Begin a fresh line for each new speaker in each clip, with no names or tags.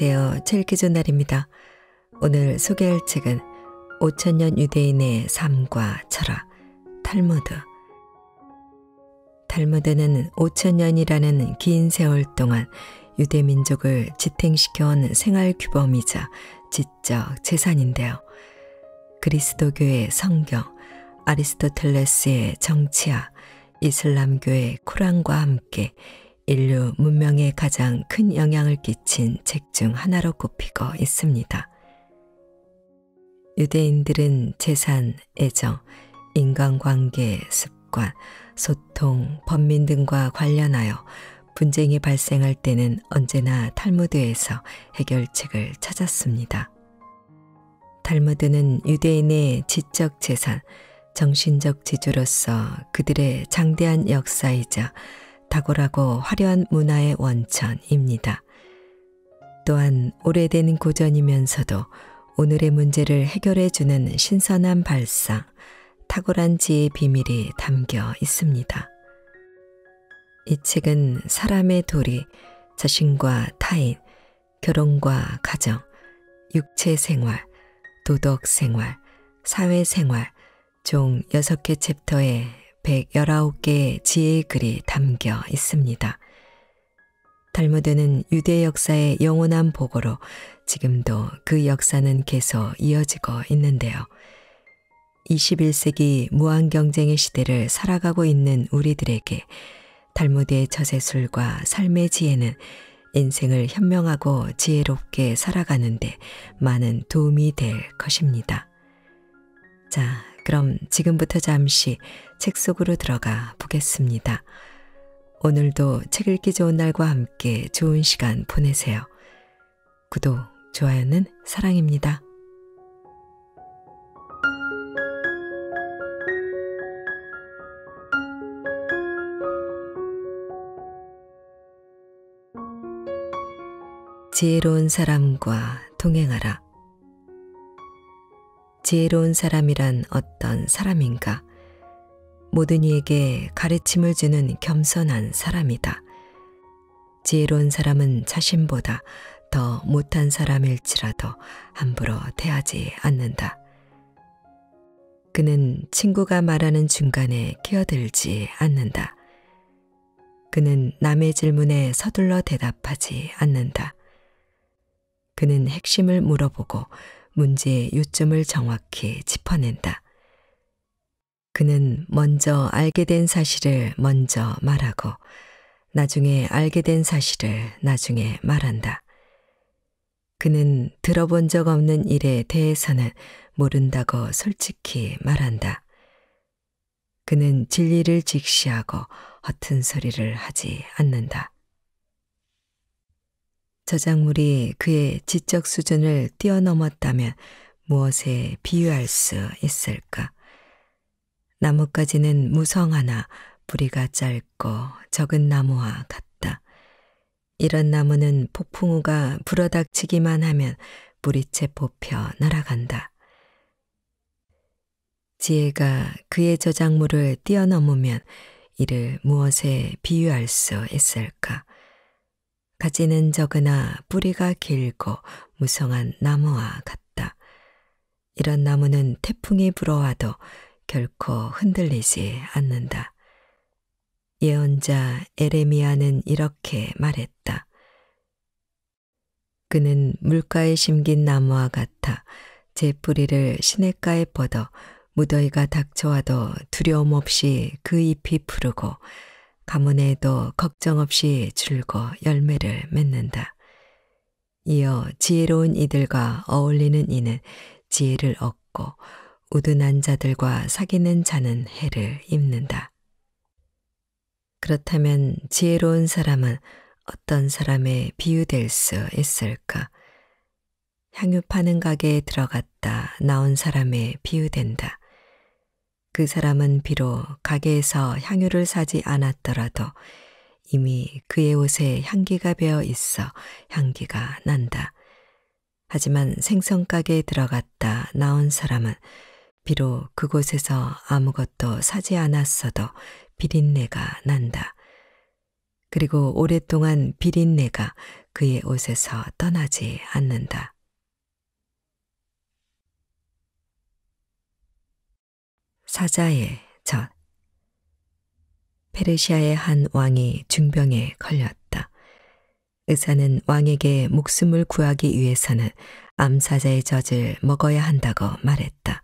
안녕하세요. 책 읽기 날입니다 오늘 소개할 책은 5천년 유대인의 삶과 철학, 탈무드. 탈무드는 5천년이라는 긴 세월 동안 유대 민족을 지탱시켜온 생활 규범이자 지적 재산인데요. 그리스도교의 성경, 아리스토텔레스의 정치학, 이슬람교의 쿠란과 함께 인류 문명에 가장 큰 영향을 끼친 책 중 하나로 꼽히고 있습니다. 유대인들은 재산, 애정, 인간관계, 습관, 소통, 범민 등과 관련하여 분쟁이 발생할 때는 언제나 탈무드에서 해결책을 찾았습니다. 탈무드는 유대인의 지적 재산, 정신적 지주로서 그들의 장대한 역사이자 탁월하고 화려한 문화의 원천입니다. 또한 오래된 고전이면서도 오늘의 문제를 해결해 주는 신선한 발상, 탁월한 지의 비밀이 담겨 있습니다. 이 책은 사람의 도리, 자신과 타인, 결혼과 가정, 육체 생활, 도덕 생활, 사회 생활 총 6개 챕터에 119개의 지혜의 글이 담겨 있습니다. 달무드는 유대 역사의 영원한 보고로 지금도 그 역사는 계속 이어지고 있는데요. 21세기 무한 경쟁의 시대를 살아가고 있는 우리들에게 달무드의 저세술과 삶의 지혜는 인생을 현명하고 지혜롭게 살아가는데 많은 도움이 될 것입니다. 자, 그럼 지금부터 잠시 책 속으로 들어가 보겠습니다. 오늘도 책 읽기 좋은 날과 함께 좋은 시간 보내세요. 구독, 좋아요는 사랑입니다. 지혜로운 사람과 동행하라. 지혜로운 사람이란 어떤 사람인가? 모든 이에게 가르침을 주는 겸손한 사람이다. 지혜로운 사람은 자신보다 더 못한 사람일지라도 함부로 대하지 않는다. 그는 친구가 말하는 중간에 끼어들지 않는다. 그는 남의 질문에 서둘러 대답하지 않는다. 그는 핵심을 물어보고 문제의 요점을 정확히 짚어낸다. 그는 먼저 알게 된 사실을 먼저 말하고 나중에 알게 된 사실을 나중에 말한다. 그는 들어본 적 없는 일에 대해서는 모른다고 솔직히 말한다. 그는 진리를 직시하고 허튼 소리를 하지 않는다. 저작물이 그의 지적 수준을 뛰어넘었다면 무엇에 비유할 수 있을까? 나뭇가지는 무성하나 뿌리가 짧고 적은 나무와 같다. 이런 나무는 폭풍우가 불어닥치기만 하면 뿌리채 뽑혀 날아간다. 지혜가 그의 저작물을 뛰어넘으면 이를 무엇에 비유할 수 있을까? 가지는 적으나 뿌리가 길고 무성한 나무와 같다. 이런 나무는 태풍이 불어와도 결코 흔들리지 않는다. 예언자 에레미야는 이렇게 말했다. 그는 물가에 심긴 나무와 같아 제 뿌리를 시냇가에 뻗어 무더위가 닥쳐와도 두려움 없이 그 잎이 푸르고 가문에도 걱정 없이 줄고 열매를 맺는다. 이어 지혜로운 이들과 어울리는 이는 지혜를 얻고 우둔한 자들과 사귀는 자는 해를 입는다. 그렇다면 지혜로운 사람은 어떤 사람에 비유될 수 있을까? 향유 파는 가게에 들어갔다 나온 사람에 비유된다. 그 사람은 비록 가게에서 향유를 사지 않았더라도 이미 그의 옷에 향기가 배어 있어 향기가 난다. 하지만 생선가게에 들어갔다 나온 사람은 비록 그곳에서 아무것도 사지 않았어도 비린내가 난다. 그리고 오랫동안 비린내가 그의 옷에서 떠나지 않는다. 사자의 젖 페르시아의 한 왕이 중병에 걸렸다. 의사는 왕에게 목숨을 구하기 위해서는 암사자의 젖을 먹어야 한다고 말했다.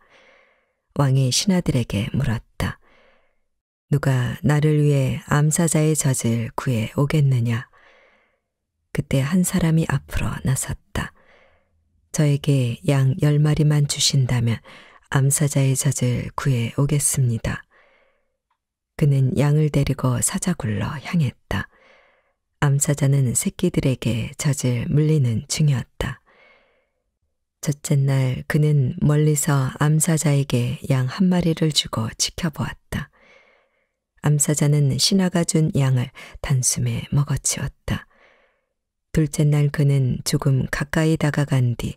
왕이 신하들에게 물었다. 누가 나를 위해 암사자의 젖을 구해 오겠느냐? 그때 한 사람이 앞으로 나섰다. 저에게 양 열 마리만 주신다면 암사자의 젖을 구해 오겠습니다. 그는 양을 데리고 사자굴러 향했다. 암사자는 새끼들에게 젖을 물리는 중이었다. 첫째 날 그는 멀리서 암사자에게 양 한 마리를 주고 지켜보았다. 암사자는 신하가 준 양을 단숨에 먹어치웠다. 둘째 날 그는 조금 가까이 다가간 뒤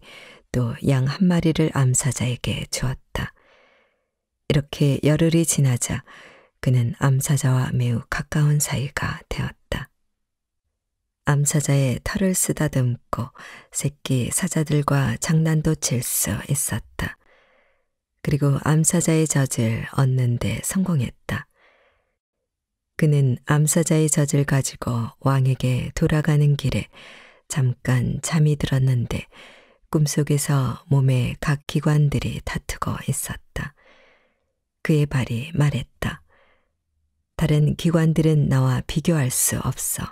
또양한 마리를 암사자에게 주었다. 이렇게 열흘이 지나자 그는 암사자와 매우 가까운 사이가 되었다. 암사자의 털을 쓰다듬고 새끼 사자들과 장난도 칠수 있었다. 그리고 암사자의 젖을 얻는 데 성공했다. 그는 암사자의 젖을 가지고 왕에게 돌아가는 길에 잠깐 잠이 들었는데 꿈속에서 몸의 각 기관들이 다투고 있었다. 그의 발이 말했다. 다른 기관들은 나와 비교할 수 없어.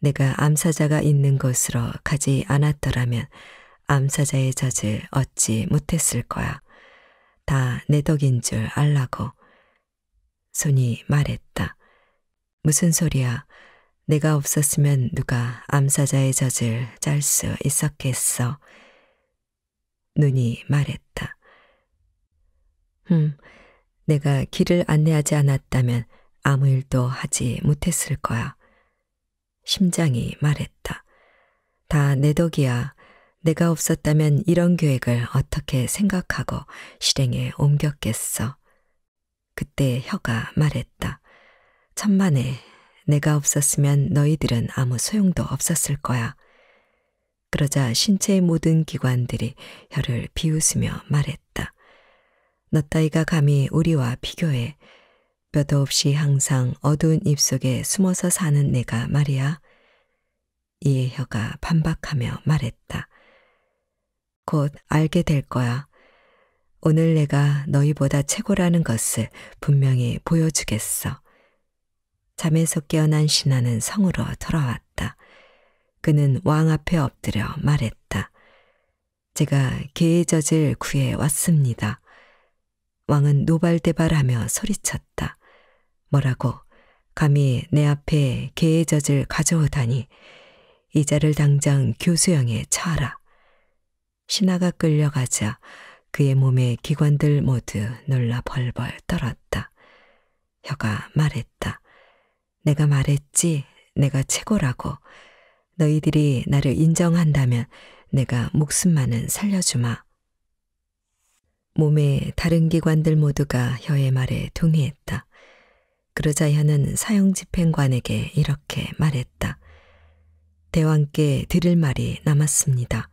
내가 암사자가 있는 곳으로 가지 않았더라면 암사자의 젖을 얻지 못했을 거야. 다 내 덕인 줄 알라고. 손이 말했다. 무슨 소리야. 내가 없었으면 누가 암사자의 젖을 짤 수 있었겠어. 눈이 말했다. 음, 내가 길을 안내하지 않았다면 아무 일도 하지 못했을 거야. 심장이 말했다. 다 내 덕이야. 내가 없었다면 이런 계획을 어떻게 생각하고 실행에 옮겼겠어. 그때 혀가 말했다. 천만에 내가 없었으면 너희들은 아무 소용도 없었을 거야. 그러자 신체의 모든 기관들이 혀를 비웃으며 말했다. 너 따위가 감히 우리와 비교해. 뼈도 없이 항상 어두운 입속에 숨어서 사는 내가 말이야. 이에 혀가 반박하며 말했다. 곧 알게 될 거야. 오늘 내가 너희보다 최고라는 것을 분명히 보여주겠어. 잠에서 깨어난 신하는 성으로 돌아왔다. 그는 왕 앞에 엎드려 말했다. 제가 개의 젖을 구해 왔습니다. 왕은 노발대발하며 소리쳤다. 뭐라고 감히 내 앞에 개의 젖을 가져오다니 이 자를 당장 교수형에 처하라. 신하가 끌려가자 그의 몸에 기관들 모두 놀라 벌벌 떨었다. 혀가 말했다. 내가 말했지, 내가 최고라고. 너희들이 나를 인정한다면 내가 목숨만은 살려주마. 몸의 다른 기관들 모두가 혀의 말에 동의했다. 그러자 혀는 사형 집행관에게 이렇게 말했다. 대왕께 드릴 말이 남았습니다.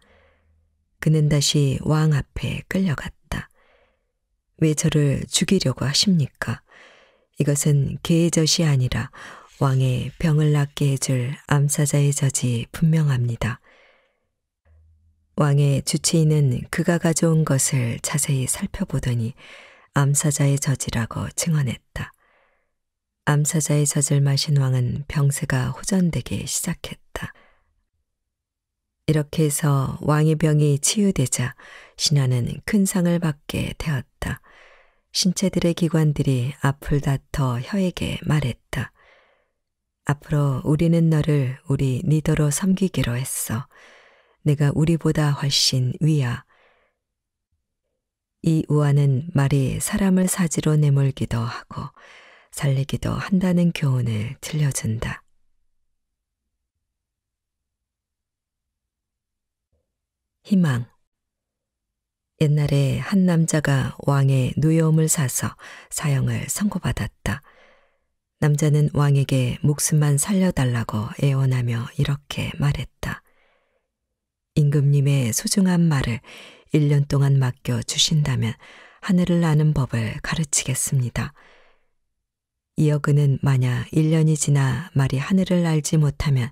그는 다시 왕 앞에 끌려갔다. 왜 저를 죽이려고 하십니까? 이것은 계저시 아니라 왕의 병을 낫게 해줄 암사자의 저지 분명합니다. 왕의 주치의는 그가 가져온 것을 자세히 살펴보더니 암사자의 저지라고 증언했다. 암사자의 젖을 마신 왕은 병세가 호전되기 시작했다. 이렇게 해서 왕의 병이 치유되자 신하는 큰 상을 받게 되었다. 신체들의 기관들이 앞을 다퉈 혀에게 말했다. 앞으로 우리는 너를 우리 리더로 섬기기로 했어. 내가 우리보다 훨씬 위야. 이 우화는 말이 사람을 사지로 내몰기도 하고 살리기도 한다는 교훈을 들려준다. 희망 옛날에 한 남자가 왕의 누여움을 사서 사형을 선고받았다. 남자는 왕에게 목숨만 살려달라고 애원하며 이렇게 말했다. 임금님의 소중한 말을 1년 동안 맡겨 주신다면 하늘을 아는 법을 가르치겠습니다. 이어 그는 만약 1년이 지나 말이 하늘을 알지 못하면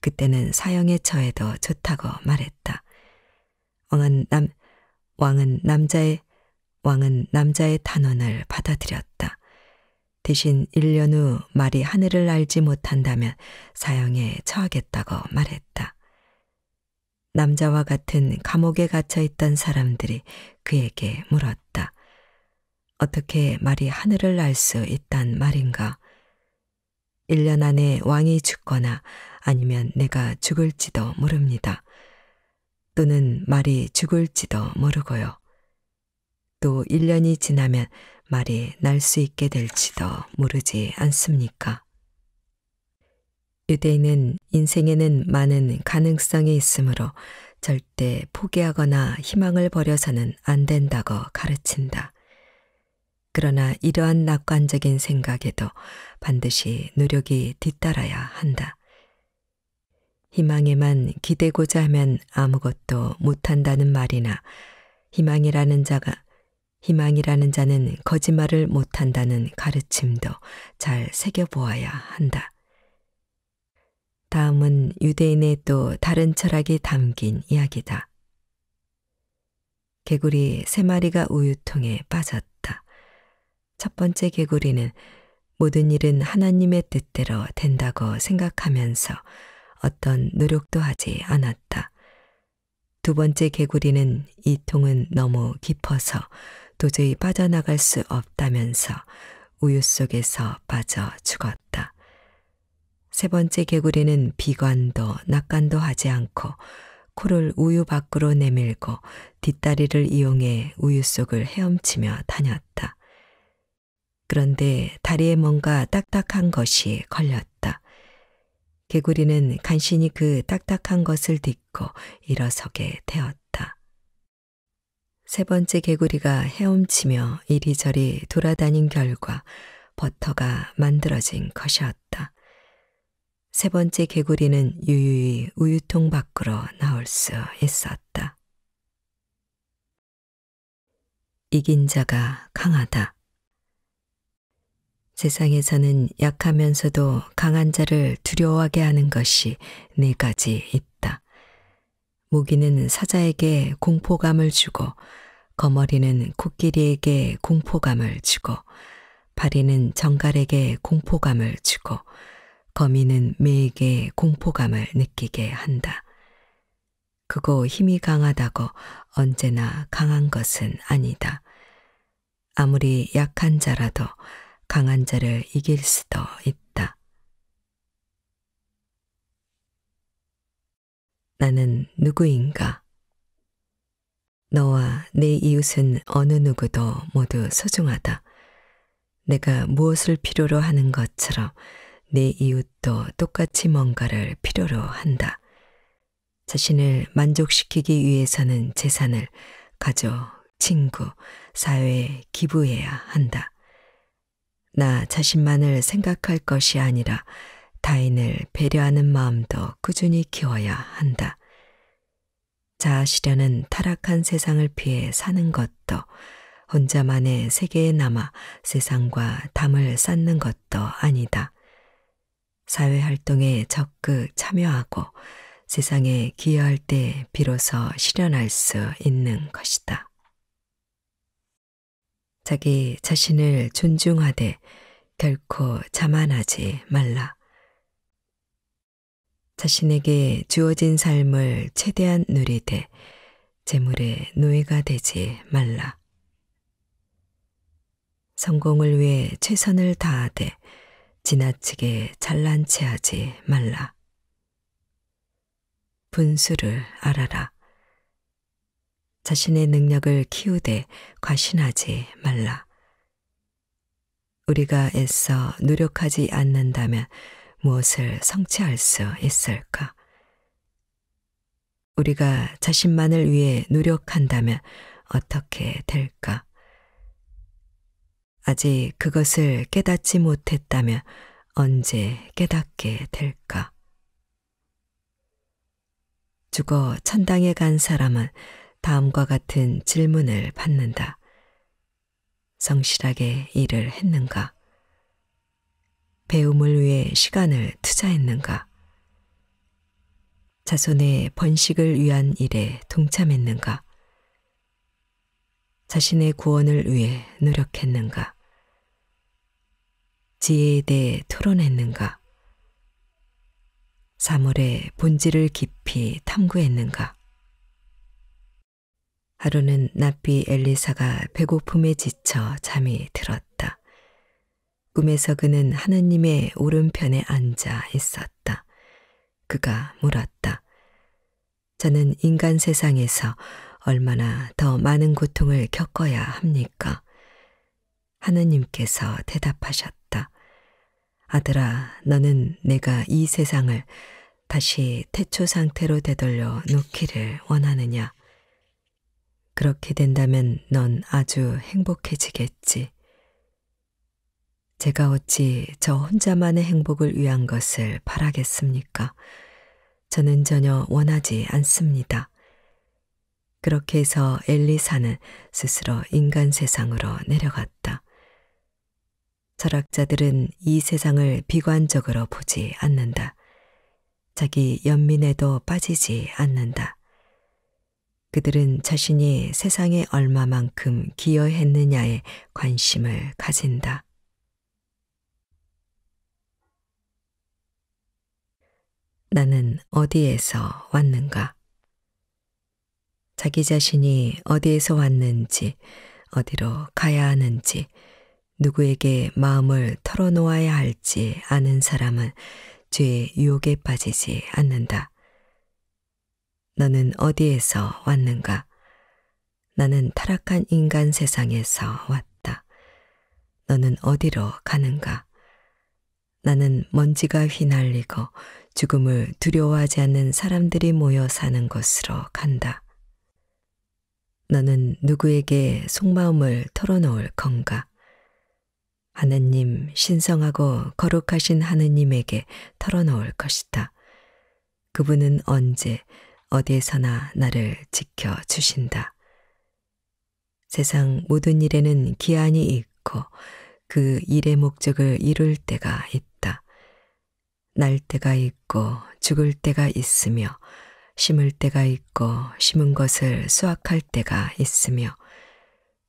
그때는 사형에 처해도 좋다고 말했다. 왕은 남, 왕은 남자의, 왕은 남자의 탄원을 받아들였다. 대신 1년 후 말이 하늘을 알지 못한다면 사형에 처하겠다고 말했다. 남자와 같은 감옥에 갇혀 있던 사람들이 그에게 물었다. 어떻게 말이 하늘을 알 수 있단 말인가? 1년 안에 왕이 죽거나 아니면 내가 죽을지도 모릅니다. 또는 말이 죽을지도 모르고요. 또 1년이 지나면 말이 날 수 있게 될지도 모르지 않습니까? 유대인은 인생에는 많은 가능성이 있으므로 절대 포기하거나 희망을 버려서는 안 된다고 가르친다. 그러나 이러한 낙관적인 생각에도 반드시 노력이 뒤따라야 한다. 희망에만 기대고자 하면 아무것도 못한다는 말이나 희망이라는 자가 희망이라는 자는 거짓말을 못한다는 가르침도 잘 새겨보아야 한다. 다음은 유대인의 또 다른 철학이 담긴 이야기다. 개구리 세 마리가 우유통에 빠졌다. 첫 번째 개구리는 모든 일은 하나님의 뜻대로 된다고 생각하면서 어떤 노력도 하지 않았다. 두 번째 개구리는 이 통은 너무 깊어서 도저히 빠져나갈 수 없다면서 우유 속에서 빠져 죽었다. 세 번째 개구리는 비관도 낙관도 하지 않고 코를 우유 밖으로 내밀고 뒷다리를 이용해 우유 속을 헤엄치며 다녔다. 그런데 다리에 뭔가 딱딱한 것이 걸렸다. 개구리는 간신히 그 딱딱한 것을 딛고 일어서게 되었다. 세 번째 개구리가 헤엄치며 이리저리 돌아다닌 결과 버터가 만들어진 것이었다. 세 번째 개구리는 유유히 우유통 밖으로 나올 수 있었다. 이긴 자가 강하다. 세상에서는 약하면서도 강한 자를 두려워하게 하는 것이 네 가지 있다. 모기는 사자에게 공포감을 주고 거머리는 코끼리에게 공포감을 주고 파리는 정갈에게 공포감을 주고 거미는 매에게 공포감을 느끼게 한다. 그고 힘이 강하다고 언제나 강한 것은 아니다. 아무리 약한 자라도 강한 자를 이길 수도 있다. 나는 누구인가? 너와 내 이웃은 어느 누구도 모두 소중하다. 내가 무엇을 필요로 하는 것처럼 내 이웃도 똑같이 뭔가를 필요로 한다. 자신을 만족시키기 위해서는 재산을 가족, 친구, 사회에 기부해야 한다. 나 자신만을 생각할 것이 아니라 타인을 배려하는 마음도 꾸준히 키워야 한다. 자아실현은 타락한 세상을 피해 사는 것도 혼자만의 세계에 남아 세상과 담을 쌓는 것도 아니다. 사회활동에 적극 참여하고 세상에 기여할 때 비로소 실현할 수 있는 것이다. 자기 자신을 존중하되 결코 자만하지 말라. 자신에게 주어진 삶을 최대한 누리되 재물의 노예가 되지 말라. 성공을 위해 최선을 다하되 지나치게 잘난 체하지 말라. 분수를 알아라. 자신의 능력을 키우되 과신하지 말라. 우리가 애써 노력하지 않는다면 무엇을 성취할 수 있을까? 우리가 자신만을 위해 노력한다면 어떻게 될까? 아직 그것을 깨닫지 못했다면 언제 깨닫게 될까? 죽어 천당에 간 사람은 다음과 같은 질문을 받는다. 성실하게 일을 했는가? 배움을 위해 시간을 투자했는가? 자손의 번식을 위한 일에 동참했는가? 자신의 구원을 위해 노력했는가? 지혜에 대해 토론했는가? 사물의 본질을 깊이 탐구했는가? 하루는 나비 엘리사가 배고픔에 지쳐 잠이 들었다. 꿈에서 그는 하느님의 오른편에 앉아 있었다. 그가 물었다. 저는 인간 세상에서 얼마나 더 많은 고통을 겪어야 합니까? 하느님께서 대답하셨다. 아들아, 너는 내가 이 세상을 다시 태초 상태로 되돌려 놓기를 원하느냐? 그렇게 된다면 넌 아주 행복해지겠지. 제가 어찌 저 혼자만의 행복을 위한 것을 바라겠습니까? 저는 전혀 원하지 않습니다. 그렇게 해서 엘리사는 스스로 인간 세상으로 내려갔다. 철학자들은 이 세상을 비관적으로 보지 않는다. 자기 연민에도 빠지지 않는다. 그들은 자신이 세상에 얼마만큼 기여했느냐에 관심을 가진다. 나는 어디에서 왔는가? 자기 자신이 어디에서 왔는지, 어디로 가야 하는지, 누구에게 마음을 털어놓아야 할지 아는 사람은 죄의 유혹에 빠지지 않는다. 너는 어디에서 왔는가? 나는 타락한 인간 세상에서 왔다. 너는 어디로 가는가? 나는 먼지가 휘날리고 죽음을 두려워하지 않는 사람들이 모여 사는 곳으로 간다. 너는 누구에게 속마음을 털어놓을 건가? 하느님, 신성하고 거룩하신 하느님에게 털어놓을 것이다. 그분은 언제 어디에서나 나를 지켜주신다. 세상 모든 일에는 기한이 있고 그 일의 목적을 이룰 때가 있다. 날 때가 있고 죽을 때가 있으며 심을 때가 있고 심은 것을 수확할 때가 있으며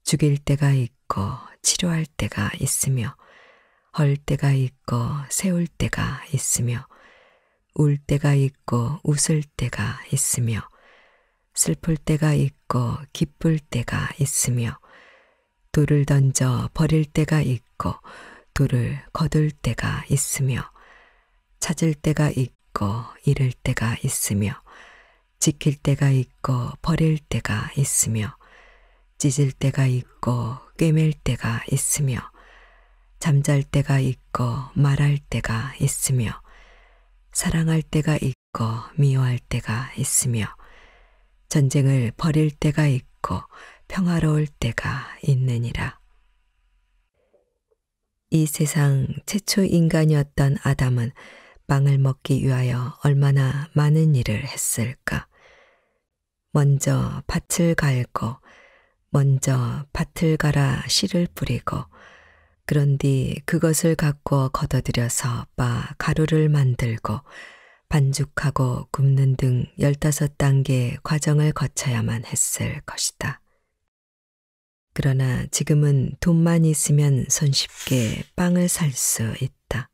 죽일 때가 있고 치료할 때가 있으며 헐 때가 있고 세울 때가 있으며 울 때가 있고 웃을 때가 있으며 슬플 때가 있고 기쁠 때가 있으며 돌을 던져 버릴 때가 있고 돌을 거둘 때가 있으며 찾을 때가 있고 잃을 때가 있으며 지킬 때가 있고 버릴 때가 있으며 찢을 때가 있고 꿰맬 때가 있으며 잠잘 때가 있고 말할 때가 있으며 사랑할 때가 있고 미워할 때가 있으며 전쟁을 버릴 때가 있고 평화로울 때가 있느니라. 이 세상 최초 인간이었던 아담은 빵을 먹기 위하여 얼마나 많은 일을 했을까. 먼저 밭을 갈고, 먼저 밭을 갈아 씨를 뿌리고, 그런 뒤 그것을 갖고 걷어들여서 바 가루를 만들고, 반죽하고 굽는 등 15단계의 과정을 거쳐야만 했을 것이다. 그러나 지금은 돈만 있으면 손쉽게 빵을 살 수 있다.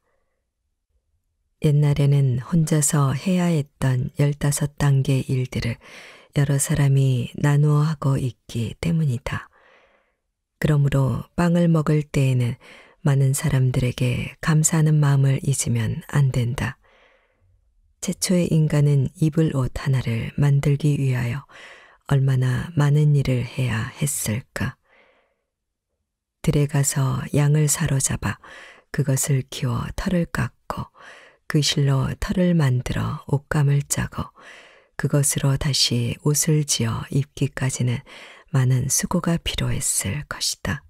옛날에는 혼자서 해야 했던 15단계 일들을 여러 사람이 나누어 하고 있기 때문이다. 그러므로 빵을 먹을 때에는 많은 사람들에게 감사하는 마음을 잊으면 안 된다. 최초의 인간은 입을 옷 하나를 만들기 위하여 얼마나 많은 일을 해야 했을까. 들에 가서 양을 사로잡아 그것을 키워 털을 깎고 그실로 털을 만들어 옷감을 짜고 그것으로 다시 옷을 지어 입기까지는 많은 수고가 필요했을 것이다.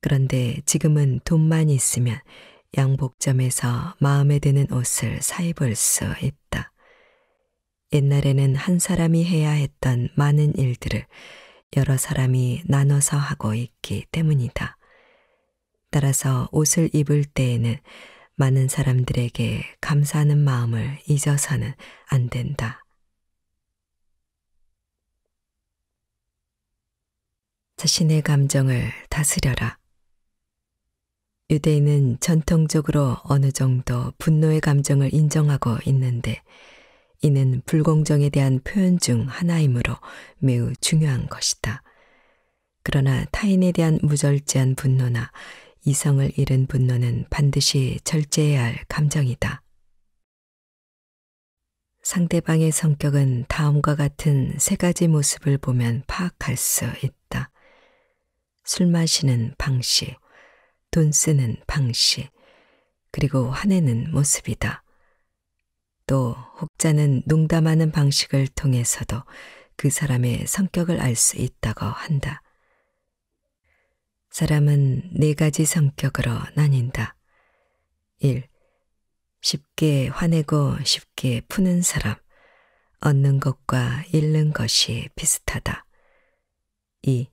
그런데 지금은 돈만 있으면 양복점에서 마음에 드는 옷을 사입을 수 있다. 옛날에는 한 사람이 해야 했던 많은 일들을 여러 사람이 나눠서 하고 있기 때문이다. 따라서 옷을 입을 때에는 많은 사람들에게 감사하는 마음을 잊어서는 안 된다. 자신의 감정을 다스려라. 유대인은 전통적으로 어느 정도 분노의 감정을 인정하고 있는데, 이는 불공정에 대한 표현 중 하나이므로 매우 중요한 것이다. 그러나 타인에 대한 무절제한 분노나 이성을 잃은 분노는 반드시 절제해야 할 감정이다. 상대방의 성격은 다음과 같은 세 가지 모습을 보면 파악할 수 있다. 술 마시는 방식, 돈 쓰는 방식, 그리고 화내는 모습이다. 또 혹자는 농담하는 방식을 통해서도 그 사람의 성격을 알 수 있다고 한다. 사람은 네 가지 성격으로 나뉜다. 1. 쉽게 화내고 쉽게 푸는 사람. 얻는 것과 잃는 것이 비슷하다. 2.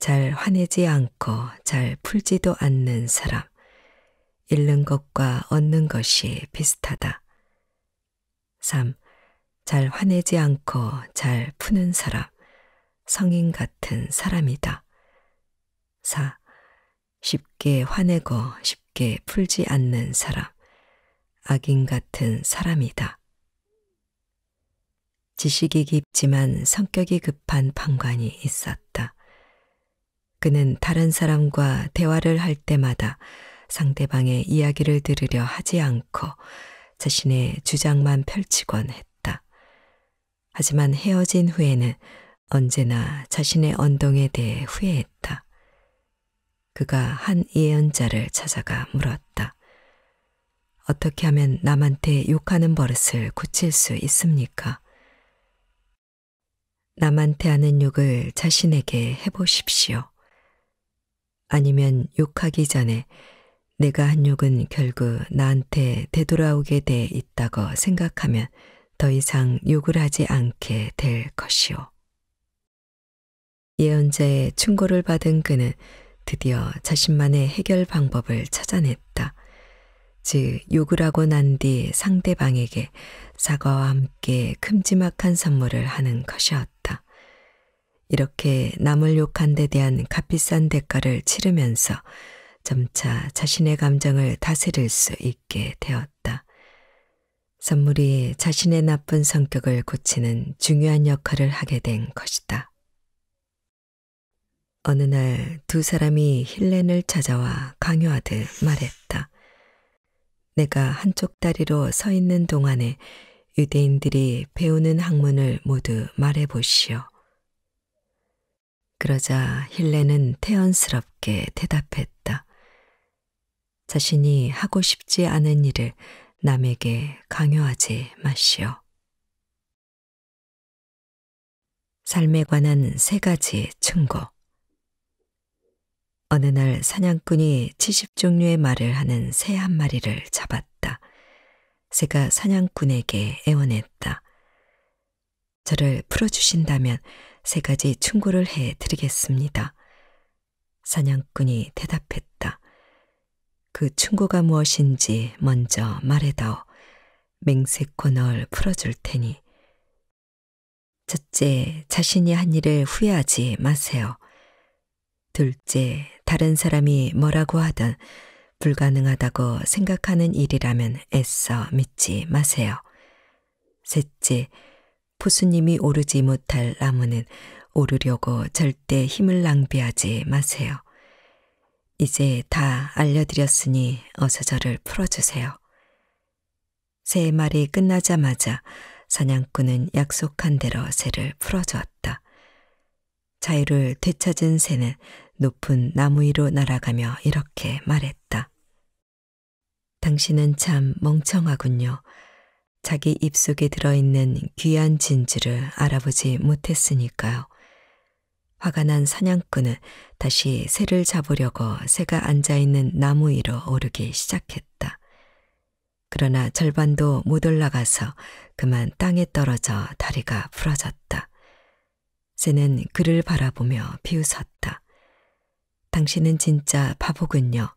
잘 화내지 않고 잘 풀지도 않는 사람. 잃는 것과 얻는 것이 비슷하다. 3. 잘 화내지 않고 잘 푸는 사람. 성인 같은 사람이다. 4. 쉽게 화내고 쉽게 풀지 않는 사람. 악인 같은 사람이다. 지식이 깊지만 성격이 급한 방관이 있었다. 그는 다른 사람과 대화를 할 때마다 상대방의 이야기를 들으려 하지 않고 자신의 주장만 펼치곤 했다. 하지만 헤어진 후에는 언제나 자신의 언동에 대해 후회했다. 그가 한 예언자를 찾아가 물었다. 어떻게 하면 남한테 욕하는 버릇을 고칠 수 있습니까? 남한테 하는 욕을 자신에게 해보십시오. 아니면 욕하기 전에 내가 한 욕은 결국 나한테 되돌아오게 돼 있다고 생각하면 더 이상 욕을 하지 않게 될 것이오. 예언자의 충고를 받은 그는 드디어 자신만의 해결 방법을 찾아냈다. 즉, 욕을 하고 난 뒤 상대방에게 사과와 함께 큼지막한 선물을 하는 것이었다. 이렇게 남을 욕한 데 대한 값비싼 대가를 치르면서 점차 자신의 감정을 다스릴 수 있게 되었다. 선물이 자신의 나쁜 성격을 고치는 중요한 역할을 하게 된 것이다. 어느 날 두 사람이 힐렌을 찾아와 강요하듯 말했다. 내가 한쪽 다리로 서 있는 동안에 유대인들이 배우는 학문을 모두 말해보시오. 그러자 힐레는 태연스럽게 대답했다. 자신이 하고 싶지 않은 일을 남에게 강요하지 마시오. 삶에 관한 세 가지 충고. 어느 날 사냥꾼이 70종류의 말을 하는 새 한 마리를 잡았다. 새가 사냥꾼에게 애원했다. 저를 풀어주신다면 세 가지 충고를 해 드리겠습니다. 사냥꾼이 대답했다. 그 충고가 무엇인지 먼저 말해다오. 맹세코 널 풀어줄 테니. 첫째, 자신이 한 일을 후회하지 마세요. 둘째, 다른 사람이 뭐라고 하든 불가능하다고 생각하는 일이라면 애써 믿지 마세요. 셋째, 포수님이 오르지 못할 나무는 오르려고 절대 힘을 낭비하지 마세요. 이제 다 알려드렸으니 어서 저를 풀어주세요. 새 말이 끝나자마자 사냥꾼은 약속한 대로 새를 풀어주었다. 자유를 되찾은 새는 높은 나무 위로 날아가며 이렇게 말했다. 당신은 참 멍청하군요. 자기 입속에 들어있는 귀한 진주를 알아보지 못했으니까요. 화가 난 사냥꾼은 다시 새를 잡으려고 새가 앉아있는 나무 위로 오르기 시작했다. 그러나 절반도 못 올라가서 그만 땅에 떨어져 다리가 부러졌다. 새는 그를 바라보며 비웃었다. 당신은 진짜 바보군요.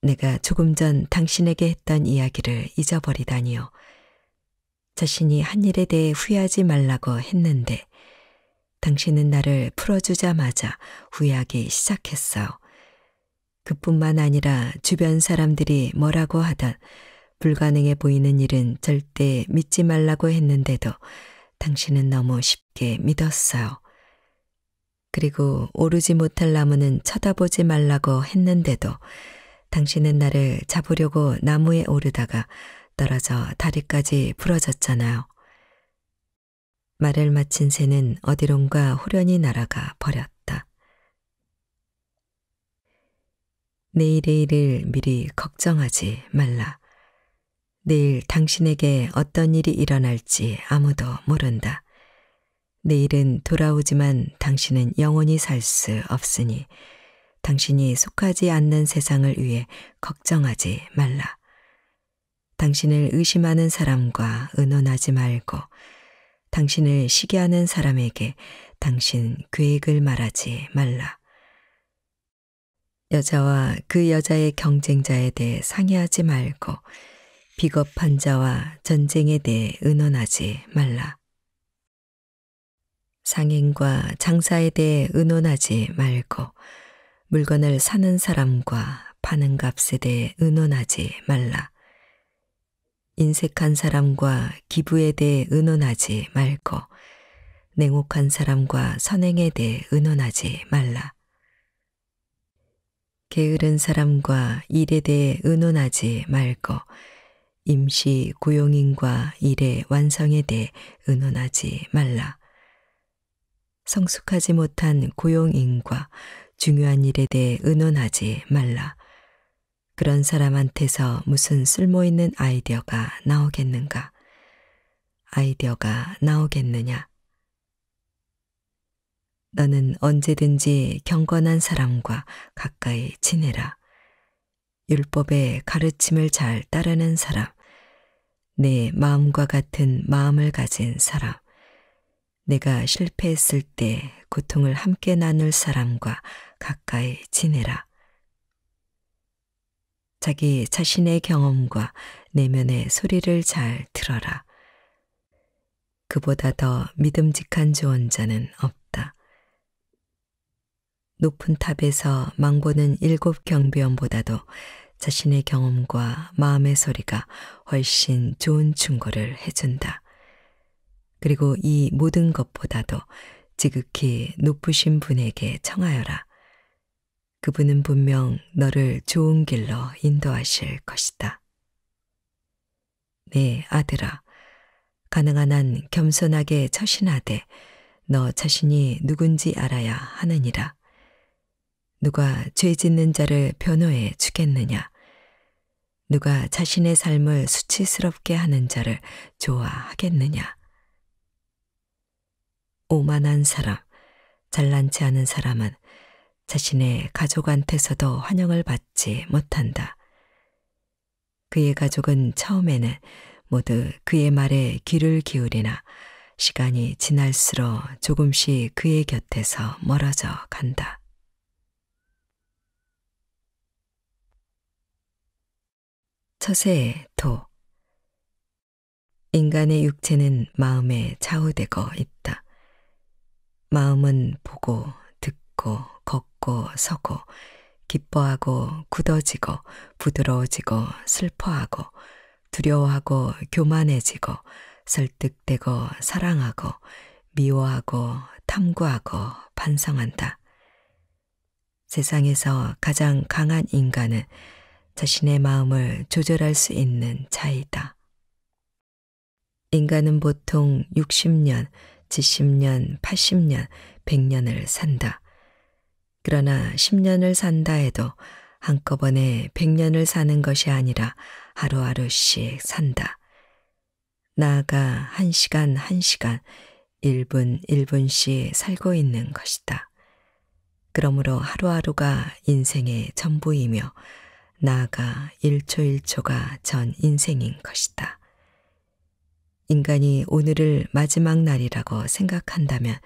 내가 조금 전 당신에게 했던 이야기를 잊어버리다니요. 자신이 한 일에 대해 후회하지 말라고 했는데, 당신은 나를 풀어주자마자 후회하기 시작했어요. 그뿐만 아니라 주변 사람들이 뭐라고 하던 불가능해 보이는 일은 절대 믿지 말라고 했는데도 당신은 너무 쉽게 믿었어요. 그리고 오르지 못할 나무는 쳐다보지 말라고 했는데도 당신은 나를 잡으려고 나무에 오르다가 떨어져 다리까지 부러졌잖아요. 말을 마친 새는 어디론가 호련히 날아가 버렸다. 내일의 일을 미리 걱정하지 말라. 내일 당신에게 어떤 일이 일어날지 아무도 모른다. 내일은 돌아오지만 당신은 영원히 살 수 없으니 당신이 속하지 않는 세상을 위해 걱정하지 말라. 당신을 의심하는 사람과 의논하지 말고 당신을 시기하는 사람에게 당신 계획을 말하지 말라. 여자와 그 여자의 경쟁자에 대해 상의하지 말고 비겁한 자와 전쟁에 대해 의논하지 말라. 상인과 장사에 대해 의논하지 말고 물건을 사는 사람과 파는 값에 대해 의논하지 말라. 인색한 사람과 기부에 대해 의논하지 말고 냉혹한 사람과 선행에 대해 의논하지 말라. 게으른 사람과 일에 대해 의논하지 말고 임시 고용인과 일의 완성에 대해 의논하지 말라. 성숙하지 못한 고용인과 중요한 일에 대해 의논하지 말라. 그런 사람한테서 무슨 쓸모있는 아이디어가 나오겠는가? 아이디어가 나오겠느냐? 너는 언제든지 경건한 사람과 가까이 지내라. 율법의 가르침을 잘 따르는 사람, 내 마음과 같은 마음을 가진 사람, 내가 실패했을 때 고통을 함께 나눌 사람과 가까이 지내라. 자기 자신의 경험과 내면의 소리를 잘 들어라. 그보다 더 믿음직한 조언자는 없다. 높은 탑에서 망보는 일곱 경비원보다도 자신의 경험과 마음의 소리가 훨씬 좋은 충고를 해준다. 그리고 이 모든 것보다도 지극히 높으신 분에게 청하여라. 그분은 분명 너를 좋은 길로 인도하실 것이다. 내 네, 아들아, 가능한 한 겸손하게 처신하되 너 자신이 누군지 알아야 하느니라. 누가 죄 짓는 자를 변호해 주겠느냐? 누가 자신의 삶을 수치스럽게 하는 자를 좋아하겠느냐? 오만한 사람, 잘난 체 않은 사람은 자신의 가족한테서도 환영을 받지 못한다. 그의 가족은 처음에는 모두 그의 말에 귀를 기울이나 시간이 지날수록 조금씩 그의 곁에서 멀어져 간다. 처세의 도 인간의 육체는 마음에 좌우되고 있다. 마음은 보고, 듣고, 걷고, 서고, 기뻐하고, 굳어지고, 부드러워지고, 슬퍼하고, 두려워하고, 교만해지고, 설득되고, 사랑하고, 미워하고, 탐구하고, 반성한다. 세상에서 가장 강한 인간은 자신의 마음을 조절할 수 있는 자이다. 인간은 보통 60년 70년, 80년, 100년을 산다. 그러나 10년을 산다 해도 한꺼번에 100년을 사는 것이 아니라 하루하루씩 산다. 나아가 1시간 1시간, 1분 1분씩 살고 있는 것이다. 그러므로 하루하루가 인생의 전부이며 나아가 1초 1초가 전 인생인 것이다. 인간이 오늘을 마지막 날이라고 생각한다면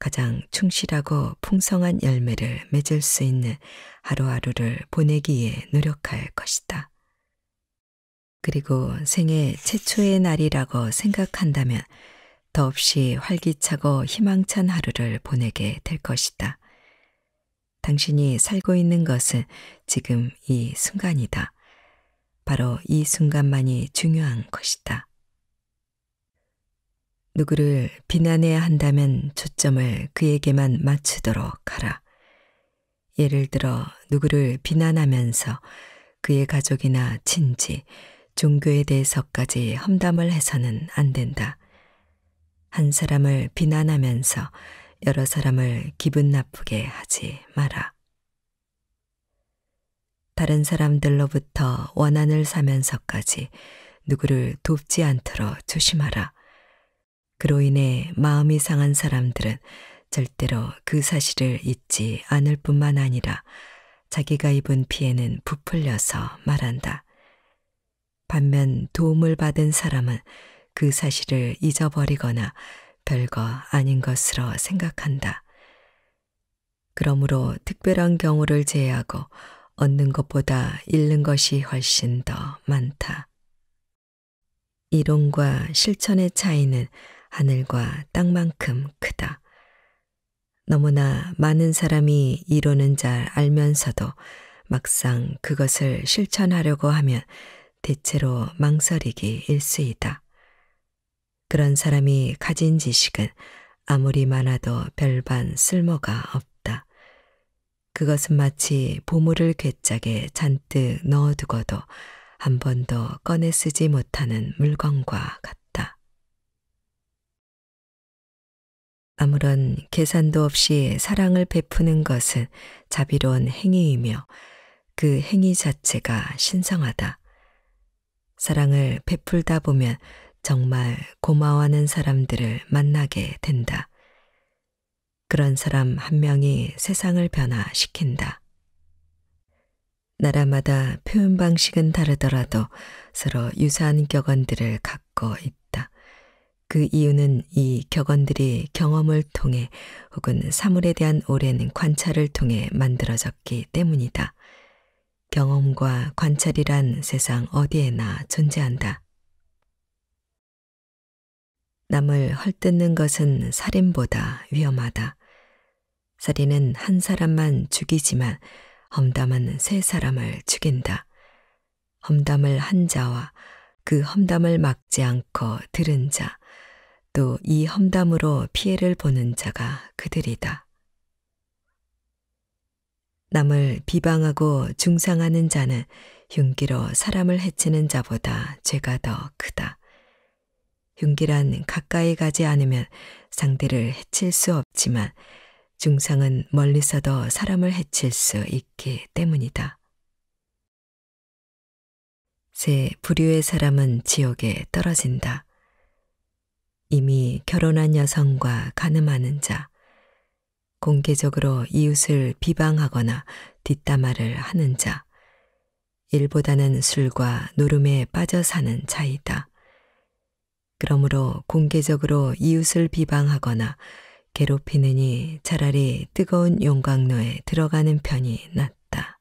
가장 충실하고 풍성한 열매를 맺을 수 있는 하루하루를 보내기에 노력할 것이다. 그리고 생애 최초의 날이라고 생각한다면 더없이 활기차고 희망찬 하루를 보내게 될 것이다. 당신이 살고 있는 것은 지금 이 순간이다. 바로 이 순간만이 중요한 것이다. 누구를 비난해야 한다면 초점을 그에게만 맞추도록 하라. 예를 들어 누구를 비난하면서 그의 가족이나 친지, 종교에 대해서까지 험담을 해서는 안 된다. 한 사람을 비난하면서 여러 사람을 기분 나쁘게 하지 마라. 다른 사람들로부터 원한을 사면서까지 누구를 돕지 않도록 조심하라. 그로 인해 마음이 상한 사람들은 절대로 그 사실을 잊지 않을 뿐만 아니라 자기가 입은 피해는 부풀려서 말한다. 반면 도움을 받은 사람은 그 사실을 잊어버리거나 별거 아닌 것으로 생각한다. 그러므로 특별한 경우를 제외하고 얻는 것보다 잃는 것이 훨씬 더 많다. 이론과 실천의 차이는 하늘과 땅만큼 크다. 너무나 많은 사람이 이론은 잘 알면서도 막상 그것을 실천하려고 하면 대체로 망설이기 일쑤이다. 그런 사람이 가진 지식은 아무리 많아도 별반 쓸모가 없다. 그것은 마치 보물을 괴짝에 잔뜩 넣어두고도 한 번도 꺼내 쓰지 못하는 물건과 같다. 아무런 계산도 없이 사랑을 베푸는 것은 자비로운 행위이며 그 행위 자체가 신성하다. 사랑을 베풀다 보면 정말 고마워하는 사람들을 만나게 된다. 그런 사람 한 명이 세상을 변화시킨다. 나라마다 표현 방식은 다르더라도 서로 유사한 격언들을 갖고 있다. 그 이유는 이 격언들이 경험을 통해 혹은 사물에 대한 오랜 관찰을 통해 만들어졌기 때문이다. 경험과 관찰이란 세상 어디에나 존재한다. 남을 헐뜯는 것은 살인보다 위험하다. 살인은 한 사람만 죽이지만 험담은 세 사람을 죽인다. 험담을 한 자와 그 험담을 막지 않고 들은 자, 또이 험담으로 피해를 보는 자가 그들이다. 남을 비방하고 중상하는 자는 흉기로 사람을 해치는 자보다 죄가 더 크다. 흉기란 가까이 가지 않으면 상대를 해칠 수 없지만 중상은 멀리서도 사람을 해칠 수 있기 때문이다. 새 부류의 사람은 지옥에 떨어진다. 이미 결혼한 여성과 가늠하는 자, 공개적으로 이웃을 비방하거나 뒷담화를 하는 자, 일보다는 술과 노름에 빠져 사는 자이다. 그러므로 공개적으로 이웃을 비방하거나 괴롭히느니 차라리 뜨거운 용광로에 들어가는 편이 낫다.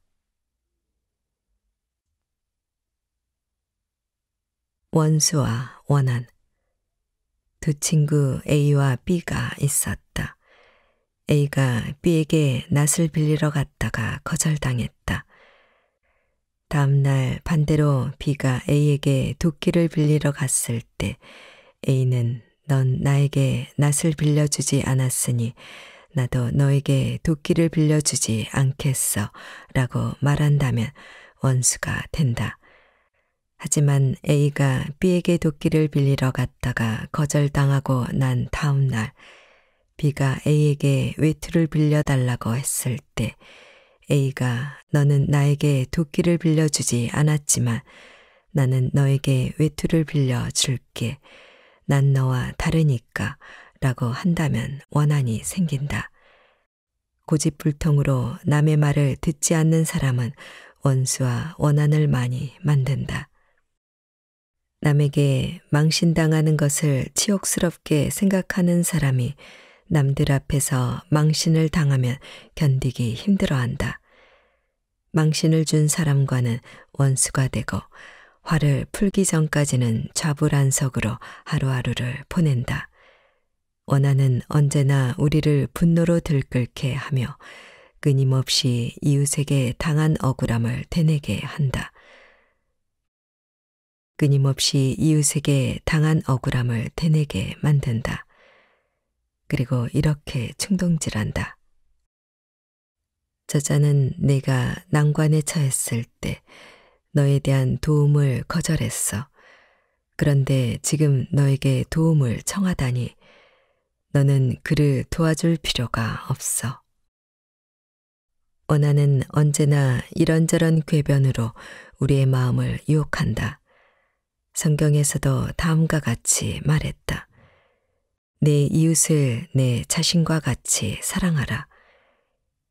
원수와 원한 두 친구 A와 B가 있었다. A가 B에게 낫을 빌리러 갔다가 거절당했다. 다음날 반대로 B가 A에게 도끼를 빌리러 갔을 때 A는 넌 나에게 낫을 빌려주지 않았으니 나도 너에게 도끼를 빌려주지 않겠어 라고 말한다면 원수가 된다. 하지만 A가 B에게 도끼를 빌리러 갔다가 거절당하고 난 다음 날 B가 A에게 외투를 빌려달라고 했을 때 A가 너는 나에게 도끼를 빌려주지 않았지만 나는 너에게 외투를 빌려줄게. 난 너와 다르니까 라고 한다면 원한이 생긴다. 고집불통으로 남의 말을 듣지 않는 사람은 원수와 원한을 많이 만든다. 남에게 망신당하는 것을 치욕스럽게 생각하는 사람이 남들 앞에서 망신을 당하면 견디기 힘들어한다. 망신을 준 사람과는 원수가 되고 화를 풀기 전까지는 좌불안석으로 하루하루를 보낸다. 원한은 언제나 우리를 분노로 들끓게 하며 끊임없이 이웃에게 당한 억울함을 되뇌게 한다. 끊임없이 이웃에게 당한 억울함을 되뇌게 만든다. 그리고 이렇게 충동질한다. 저자는 내가 난관에 처했을 때 너에 대한 도움을 거절했어. 그런데 지금 너에게 도움을 청하다니 너는 그를 도와줄 필요가 없어. 원하는 언제나 이런저런 궤변으로 우리의 마음을 유혹한다. 성경에서도 다음과 같이 말했다. 내 이웃을 내 자신과 같이 사랑하라.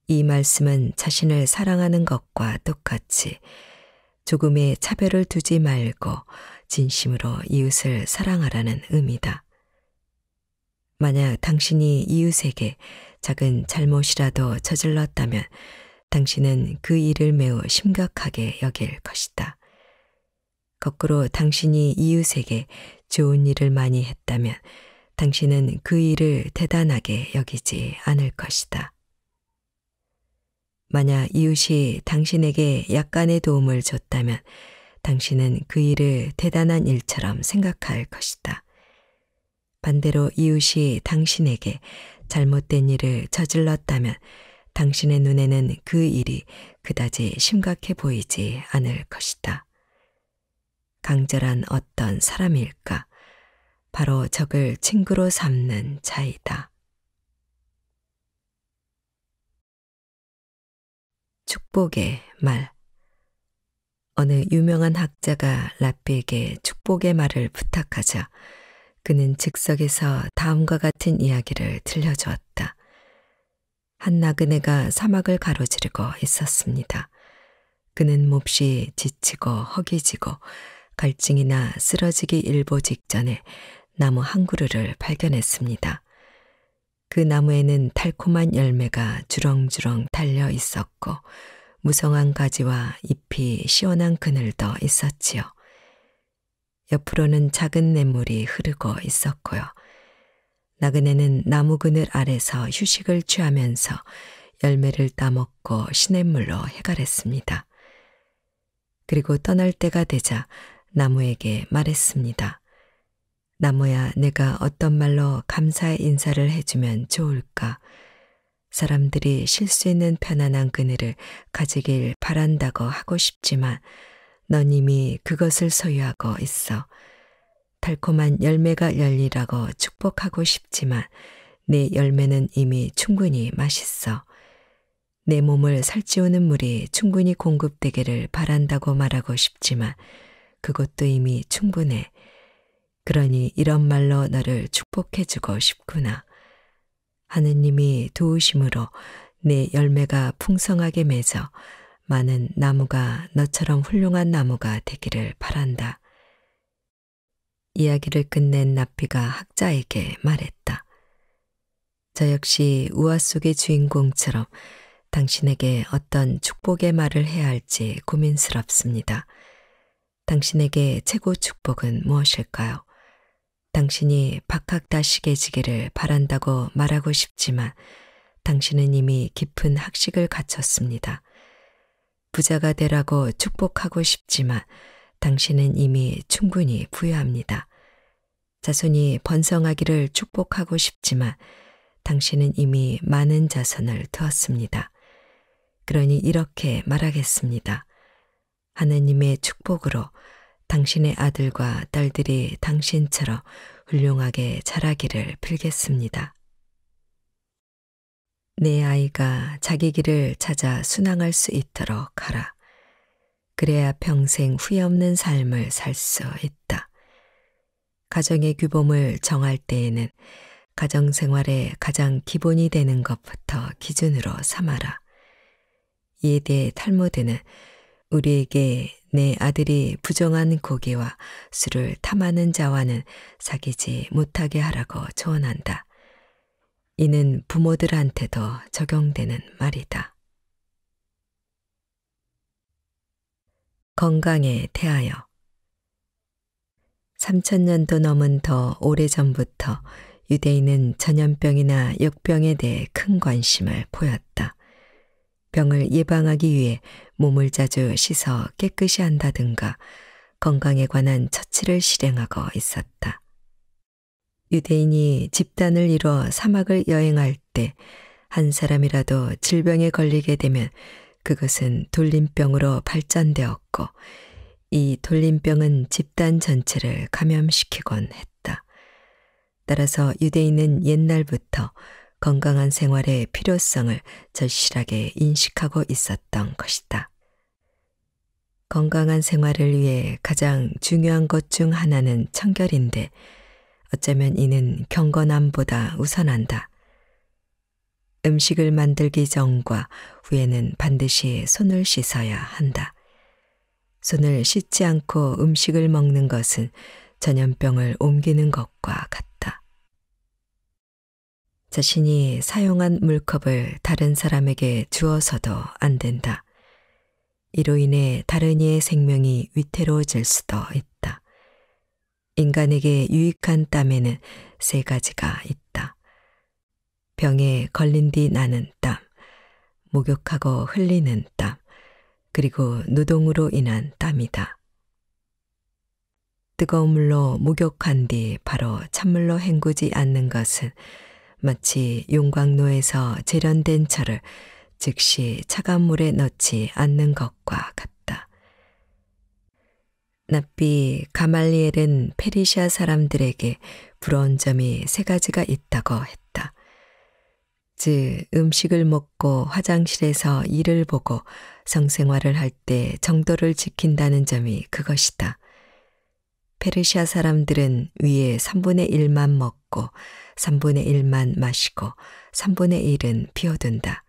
이 말씀은 자신을 사랑하는 것과 똑같이 조금의 차별을 두지 말고 진심으로 이웃을 사랑하라는 의미다. 만약 당신이 이웃에게 작은 잘못이라도 저질렀다면 당신은 그 일을 매우 심각하게 여길 것이다. 거꾸로 당신이 이웃에게 좋은 일을 많이 했다면 당신은 그 일을 대단하게 여기지 않을 것이다. 만약 이웃이 당신에게 약간의 도움을 줬다면 당신은 그 일을 대단한 일처럼 생각할 것이다. 반대로 이웃이 당신에게 잘못된 일을 저질렀다면 당신의 눈에는 그 일이 그다지 심각해 보이지 않을 것이다. 강절한 어떤 사람일까? 바로 적을 친구로 삼는 자이다. 축복의 말 어느 유명한 학자가 라삐에게 축복의 말을 부탁하자 그는 즉석에서 다음과 같은 이야기를 들려주었다. 한 나그네가 사막을 가로지르고 있었습니다. 그는 몹시 지치고 허기지고 갈증이나 쓰러지기 일보 직전에 나무 한 그루를 발견했습니다. 그 나무에는 달콤한 열매가 주렁주렁 달려 있었고 무성한 가지와 잎이 시원한 그늘도 있었지요. 옆으로는 작은 냇물이 흐르고 있었고요. 나그네는 나무 그늘 아래서 휴식을 취하면서 열매를 따먹고 시냇물로 해갈했습니다. 그리고 떠날 때가 되자 나무에게 말했습니다. 나무야, 내가 어떤 말로 감사의 인사를 해주면 좋을까? 사람들이 쉴 수 있는 편안한 그늘을 가지길 바란다고 하고 싶지만 넌 이미 그것을 소유하고 있어. 달콤한 열매가 열리라고 축복하고 싶지만 내 열매는 이미 충분히 맛있어. 내 몸을 살찌우는 물이 충분히 공급되기를 바란다고 말하고 싶지만 그것도 이미 충분해. 그러니 이런 말로 너를 축복해주고 싶구나. 하느님이 도우심으로 내 열매가 풍성하게 맺어 많은 나무가 너처럼 훌륭한 나무가 되기를 바란다. 이야기를 끝낸 나비가 학자에게 말했다. 저 역시 우화 속의 주인공처럼 당신에게 어떤 축복의 말을 해야 할지 고민스럽습니다. 당신에게 최고 축복은 무엇일까요? 당신이 박학다식해지기를 바란다고 말하고 싶지만 당신은 이미 깊은 학식을 갖췄습니다. 부자가 되라고 축복하고 싶지만 당신은 이미 충분히 부유합니다. 자손이 번성하기를 축복하고 싶지만 당신은 이미 많은 자선을 두었습니다. 그러니 이렇게 말하겠습니다. 하느님의 축복으로 당신의 아들과 딸들이 당신처럼 훌륭하게 자라기를 빌겠습니다. 내 아이가 자기 길을 찾아 순항할 수 있도록 하라. 그래야 평생 후회 없는 삶을 살 수 있다. 가정의 규범을 정할 때에는 가정 생활의 가장 기본이 되는 것부터 기준으로 삼아라. 이에 대해 탈모드는 우리에게 내 아들이 부정한 고기와 술을 탐하는 자와는 사귀지 못하게 하라고 조언한다. 이는 부모들한테도 적용되는 말이다. 건강에 대하여 3천년도 넘은 더 오래전부터 유대인은 전염병이나 역병에 대해 큰 관심을 보였다. 병을 예방하기 위해 몸을 자주 씻어 깨끗이 한다든가 건강에 관한 처치를 실행하고 있었다. 유대인이 집단을 이뤄 사막을 여행할 때 한 사람이라도 질병에 걸리게 되면 그것은 돌림병으로 발전되었고 이 돌림병은 집단 전체를 감염시키곤 했다. 따라서 유대인은 옛날부터 건강한 생활의 필요성을 절실하게 인식하고 있었던 것이다. 건강한 생활을 위해 가장 중요한 것 중 하나는 청결인데 어쩌면 이는 경건함보다 우선한다. 음식을 만들기 전과 후에는 반드시 손을 씻어야 한다. 손을 씻지 않고 음식을 먹는 것은 전염병을 옮기는 것과 같다. 자신이 사용한 물컵을 다른 사람에게 주어서도 안 된다. 이로 인해 다른 이의 생명이 위태로워질 수도 있다. 인간에게 유익한 땀에는 세 가지가 있다. 병에 걸린 뒤 나는 땀, 목욕하고 흘리는 땀, 그리고 노동으로 인한 땀이다. 뜨거운 물로 목욕한 뒤 바로 찬물로 헹구지 않는 것은 마치 용광로에서 재련된 철을 즉시 차가운 물에 넣지 않는 것과 같다. 납비 가말리엘은 페리시아 사람들에게 부러운 점이 세 가지가 있다고 했다. 즉, 음식을 먹고 화장실에서 일을 보고 성생활을 할 때 정도를 지킨다는 점이 그것이다. 페르시아 사람들은 위에 3분의 1만 먹고 3분의 1만 마시고 3분의 1은 비워둔다.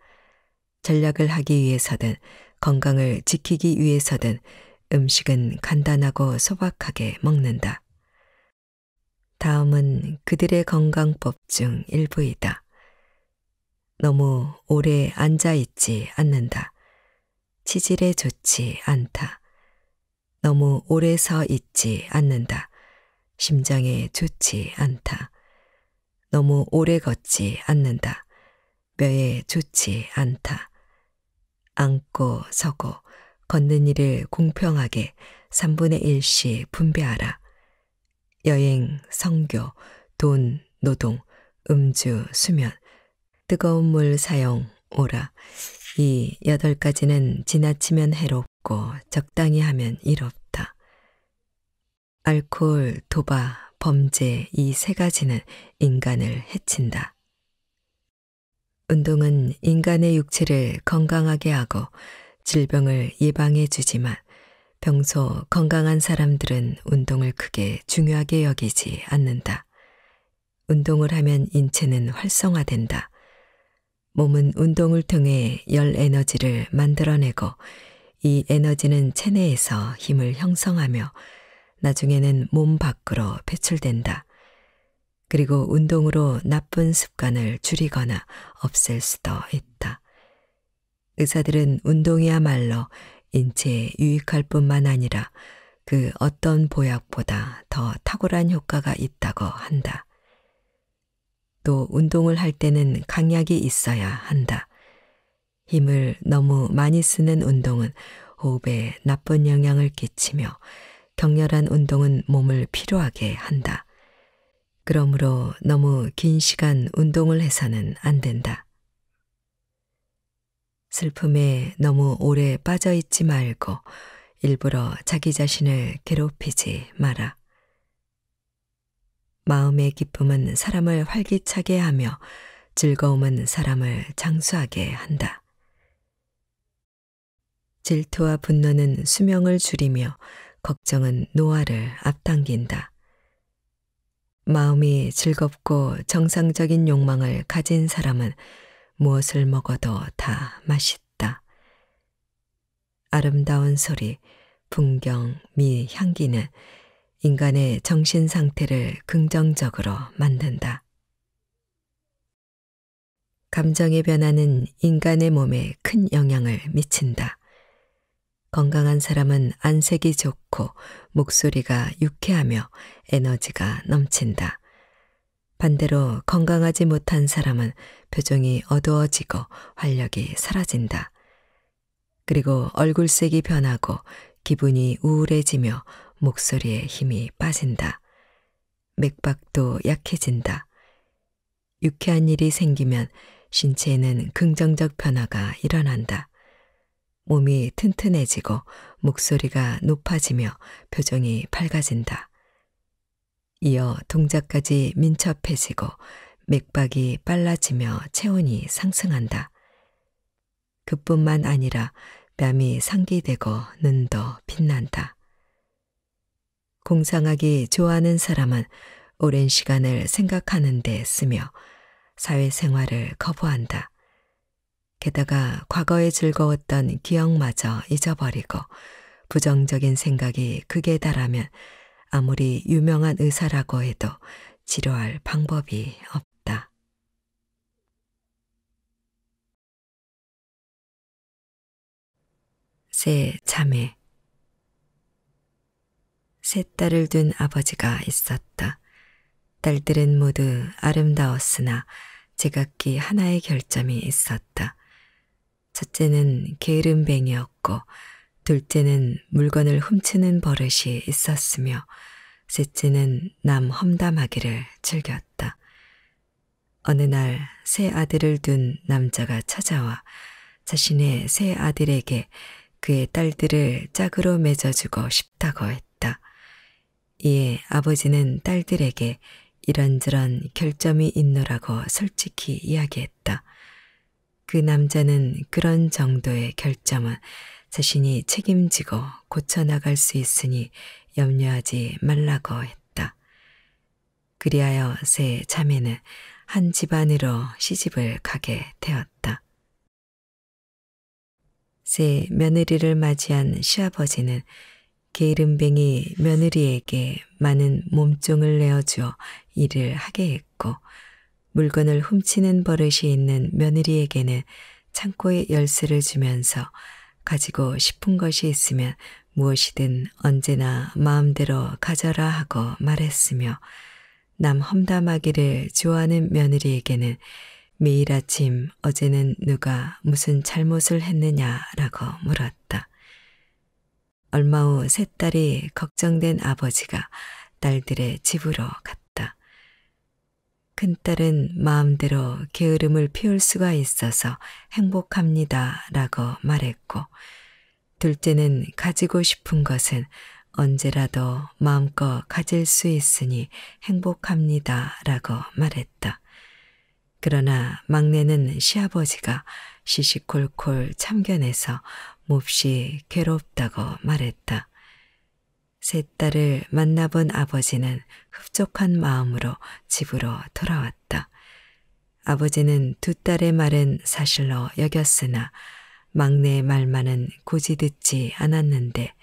전략을 하기 위해서든 건강을 지키기 위해서든 음식은 간단하고 소박하게 먹는다. 다음은 그들의 건강법 중 일부이다. 너무 오래 앉아있지 않는다. 치질에 좋지 않다. 너무 오래 서 있지 않는다. 심장에 좋지 않다. 너무 오래 걷지 않는다. 뼈에 좋지 않다. 앉고 서고 걷는 일을 공평하게 3분의 1씩 분배하라. 여행, 성교, 돈, 노동, 음주, 수면, 뜨거운 물 사용, 오라. 이 여덟 가지는 지나치면 해롭고 적당히 하면 이롭다. 알코올, 도박, 범죄 이 세 가지는 인간을 해친다. 운동은 인간의 육체를 건강하게 하고 질병을 예방해 주지만 평소 건강한 사람들은 운동을 크게 중요하게 여기지 않는다. 운동을 하면 인체는 활성화된다. 몸은 운동을 통해 열 에너지를 만들어내고 이 에너지는 체내에서 힘을 형성하며 나중에는 몸 밖으로 배출된다. 그리고 운동으로 나쁜 습관을 줄이거나 없앨 수도 있다. 의사들은 운동이야말로 인체에 유익할 뿐만 아니라 그 어떤 보약보다 더 탁월한 효과가 있다고 한다. 또 운동을 할 때는 강약이 있어야 한다. 힘을 너무 많이 쓰는 운동은 호흡에 나쁜 영향을 끼치며 격렬한 운동은 몸을 피로하게 한다. 그러므로 너무 긴 시간 운동을 해서는 안 된다. 슬픔에 너무 오래 빠져 있지 말고 일부러 자기 자신을 괴롭히지 마라. 마음의 기쁨은 사람을 활기차게 하며 즐거움은 사람을 장수하게 한다. 질투와 분노는 수명을 줄이며 걱정은 노화를 앞당긴다. 마음이 즐겁고 정상적인 욕망을 가진 사람은 무엇을 먹어도 다 맛있다. 아름다운 소리, 풍경, 미, 향기는 인간의 정신 상태를 긍정적으로 만든다. 감정의 변화는 인간의 몸에 큰 영향을 미친다. 건강한 사람은 안색이 좋고 목소리가 유쾌하며 에너지가 넘친다. 반대로 건강하지 못한 사람은 표정이 어두워지고 활력이 사라진다. 그리고 얼굴색이 변하고 기분이 우울해지며 목소리에 힘이 빠진다. 맥박도 약해진다. 유쾌한 일이 생기면 신체에는 긍정적 변화가 일어난다. 몸이 튼튼해지고 목소리가 높아지며 표정이 밝아진다. 이어 동작까지 민첩해지고 맥박이 빨라지며 체온이 상승한다. 그뿐만 아니라 뺨이 상기되고 눈도 빛난다. 공상하기 좋아하는 사람은 오랜 시간을 생각하는 데 쓰며 사회생활을 거부한다. 게다가 과거에 즐거웠던 기억마저 잊어버리고 부정적인 생각이 극에 달하면 아무리 유명한 의사라고 해도 치료할 방법이 없다. 세 자매 셋 딸을 둔 아버지가 있었다. 딸들은 모두 아름다웠으나 제각기 하나의 결점이 있었다. 첫째는 게으름뱅이였고, 둘째는 물건을 훔치는 버릇이 있었으며, 셋째는 남 험담하기를 즐겼다. 어느 날 새 아들을 둔 남자가 찾아와 자신의 새 아들에게 그의 딸들을 짝으로 맺어주고 싶다고 했다. 이에 아버지는 딸들에게 이런저런 결점이 있노라고 솔직히 이야기했다. 그 남자는 그런 정도의 결점은 자신이 책임지고 고쳐나갈 수 있으니 염려하지 말라고 했다. 그리하여 새 자매는 한 집안으로 시집을 가게 되었다. 새 며느리를 맞이한 시아버지는 게으름뱅이 며느리에게 많은 몸종을 내어주어 일을 하게 했고 물건을 훔치는 버릇이 있는 며느리에게는 창고에 열쇠를 주면서 가지고 싶은 것이 있으면 무엇이든 언제나 마음대로 가져라 하고 말했으며 남 험담하기를 좋아하는 며느리에게는 매일 아침 어제는 누가 무슨 잘못을 했느냐라고 물었다. 얼마 후 세 딸이 걱정된 아버지가 딸들의 집으로 갔다. 큰딸은 마음대로 게으름을 피울 수가 있어서 행복합니다. 라고 말했고, 둘째는 가지고 싶은 것은 언제라도 마음껏 가질 수 있으니 행복합니다. 라고 말했다. 그러나 막내는 시아버지가 시시콜콜 참견해서 몹시 괴롭다고 말했다. 세 딸을 만나본 아버지는 흡족한 마음으로 집으로 돌아왔다. 아버지는 두 딸의 말은 사실로 여겼으나 막내의 말만은 고지 듣지 않았는데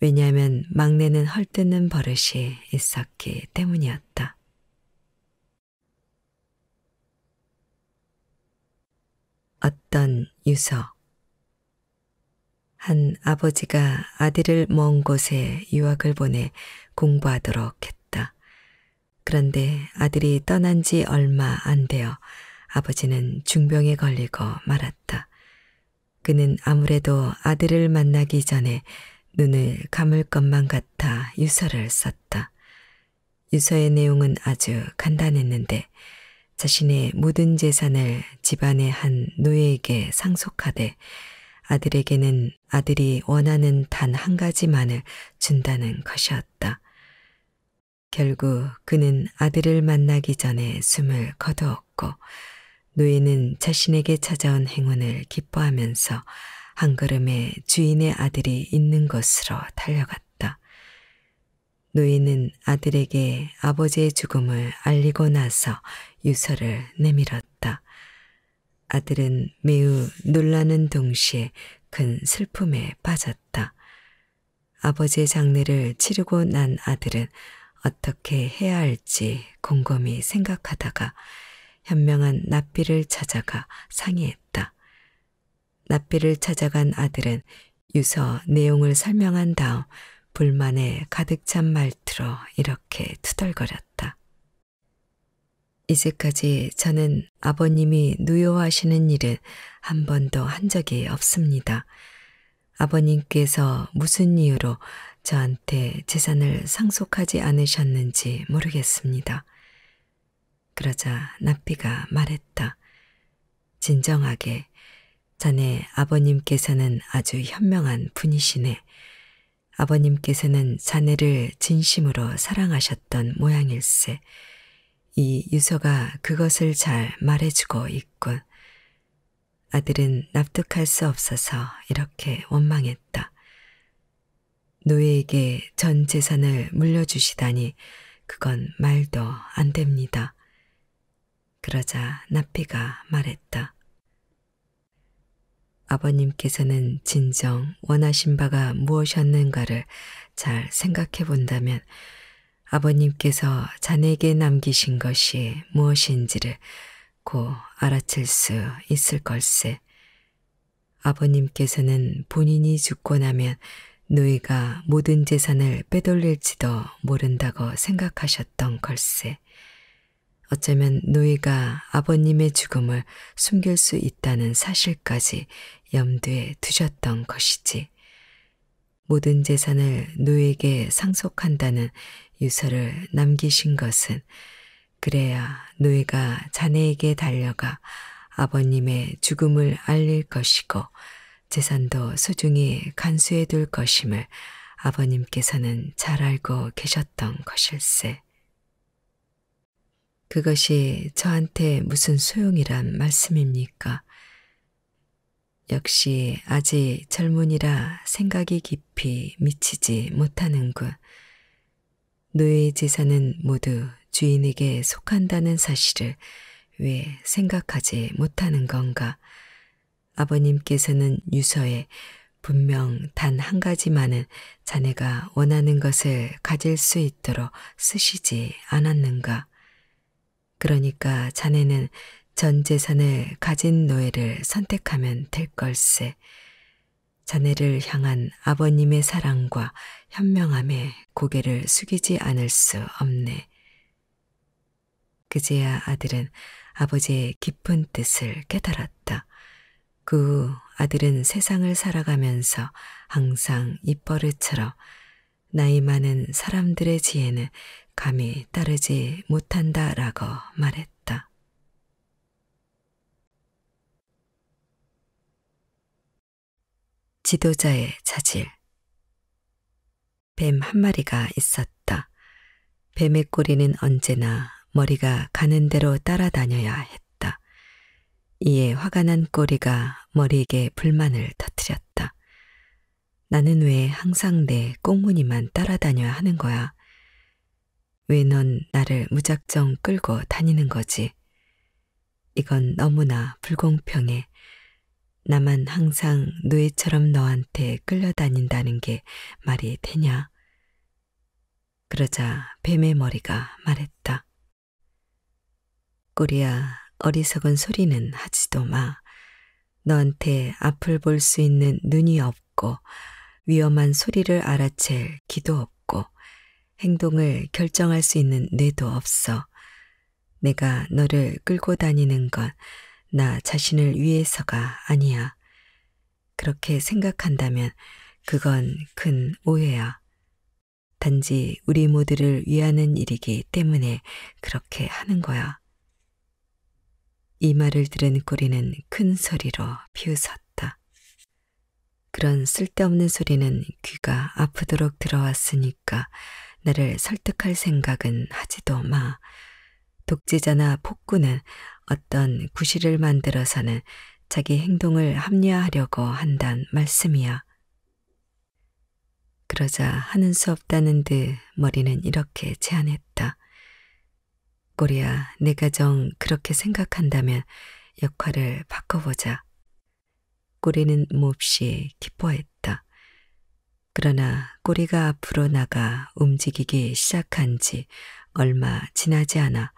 왜냐하면 막내는 헐뜯는 버릇이 있었기 때문이었다. 어떤 유서 한 아버지가 아들을 먼 곳에 유학을 보내 공부하도록 했다. 그런데 아들이 떠난 지 얼마 안 되어 아버지는 중병에 걸리고 말았다. 그는 아무래도 아들을 만나기 전에 눈을 감을 것만 같아 유서를 썼다. 유서의 내용은 아주 간단했는데 자신의 모든 재산을 집안의 한 노예에게 상속하되 아들에게는 아들이 원하는 단 한 가지만을 준다는 것이었다. 결국 그는 아들을 만나기 전에 숨을 거두었고 노인은 자신에게 찾아온 행운을 기뻐하면서 한 걸음에 주인의 아들이 있는 곳으로 달려갔다. 노인은 아들에게 아버지의 죽음을 알리고 나서 유서를 내밀었다. 아들은 매우 놀라는 동시에 큰 슬픔에 빠졌다. 아버지의 장례를 치르고 난 아들은 어떻게 해야 할지 곰곰이 생각하다가 현명한 납비를 찾아가 상의했다. 납비를 찾아간 아들은 유서 내용을 설명한 다음 불만에 가득 찬 말투로 이렇게 투덜거렸다. 이제까지 저는 아버님이 누요하시는 일은 한 번도 한 적이 없습니다. 아버님께서 무슨 이유로 저한테 재산을 상속하지 않으셨는지 모르겠습니다. 그러자 나비가 말했다. 진정하게 자네 아버님께서는 아주 현명한 분이시네. 아버님께서는 자네를 진심으로 사랑하셨던 모양일세. 이 유서가 그것을 잘 말해주고 있군. 아들은 납득할 수 없어서 이렇게 원망했다. 노예에게 전 재산을 물려주시다니 그건 말도 안 됩니다. 그러자 나피가 말했다. 아버님께서는 진정 원하신 바가 무엇이었는가를 잘 생각해 본다면 아버님께서 자네에게 남기신 것이 무엇인지를 고 알아챌 수 있을 걸세. 아버님께서는 본인이 죽고 나면 누이가 모든 재산을 빼돌릴지도 모른다고 생각하셨던 걸세. 어쩌면 누이가 아버님의 죽음을 숨길 수 있다는 사실까지 염두에 두셨던 것이지. 모든 재산을 누에게 상속한다는 유서를 남기신 것은 그래야 누이가 자네에게 달려가 아버님의 죽음을 알릴 것이고 재산도 소중히 간수해 둘 것임을 아버님께서는 잘 알고 계셨던 것일세. 그것이 저한테 무슨 소용이란 말씀입니까? 역시 아직 젊은이라 생각이 깊이 미치지 못하는군. 노예 재산은 모두 주인에게 속한다는 사실을 왜 생각하지 못하는 건가? 아버님께서는 유서에 분명 단 한 가지만은 자네가 원하는 것을 가질 수 있도록 쓰시지 않았는가. 그러니까 자네는 전 재산을 가진 노예를 선택하면 될 걸세. 자네를 향한 아버님의 사랑과 현명함에 고개를 숙이지 않을 수 없네. 그제야 아들은 아버지의 깊은 뜻을 깨달았다. 그후 아들은 세상을 살아가면서 항상 입버릇처럼 나이 많은 사람들의 지혜는 감히 따르지 못한다라고 말했다. 지도자의 자질 뱀 한 마리가 있었다. 뱀의 꼬리는 언제나 머리가 가는 대로 따라다녀야 했다. 이에 화가 난 꼬리가 머리에게 불만을 터뜨렸다. 나는 왜 항상 내 꽁무니만 따라다녀야 하는 거야? 왜 넌 나를 무작정 끌고 다니는 거지? 이건 너무나 불공평해. 나만 항상 노예처럼 너한테 끌려다닌다는 게 말이 되냐? 그러자 뱀의 머리가 말했다. 꼬리야, 어리석은 소리는 하지도 마. 너한테 앞을 볼 수 있는 눈이 없고 위험한 소리를 알아챌 기도 없고 행동을 결정할 수 있는 뇌도 없어. 내가 너를 끌고 다니는 건 나 자신을 위해서가 아니야. 그렇게 생각한다면 그건 큰 오해야. 단지 우리 모두를 위하는 일이기 때문에 그렇게 하는 거야. 이 말을 들은 꼬리는 큰 소리로 비웃었다. 그런 쓸데없는 소리는 귀가 아프도록 들어왔으니까 나를 설득할 생각은 하지도 마. 독재자나 폭군은 어떤 구실을 만들어서는 자기 행동을 합리화하려고 한단 말씀이야. 그러자 하는 수 없다는 듯 머리는 이렇게 제안했다. 꼬리야 내가 정 그렇게 생각한다면 역할을 바꿔보자. 꼬리는 몹시 기뻐했다. 그러나 꼬리가 앞으로 나가 움직이기 시작한 지 얼마 지나지 않아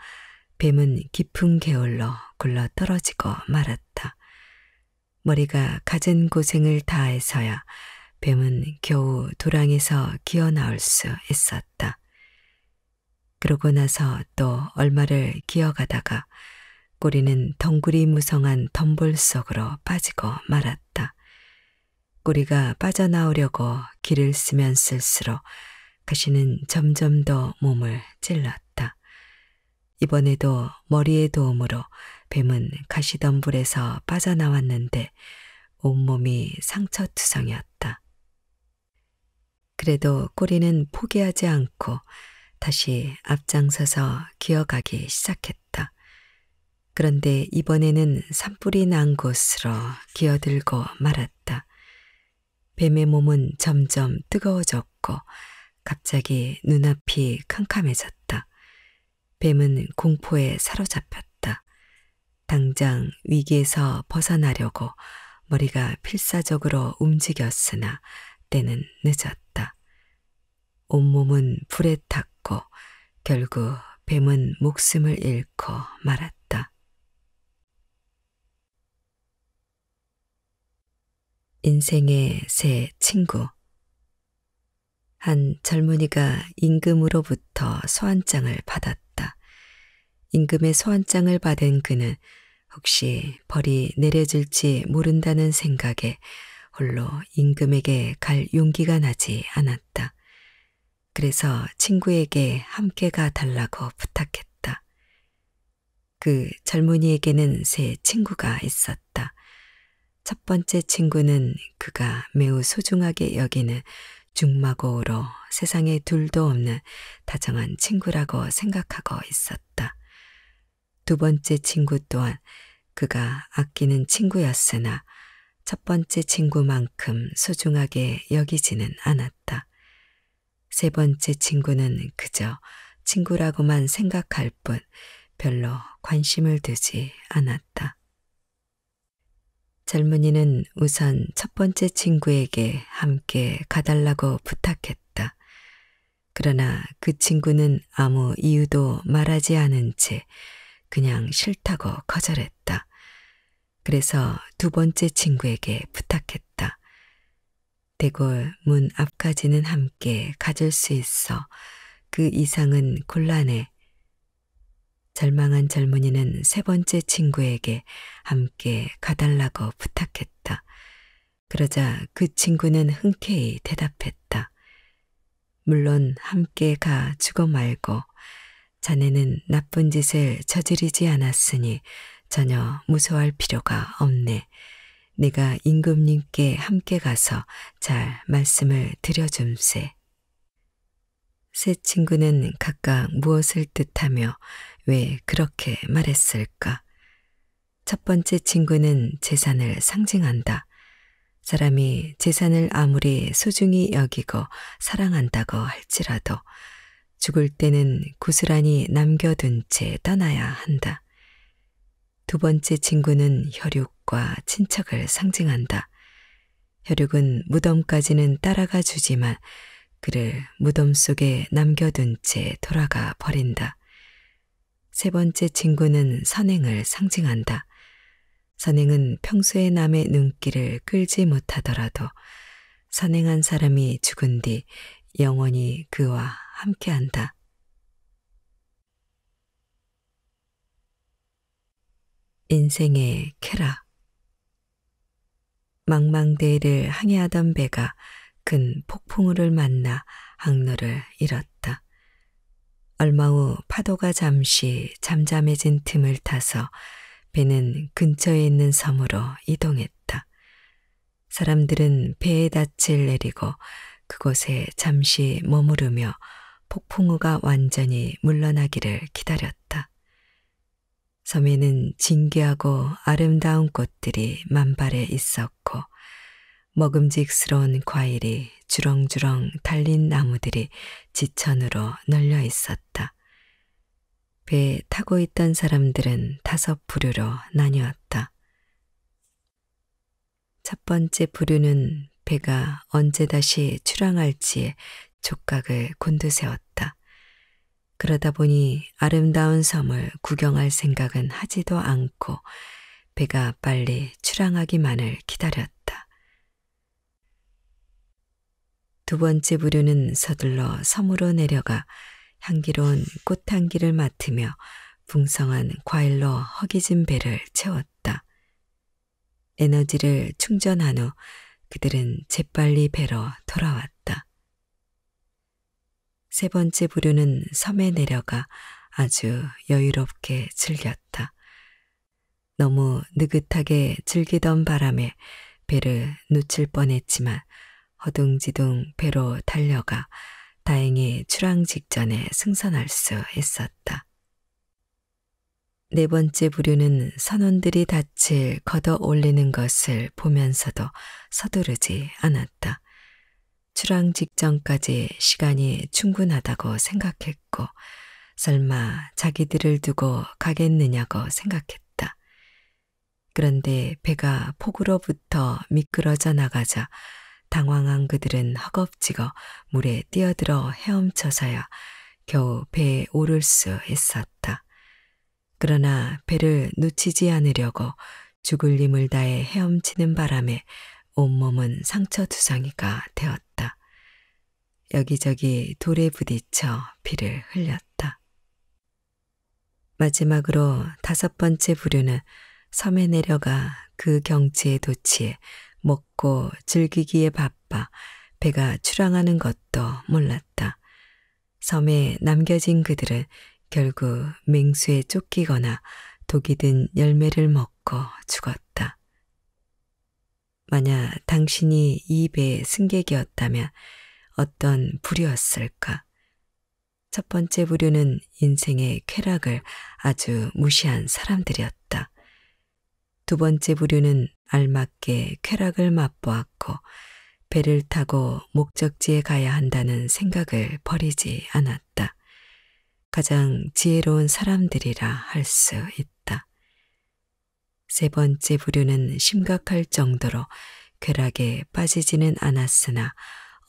뱀은 깊은 개울로 굴러 떨어지고 말았다. 머리가 가진 고생을 다해서야 뱀은 겨우 도랑에서 기어 나올 수 있었다. 그러고 나서 또 얼마를 기어가다가 꼬리는 덩굴이 무성한 덤불 속으로 빠지고 말았다. 꼬리가 빠져나오려고 길을 쓰면 쓸수록 가시는 점점 더 몸을 찔렀다. 이번에도 머리의 도움으로 뱀은 가시덤불에서 빠져나왔는데 온몸이 상처투성이었다. 그래도 꼬리는 포기하지 않고 다시 앞장서서 기어가기 시작했다. 그런데 이번에는 산불이 난 곳으로 기어들고 말았다. 뱀의 몸은 점점 뜨거워졌고 갑자기 눈앞이 캄캄해졌다. 뱀은 공포에 사로잡혔다. 당장 위기에서 벗어나려고 머리가 필사적으로 움직였으나 때는 늦었다. 온몸은 불에 탔고 결국 뱀은 목숨을 잃고 말았다. 인생의 새 친구 한 젊은이가 임금으로부터 소환장을 받았다. 임금의 소환장을 받은 그는 혹시 벌이 내려질지 모른다는 생각에 홀로 임금에게 갈 용기가 나지 않았다. 그래서 친구에게 함께 가달라고 부탁했다. 그 젊은이에게는 세 친구가 있었다. 첫 번째 친구는 그가 매우 소중하게 여기는 중마고로 세상에 둘도 없는 다정한 친구라고 생각하고 있었다. 두 번째 친구 또한 그가 아끼는 친구였으나 첫 번째 친구만큼 소중하게 여기지는 않았다. 세 번째 친구는 그저 친구라고만 생각할 뿐 별로 관심을 두지 않았다. 젊은이는 우선 첫 번째 친구에게 함께 가달라고 부탁했다. 그러나 그 친구는 아무 이유도 말하지 않은 채 그냥 싫다고 거절했다. 그래서 두 번째 친구에게 부탁했다. 대골 문 앞까지는 함께 가질 수 있어 그 이상은 곤란해. 절망한 젊은이는 세 번째 친구에게 함께 가달라고 부탁했다. 그러자 그 친구는 흔쾌히 대답했다. 물론 함께 가 주고 말고 자네는 나쁜 짓을 저지르지 않았으니 전혀 무서워할 필요가 없네. 내가 임금님께 함께 가서 잘 말씀을 드려줌세. 세 친구는 각각 무엇을 뜻하며 왜 그렇게 말했을까? 첫 번째 친구는 재산을 상징한다. 사람이 재산을 아무리 소중히 여기고 사랑한다고 할지라도 죽을 때는 고스란히 남겨둔 채 떠나야 한다. 두 번째 친구는 혈육과 친척을 상징한다. 혈육은 무덤까지는 따라가 주지만 그를 무덤 속에 남겨둔 채 돌아가 버린다. 세 번째 친구는 선행을 상징한다. 선행은 평소에 남의 눈길을 끌지 못하더라도 선행한 사람이 죽은 뒤 영원히 그와 함께한다. 인생의 쾌락. 망망대해를 항해하던 배가 큰 폭풍우를 만나 항로를 잃었다. 얼마 후 파도가 잠시 잠잠해진 틈을 타서 배는 근처에 있는 섬으로 이동했다. 사람들은 배에 닻을 내리고 그곳에 잠시 머무르며 폭풍우가 완전히 물러나기를 기다렸다. 섬에는 진귀하고 아름다운 꽃들이 만발해 있었고 먹음직스러운 과일이 주렁주렁 달린 나무들이 지천으로 널려 있었다. 배에 타고 있던 사람들은 다섯 부류로 나뉘었다. 첫 번째 부류는 배가 언제 다시 출항할지에 촉각을 곤두세웠다. 그러다 보니 아름다운 섬을 구경할 생각은 하지도 않고 배가 빨리 출항하기만을 기다렸다. 두 번째 부류는 서둘러 섬으로 내려가 향기로운 꽃향기를 맡으며 풍성한 과일로 허기진 배를 채웠다. 에너지를 충전한 후 그들은 재빨리 배로 돌아왔다. 세 번째 부류는 섬에 내려가 아주 여유롭게 즐겼다. 너무 느긋하게 즐기던 바람에 배를 놓칠 뻔했지만 허둥지둥 배로 달려가 다행히 출항 직전에 승선할 수 있었다. 네 번째 부류는 선원들이 닻을 걷어 올리는 것을 보면서도 서두르지 않았다. 출항 직전까지 시간이 충분하다고 생각했고, 설마 자기들을 두고 가겠느냐고 생각했다. 그런데 배가 폭으로부터 미끄러져 나가자 당황한 그들은 허겁지겁 물에 뛰어들어 헤엄쳐서야 겨우 배에 오를 수 있었다. 그러나 배를 놓치지 않으려고 죽을 힘을 다해 헤엄치는 바람에 온몸은 상처두상이가 되었다. 여기저기 돌에 부딪혀 피를 흘렸다. 마지막으로 다섯 번째 부류는 섬에 내려가 그 경치에 도치해 먹고 즐기기에 바빠 배가 출항하는 것도 몰랐다. 섬에 남겨진 그들은 결국 맹수에 쫓기거나 독이 든 열매를 먹고 죽었다. 만약 당신이 이 배의 승객이었다면 어떤 부류였을까? 첫 번째 부류는 인생의 쾌락을 아주 무시한 사람들이었다. 두 번째 부류는 알맞게 쾌락을 맛보았고 배를 타고 목적지에 가야 한다는 생각을 버리지 않았다. 가장 지혜로운 사람들이라 할 수 있다. 세 번째 부류는 심각할 정도로 괴락에 빠지지는 않았으나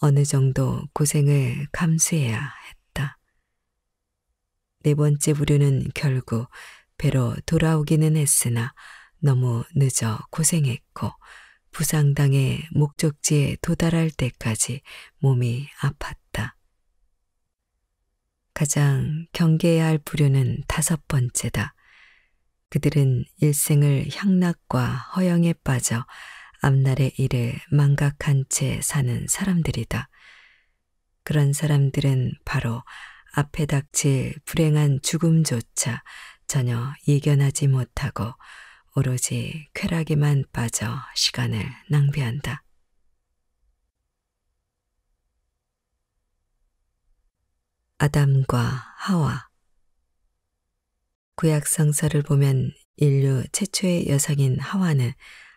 어느 정도 고생을 감수해야 했다. 네 번째 부류는 결국 배로 돌아오기는 했으나 너무 늦어 고생했고 부상당해 목적지에 도달할 때까지 몸이 아팠다. 가장 경계해야 할 부류는 다섯 번째다. 그들은 일생을 향락과 허영에 빠져 앞날의 일을 망각한 채 사는 사람들이다. 그런 사람들은 바로 앞에 닥칠 불행한 죽음조차 전혀 예견하지 못하고 오로지 쾌락에만 빠져 시간을 낭비한다. 아담과 하와 구약 성서를 보면 인류 최초의 여성인 하와는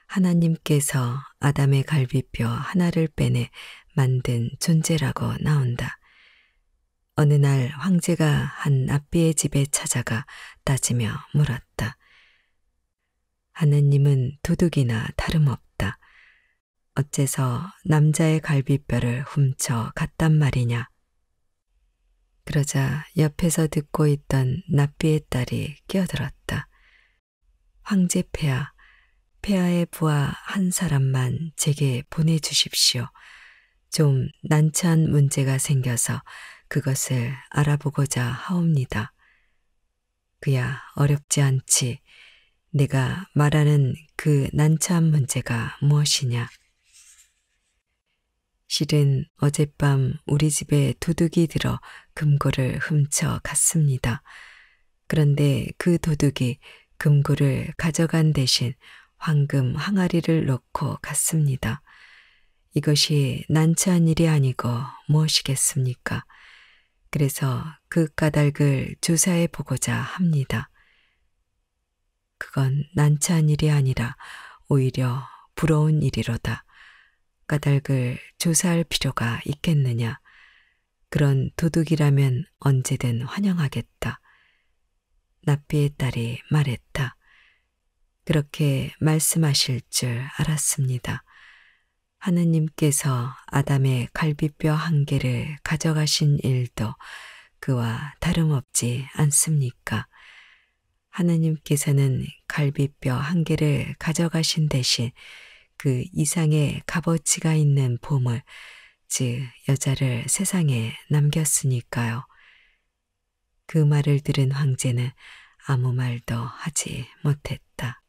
하나님께서 아담의 갈비뼈 하나를 빼내 만든 존재라고 나온다. 어느 날 황제가 한 아비의 집에 찾아가 따지며 물었다. 하느님은 도둑이나 다름없다. 어째서 남자의 갈비뼈를 훔쳐 갔단 말이냐. 그러자 옆에서 듣고 있던 나비의 딸이 끼어들었다. 황제 폐하, 폐하의 부하 한 사람만 제게 보내주십시오. 좀 난처한 문제가 생겨서 그것을 알아보고자 하옵니다. 그야 어렵지 않지. 내가 말하는 그 난처한 문제가 무엇이냐? 실은 어젯밤 우리 집에 도둑이 들어 금고를 훔쳐 갔습니다. 그런데 그 도둑이 금고를 가져간 대신 황금 항아리를 놓고 갔습니다. 이것이 난처한 일이 아니고 무엇이겠습니까? 그래서 그 까닭을 조사해 보고자 합니다. 그건 난처한 일이 아니라 오히려 부러운 일이로다. 까닭을 조사할 필요가 있겠느냐. 그런 도둑이라면 언제든 환영하겠다. 나비의 딸이 말했다. 그렇게 말씀하실 줄 알았습니다. 하느님께서 아담의 갈비뼈 한 개를 가져가신 일도 그와 다름없지 않습니까? 하느님께서는 갈비뼈 한 개를 가져가신 대신 그 이상의 값어치가 있는 보물, 즉 여자를 세상에 남겼으니까요. 그 말을 들은 황제는 아무 말도 하지 못했다.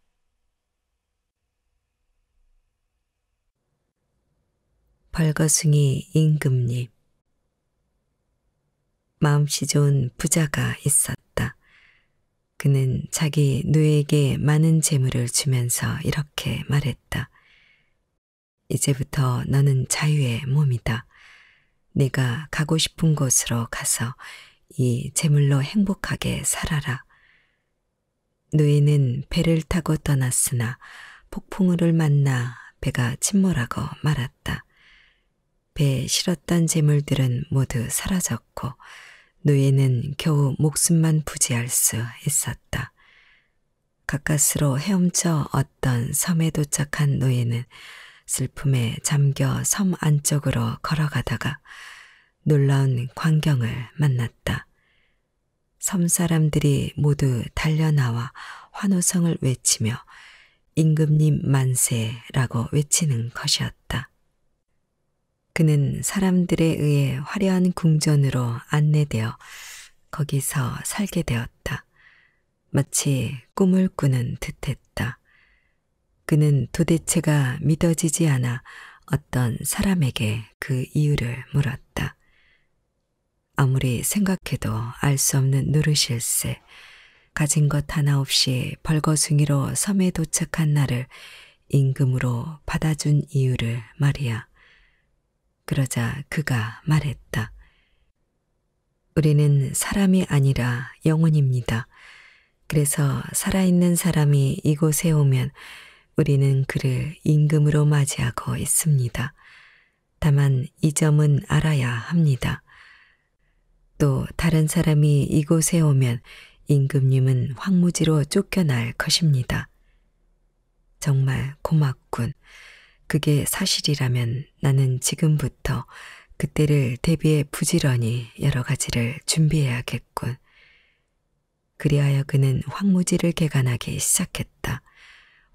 벌거숭이 임금님 마음씨 좋은 부자가 있었다. 그는 자기 누에게 많은 재물을 주면서 이렇게 말했다. 이제부터 너는 자유의 몸이다. 네가 가고 싶은 곳으로 가서 이 제물로 행복하게 살아라. 노예는 배를 타고 떠났으나 폭풍우를 만나 배가 침몰하고 말았다. 배에 실었던 재물들은 모두 사라졌고 노예는 겨우 목숨만 부지할 수 있었다. 가까스로 헤엄쳐 어떤 섬에 도착한 노예는 슬픔에 잠겨 섬 안쪽으로 걸어가다가 놀라운 광경을 만났다. 섬 사람들이 모두 달려나와 환호성을 외치며 임금님 만세라고 외치는 것이었다. 그는 사람들에 의해 화려한 궁전으로 안내되어 거기서 살게 되었다. 마치 꿈을 꾸는 듯했다. 그는 도대체가 믿어지지 않아 어떤 사람에게 그 이유를 물었다. 아무리 생각해도 알 수 없는 노르실세, 가진 것 하나 없이 벌거숭이로 섬에 도착한 나를 임금으로 받아준 이유를 말이야. 그러자 그가 말했다. 우리는 사람이 아니라 영혼입니다. 그래서 살아있는 사람이 이곳에 오면 우리는 그를 임금으로 맞이하고 있습니다. 다만 이 점은 알아야 합니다. 또 다른 사람이 이곳에 오면 임금님은 황무지로 쫓겨날 것입니다. 정말 고맙군. 그게 사실이라면 나는 지금부터 그때를 대비해 부지런히 여러 가지를 준비해야겠군. 그리하여 그는 황무지를 개간하기 시작했다.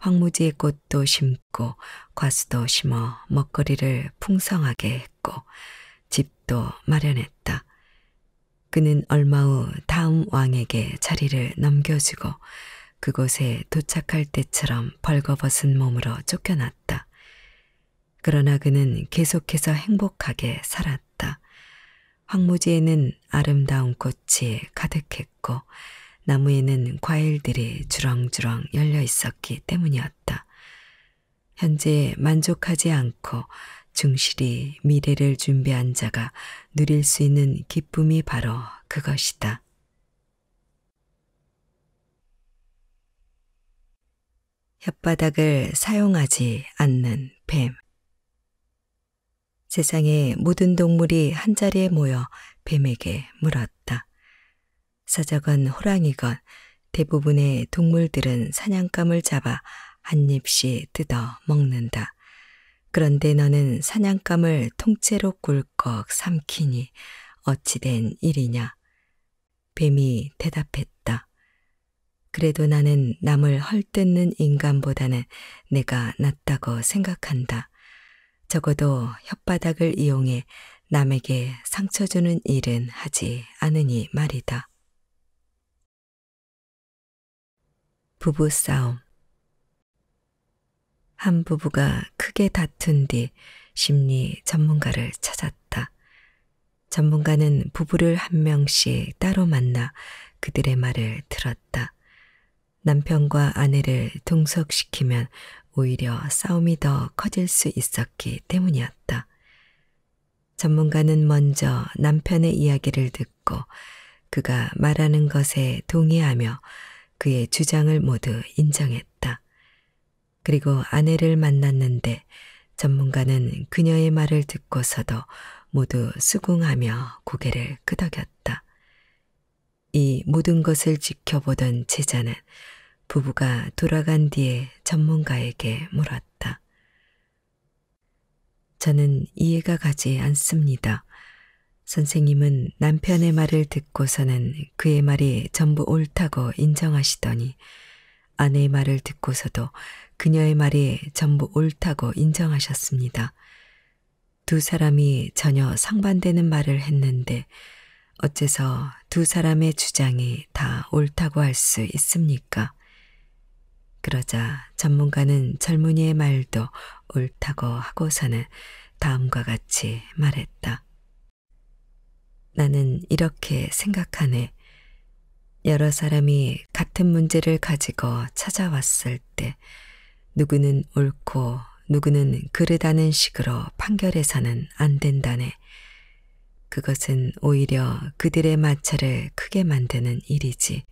황무지 의 꽃도 심고 과수도 심어 먹거리를 풍성하게 했고 집도 마련했다. 그는 얼마 후 다음 왕에게 자리를 넘겨주고 그곳에 도착할 때처럼 벌거벗은 몸으로 쫓겨났다. 그러나 그는 계속해서 행복하게 살았다. 황무지에는 아름다운 꽃이 가득했고 나무에는 과일들이 주렁주렁 열려 있었기 때문이었다. 현재 만족하지 않고 충실히 미래를 준비한 자가 누릴 수 있는 기쁨이 바로 그것이다. 혓바닥을 사용하지 않는 뱀. 세상의 모든 동물이 한자리에 모여 뱀에게 물었다. 사적은 호랑이건 대부분의 동물들은 사냥감을 잡아 한 입씩 뜯어 먹는다. 그런데 너는 사냥감을 통째로 꿀꺽 삼키니 어찌된 일이냐? 뱀이 대답했다. 그래도 나는 남을 헐뜯는 인간보다는 내가 낫다고 생각한다. 적어도 혓바닥을 이용해 남에게 상처 주는 일은 하지 않으니 말이다. 부부싸움. 한 부부가 크게 다툰 뒤 심리 전문가를 찾았다. 전문가는 부부를 한 명씩 따로 만나 그들의 말을 들었다. 남편과 아내를 동석시키면 오히려 싸움이 더 커질 수 있었기 때문이었다. 전문가는 먼저 남편의 이야기를 듣고 그가 말하는 것에 동의하며 그의 주장을 모두 인정했다. 그리고 아내를 만났는데 전문가는 그녀의 말을 듣고서도 모두 수긍하며 고개를 끄덕였다. 이 모든 것을 지켜보던 제자는 부부가 돌아간 뒤에 전문가에게 물었다. 저는 이해가 가지 않습니다. 선생님은 남편의 말을 듣고서는 그의 말이 전부 옳다고 인정하시더니 아내의 말을 듣고서도 그녀의 말이 전부 옳다고 인정하셨습니다. 두 사람이 전혀 상반되는 말을 했는데 어째서 두 사람의 주장이 다 옳다고 할 수 있습니까? 그러자 전문가는 젊은이의 말도 옳다고 하고서는 다음과 같이 말했다. 나는 이렇게 생각하네. 여러 사람이 같은 문제를 가지고 찾아왔을 때 누구는 옳고 누구는 그르다는 식으로 판결해서는 안 된다네. 그것은 오히려 그들의 마찰을 크게 만드는 일이지.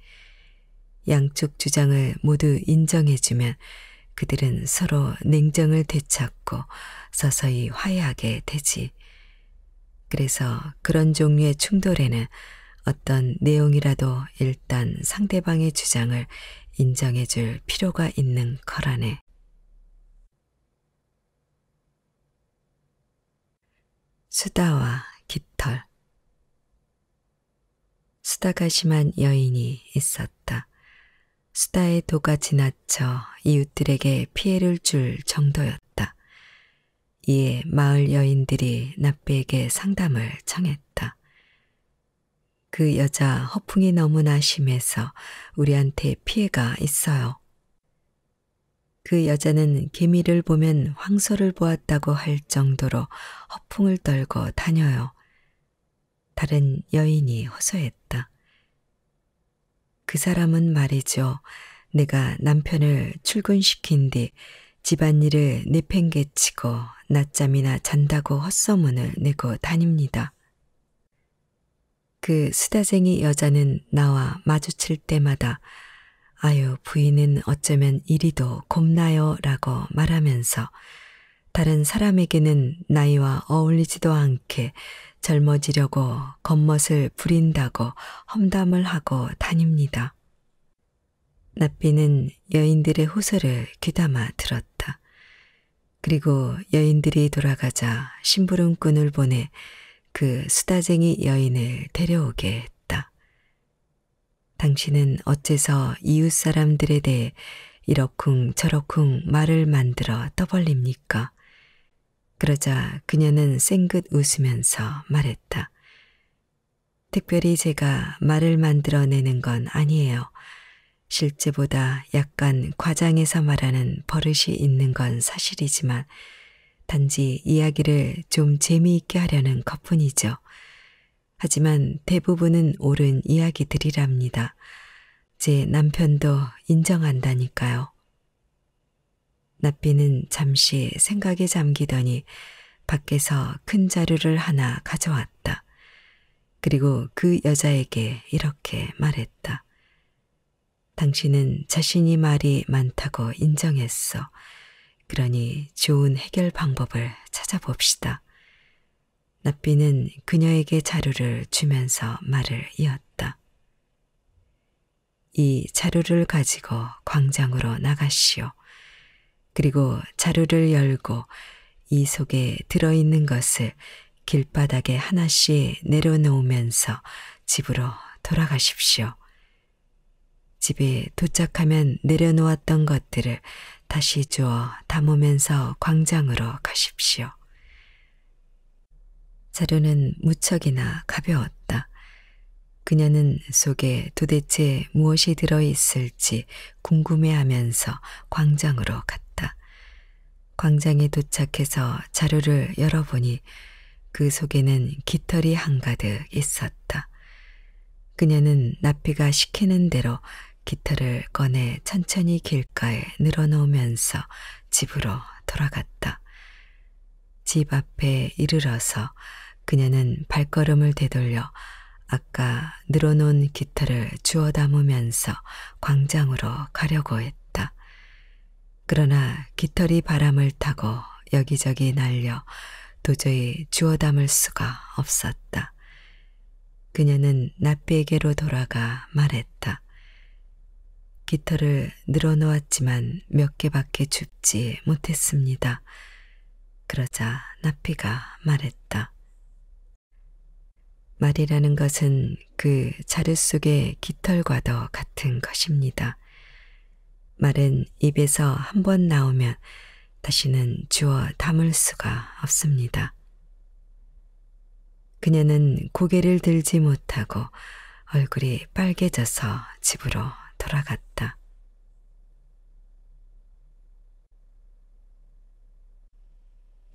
양쪽 주장을 모두 인정해주면 그들은 서로 냉정을 되찾고 서서히 화해하게 되지. 그래서 그런 종류의 충돌에는 어떤 내용이라도 일단 상대방의 주장을 인정해 줄 필요가 있는 거라네. 수다와 깃털 수다가 심한 여인이 있었다. 수다의 도가 지나쳐 이웃들에게 피해를 줄 정도였다. 이에 마을 여인들이 나빼에게 상담을 청했다. 그 여자 허풍이 너무나 심해서 우리한테 피해가 있어요. 그 여자는 개미를 보면 황소를 보았다고 할 정도로 허풍을 떨고 다녀요. 다른 여인이 호소했다. 그 사람은 말이죠. 내가 남편을 출근시킨 뒤 집안일을 내팽개치고 낮잠이나 잔다고 헛소문을 내고 다닙니다. 그 수다쟁이 여자는 나와 마주칠 때마다 아유 부인은 어쩌면 이리도 곱나요 라고 말하면서 다른 사람에게는 나이와 어울리지도 않게 젊어지려고 겉멋을 부린다고 험담을 하고 다닙니다. 나비는 여인들의 호소를 귀담아 들었다. 그리고 여인들이 돌아가자 심부름꾼을 보내 그 수다쟁이 여인을 데려오게 했다. 당신은 어째서 이웃 사람들에 대해 이러쿵 저러쿵 말을 만들어 떠벌립니까? 그러자 그녀는 쌩긋 웃으면서 말했다. 특별히 제가 말을 만들어내는 건 아니에요. 실제보다 약간 과장해서 말하는 버릇이 있는 건 사실이지만 단지 이야기를 좀 재미있게 하려는 것뿐이죠. 하지만 대부분은 옳은 이야기들이랍니다. 제 남편도 인정한다니까요. 나비는 잠시 생각에 잠기더니 밖에서 큰 자루를 하나 가져왔다. 그리고 그 여자에게 이렇게 말했다. 당신은 자신이 말이 많다고 인정했어. 그러니 좋은 해결 방법을 찾아봅시다. 나비는 그녀에게 자료를 주면서 말을 이었다. 이 자료를 가지고 광장으로 나가시오. 그리고 자료를 열고 이 속에 들어있는 것을 길바닥에 하나씩 내려놓으면서 집으로 돌아가십시오. 집에 도착하면 내려놓았던 것들을 다시 주어 담으면서 광장으로 가십시오. 자료는 무척이나 가벼웠다. 그녀는 속에 도대체 무엇이 들어있을지 궁금해하면서 광장으로 갔다. 광장에 도착해서 자료를 열어보니 그 속에는 깃털이 한가득 있었다. 그녀는 나피가 시키는 대로 기타를 꺼내 천천히 길가에 늘어놓으면서 집으로 돌아갔다. 집 앞에 이르러서 그녀는 발걸음을 되돌려 아까 늘어놓은 기타를 주워 담으면서 광장으로 가려고 했다. 그러나 깃털이 바람을 타고 여기저기 날려 도저히 주워 담을 수가 없었다. 그녀는 나비에게로 돌아가 말했다. 깃털을 늘어놓았지만 몇 개밖에 줍지 못했습니다. 그러자 나피가 말했다. 말이라는 것은 그 자루 속의 깃털과도 같은 것입니다. 말은 입에서 한 번 나오면 다시는 주워 담을 수가 없습니다. 그녀는 고개를 들지 못하고 얼굴이 빨개져서 집으로 돌아갔다.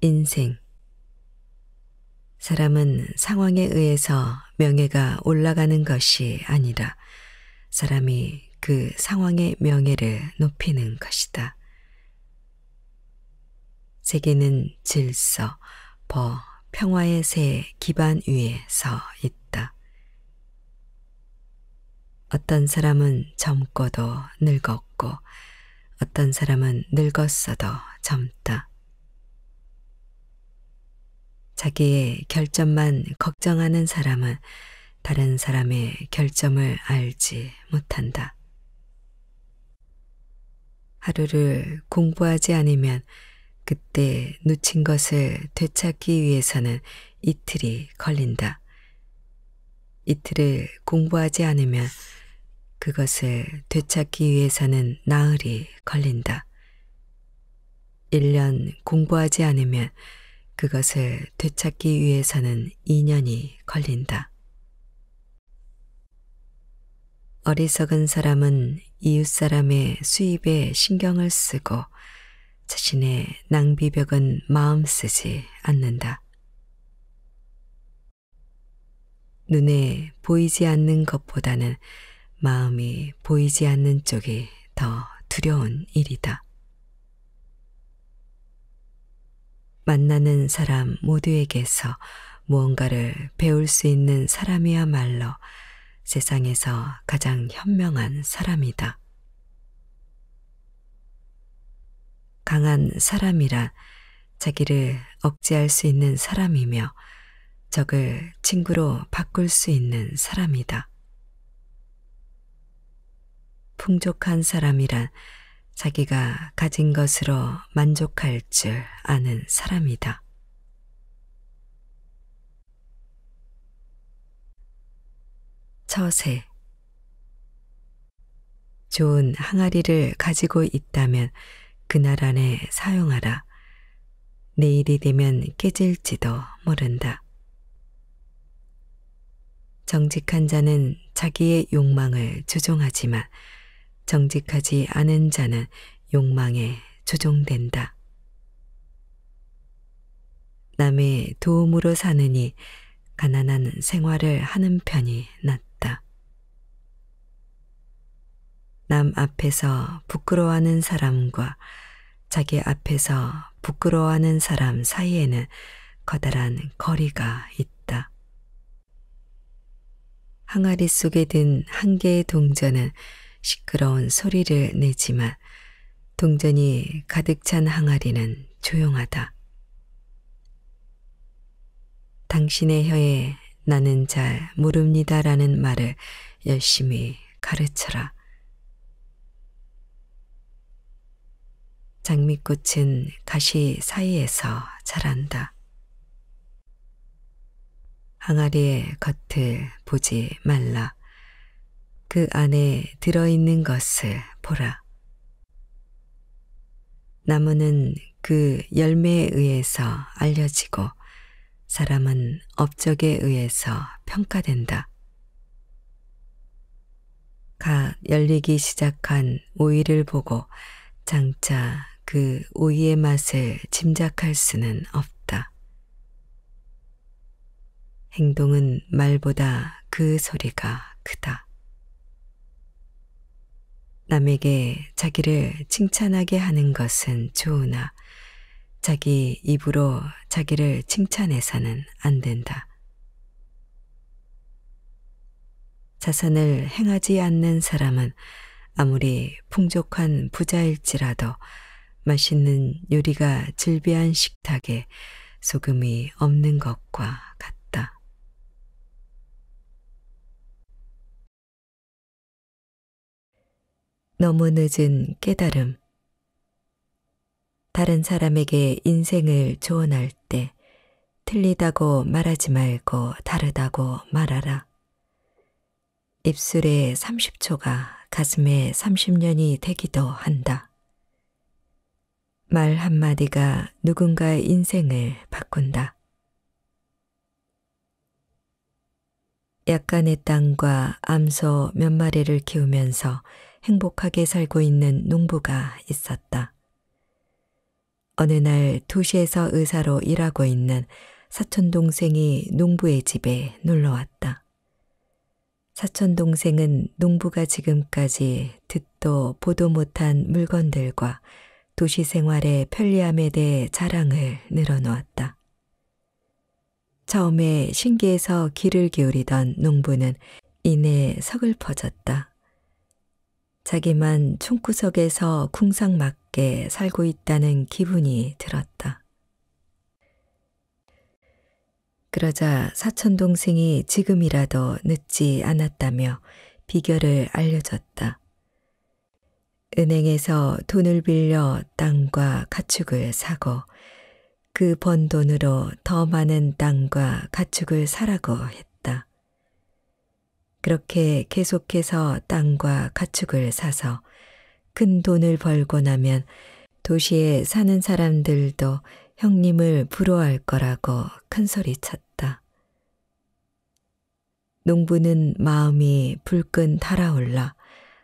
인생. 사람은 상황에 의해서 명예가 올라가는 것이 아니라 사람이 그 상황의 명예를 높이는 것이다. 세계는 질서, 법, 평화의 새 기반 위에 서 있다. 어떤 사람은 젊고도 늙었고, 어떤 사람은 늙었어도 젊다. 자기의 결점만 걱정하는 사람은 다른 사람의 결점을 알지 못한다. 하루를 공부하지 않으면 그때 놓친 것을 되찾기 위해서는 이틀이 걸린다. 이틀을 공부하지 않으면 그것을 되찾기 위해서는 나흘이 걸린다. 1년 공부하지 않으면 그것을 되찾기 위해서는 2년이 걸린다. 어리석은 사람은 이웃사람의 수입에 신경을 쓰고 자신의 낭비벽은 마음 쓰지 않는다. 눈에 보이지 않는 것보다는 마음이 보이지 않는 쪽이 더 두려운 일이다. 만나는 사람 모두에게서 무언가를 배울 수 있는 사람이야말로 세상에서 가장 현명한 사람이다. 강한 사람이란 자기를 억제할 수 있는 사람이며 적을 친구로 바꿀 수 있는 사람이다. 풍족한 사람이란 자기가 가진 것으로 만족할 줄 아는 사람이다. 처세 좋은 항아리를 가지고 있다면 그날 안에 사용하라. 내일이 되면 깨질지도 모른다. 정직한 자는 자기의 욕망을 조종하지만 정직하지 않은 자는 욕망에 조종된다. 남의 도움으로 사느니 가난한 생활을 하는 편이 낫다. 남 앞에서 부끄러워하는 사람과 자기 앞에서 부끄러워하는 사람 사이에는 커다란 거리가 있다. 항아리 속에 든 한 개의 동전은 시끄러운 소리를 내지만 동전이 가득 찬 항아리는 조용하다. 당신의 혀에 나는 잘 모릅니다라는 말을 열심히 가르쳐라. 장미꽃은 가시 사이에서 자란다. 항아리의 겉을 보지 말라. 그 안에 들어있는 것을 보라. 나무는 그 열매에 의해서 알려지고 사람은 업적에 의해서 평가된다. 갓 열리기 시작한 오이를 보고 장차 그 오이의 맛을 짐작할 수는 없다. 행동은 말보다 그 소리가 크다. 남에게 자기를 칭찬하게 하는 것은 좋으나 자기 입으로 자기를 칭찬해서는 안 된다. 자산을 행하지 않는 사람은 아무리 풍족한 부자일지라도 맛있는 요리가 즐비한 식탁에 소금이 없는 것과 같다. 너무 늦은 깨달음. 다른 사람에게 인생을 조언할 때 틀리다고 말하지 말고 다르다고 말하라. 입술에 30초가 가슴에 30년이 되기도 한다. 말 한마디가 누군가의 인생을 바꾼다. 약간의 땅과 암소 몇 마리를 키우면서 행복하게 살고 있는 농부가 있었다. 어느 날 2시에서 의사로 일하고 있는 사촌동생이 농부의 집에 놀러왔다. 사촌동생은 농부가 지금까지 듣도 보도 못한 물건들과 도시 생활의 편리함에 대해 자랑을 늘어놓았다. 처음에 신기해서 귀를 기울이던 농부는 이내 서글퍼졌다. 자기만 총구석에서 궁상맞게 살고 있다는 기분이 들었다. 그러자 사촌동생이 지금이라도 늦지 않았다며 비결을 알려줬다. 은행에서 돈을 빌려 땅과 가축을 사고 그 번 돈으로 더 많은 땅과 가축을 사라고 했다. 그렇게 계속해서 땅과 가축을 사서 큰 돈을 벌고 나면 도시에 사는 사람들도 형님을 부러워할 거라고 큰소리쳤다. 농부는 마음이 불끈 달아올라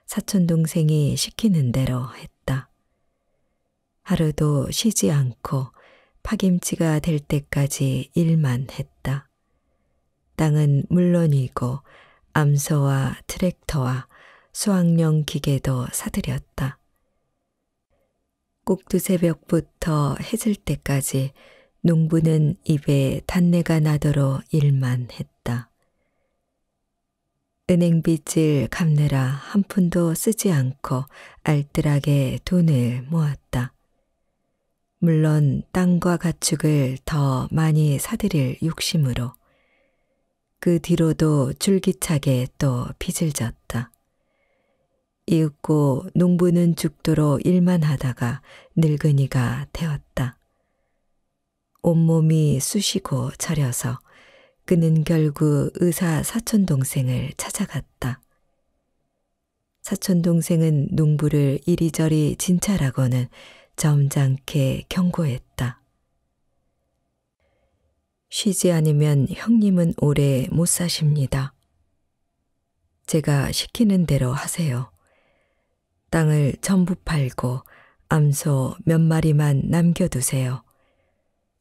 사촌동생이 시키는 대로 했다. 하루도 쉬지 않고 파김치가 될 때까지 일만 했다. 땅은 물론이고 암서와 트랙터와 수학용 기계도 사들였다. 꼭두새벽부터 해질 때까지 농부는 입에 단내가 나도록 일만 했다. 은행빚을 갚느라 한 푼도 쓰지 않고 알뜰하게 돈을 모았다. 물론 땅과 가축을 더 많이 사들일 욕심으로 그 뒤로도 줄기차게 또 빚을 졌다. 이윽고 농부는 죽도록 일만 하다가 늙은이가 되었다. 온몸이 쑤시고 저려서 그는 결국 의사 사촌동생을 찾아갔다. 사촌동생은 농부를 이리저리 진찰하고는 점잖게 경고했다. 쉬지 않으면 형님은 오래 못 사십니다. 제가 시키는 대로 하세요. 땅을 전부 팔고 암소 몇 마리만 남겨두세요.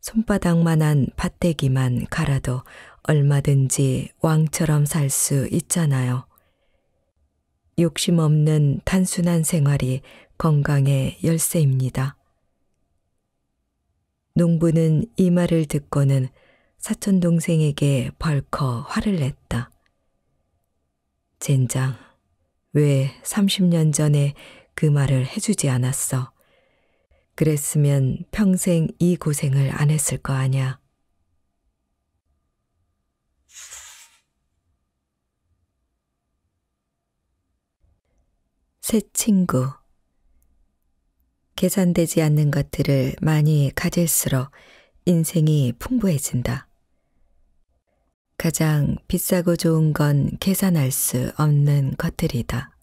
손바닥만한 밭대기만 갈아도 얼마든지 왕처럼 살 수 있잖아요. 욕심 없는 단순한 생활이 건강의 열쇠입니다. 농부는 이 말을 듣고는 사촌 동생에게 벌컥 화를 냈다. 젠장, 왜 30년 전에 그 말을 해주지 않았어? 그랬으면 평생 이 고생을 안 했을 거 아냐. 새 친구. 계산되지 않는 것들을 많이 가질수록 인생이 풍부해진다. 가장 비싸고 좋은 건 계산할 수 없는 것들이다.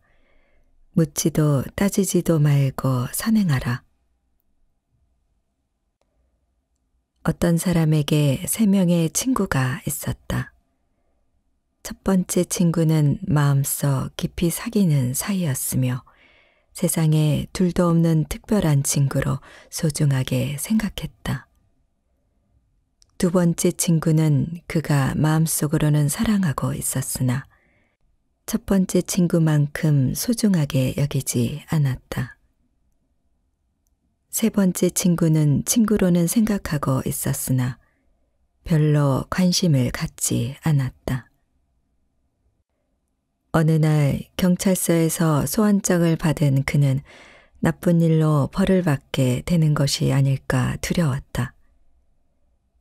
묻지도 따지지도 말고 선행하라. 어떤 사람에게 세 명의 친구가 있었다. 첫 번째 친구는 마음속 깊이 사귀는 사이였으며 세상에 둘도 없는 특별한 친구로 소중하게 생각했다. 두 번째 친구는 그가 마음속으로는 사랑하고 있었으나 첫 번째 친구만큼 소중하게 여기지 않았다. 세 번째 친구는 친구로는 생각하고 있었으나 별로 관심을 갖지 않았다. 어느 날 경찰서에서 소환장을 받은 그는 나쁜 일로 벌을 받게 되는 것이 아닐까 두려웠다.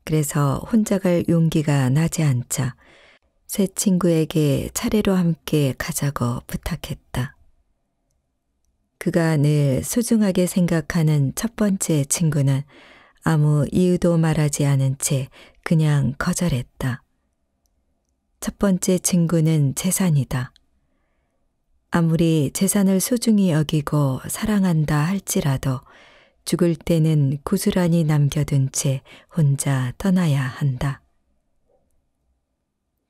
그래서 혼자 갈 용기가 나지 않자 새 친구에게 차례로 함께 가자고 부탁했다. 그가 늘 소중하게 생각하는 첫 번째 친구는 아무 이유도 말하지 않은 채 그냥 거절했다. 첫 번째 친구는 재산이다. 아무리 재산을 소중히 여기고 사랑한다 할지라도 죽을 때는 구슬란히 남겨둔 채 혼자 떠나야 한다.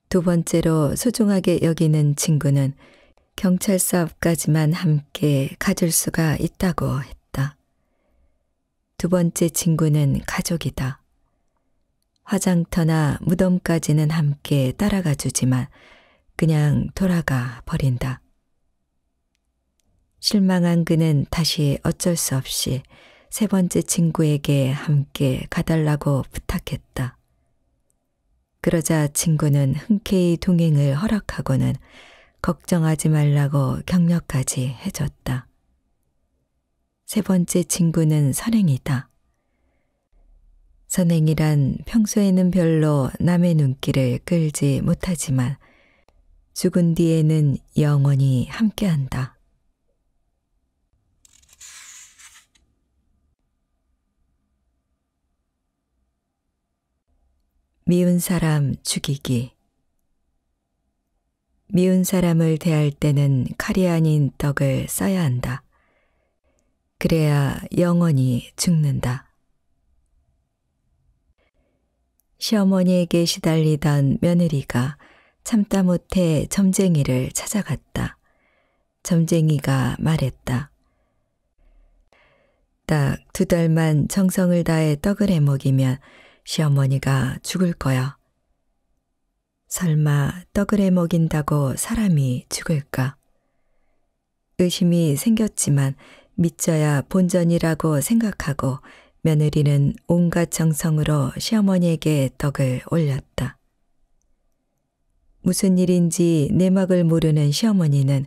두 번째로 소중하게 여기는 친구는 경찰서 앞까지만 함께 가줄 수가 있다고 했다. 두 번째 친구는 가족이다. 화장터나 무덤까지는 함께 따라가 주지만 그냥 돌아가 버린다. 실망한 그는 다시 어쩔 수 없이 세 번째 친구에게 함께 가달라고 부탁했다. 그러자 친구는 흔쾌히 동행을 허락하고는 걱정하지 말라고 격려까지 해줬다. 세 번째 친구는 선행이다. 선행이란 평소에는 별로 남의 눈길을 끌지 못하지만 죽은 뒤에는 영원히 함께한다. 미운 사람 죽이기. 미운 사람을 대할 때는 칼이 아닌 떡을 써야 한다. 그래야 영원히 죽는다. 시어머니에게 시달리던 며느리가 참다 못해 점쟁이를 찾아갔다. 점쟁이가 말했다. 딱 두 달만 정성을 다해 떡을 해먹이면 시어머니가 죽을 거야. 설마 떡을 해 먹인다고 사람이 죽을까? 의심이 생겼지만 믿져야 본전이라고 생각하고 며느리는 온갖 정성으로 시어머니에게 떡을 올렸다. 무슨 일인지 내막을 모르는 시어머니는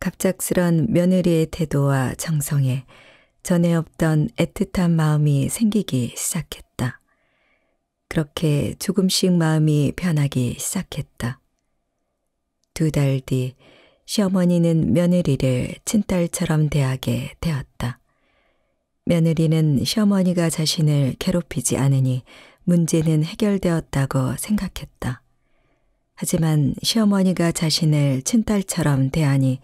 갑작스런 며느리의 태도와 정성에 전에 없던 애틋한 마음이 생기기 시작했다. 그렇게 조금씩 마음이 변하기 시작했다. 두 달 뒤 시어머니는 며느리를 친딸처럼 대하게 되었다. 며느리는 시어머니가 자신을 괴롭히지 않으니 문제는 해결되었다고 생각했다. 하지만 시어머니가 자신을 친딸처럼 대하니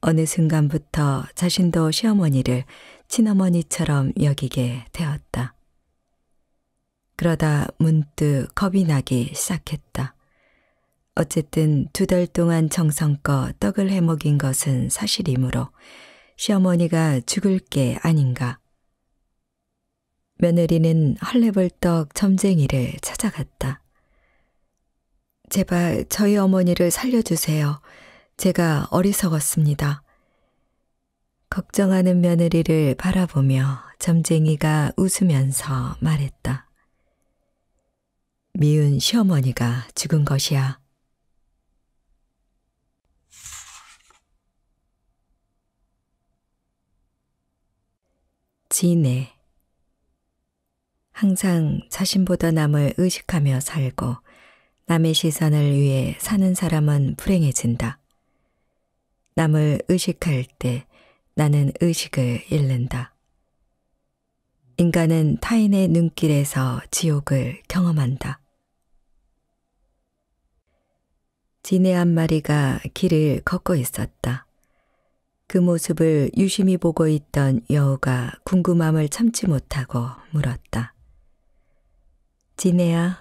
어느 순간부터 자신도 시어머니를 친어머니처럼 여기게 되었다. 그러다 문득 겁이 나기 시작했다. 어쨌든 두 달 동안 정성껏 떡을 해먹인 것은 사실이므로 시어머니가 죽을 게 아닌가. 며느리는 헐레벌떡 점쟁이를 찾아갔다. 제발 저희 어머니를 살려주세요. 제가 어리석었습니다. 걱정하는 며느리를 바라보며 점쟁이가 웃으면서 말했다. 미은 시어머니가 죽은 것이야. 지내. 항상 자신보다 남을 의식하며 살고 남의 시선을 위해 사는 사람은 불행해진다. 남을 의식할 때 나는 의식을 잃는다. 인간은 타인의 눈길에서 지옥을 경험한다. 지네 한 마리가 길을 걷고 있었다. 그 모습을 유심히 보고 있던 여우가 궁금함을 참지 못하고 물었다. 지네야,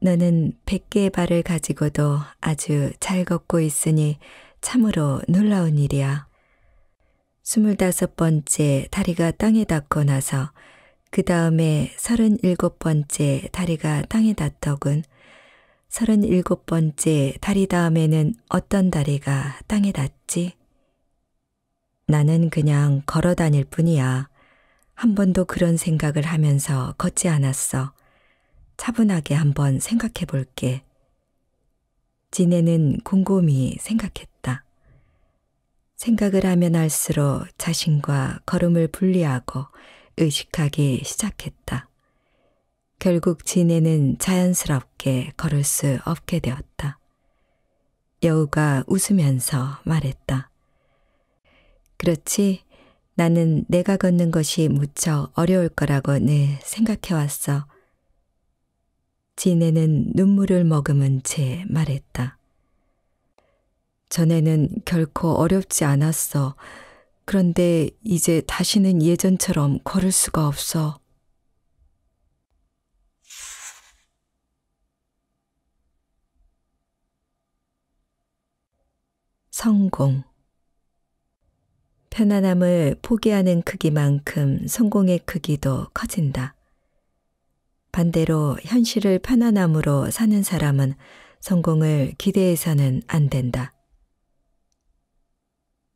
너는 백 개의 발을 가지고도 아주 잘 걷고 있으니 참으로 놀라운 일이야. 스물다섯 번째 다리가 땅에 닿고 나서 그 다음에 서른일곱 번째 다리가 땅에 닿더군. 서른일곱 번째 다리 다음에는 어떤 다리가 땅에 닿지? 나는 그냥 걸어 다닐 뿐이야. 한 번도 그런 생각을 하면서 걷지 않았어. 차분하게 한번 생각해 볼게. 지네는 곰곰이 생각했다. 생각을 하면 할수록 자신과 걸음을 분리하고 의식하기 시작했다. 결국 진해는 자연스럽게 걸을 수 없게 되었다. 여우가 웃으면서 말했다. 그렇지, 나는 내가 걷는 것이 무척 어려울 거라고 늘 생각해왔어. 진해는 눈물을 머금은 채 말했다. 전에는 결코 어렵지 않았어. 그런데 이제 다시는 예전처럼 걸을 수가 없어. 성공. 편안함을 포기하는 크기만큼 성공의 크기도 커진다. 반대로 현실을 편안함으로 사는 사람은 성공을 기대해서는 안 된다.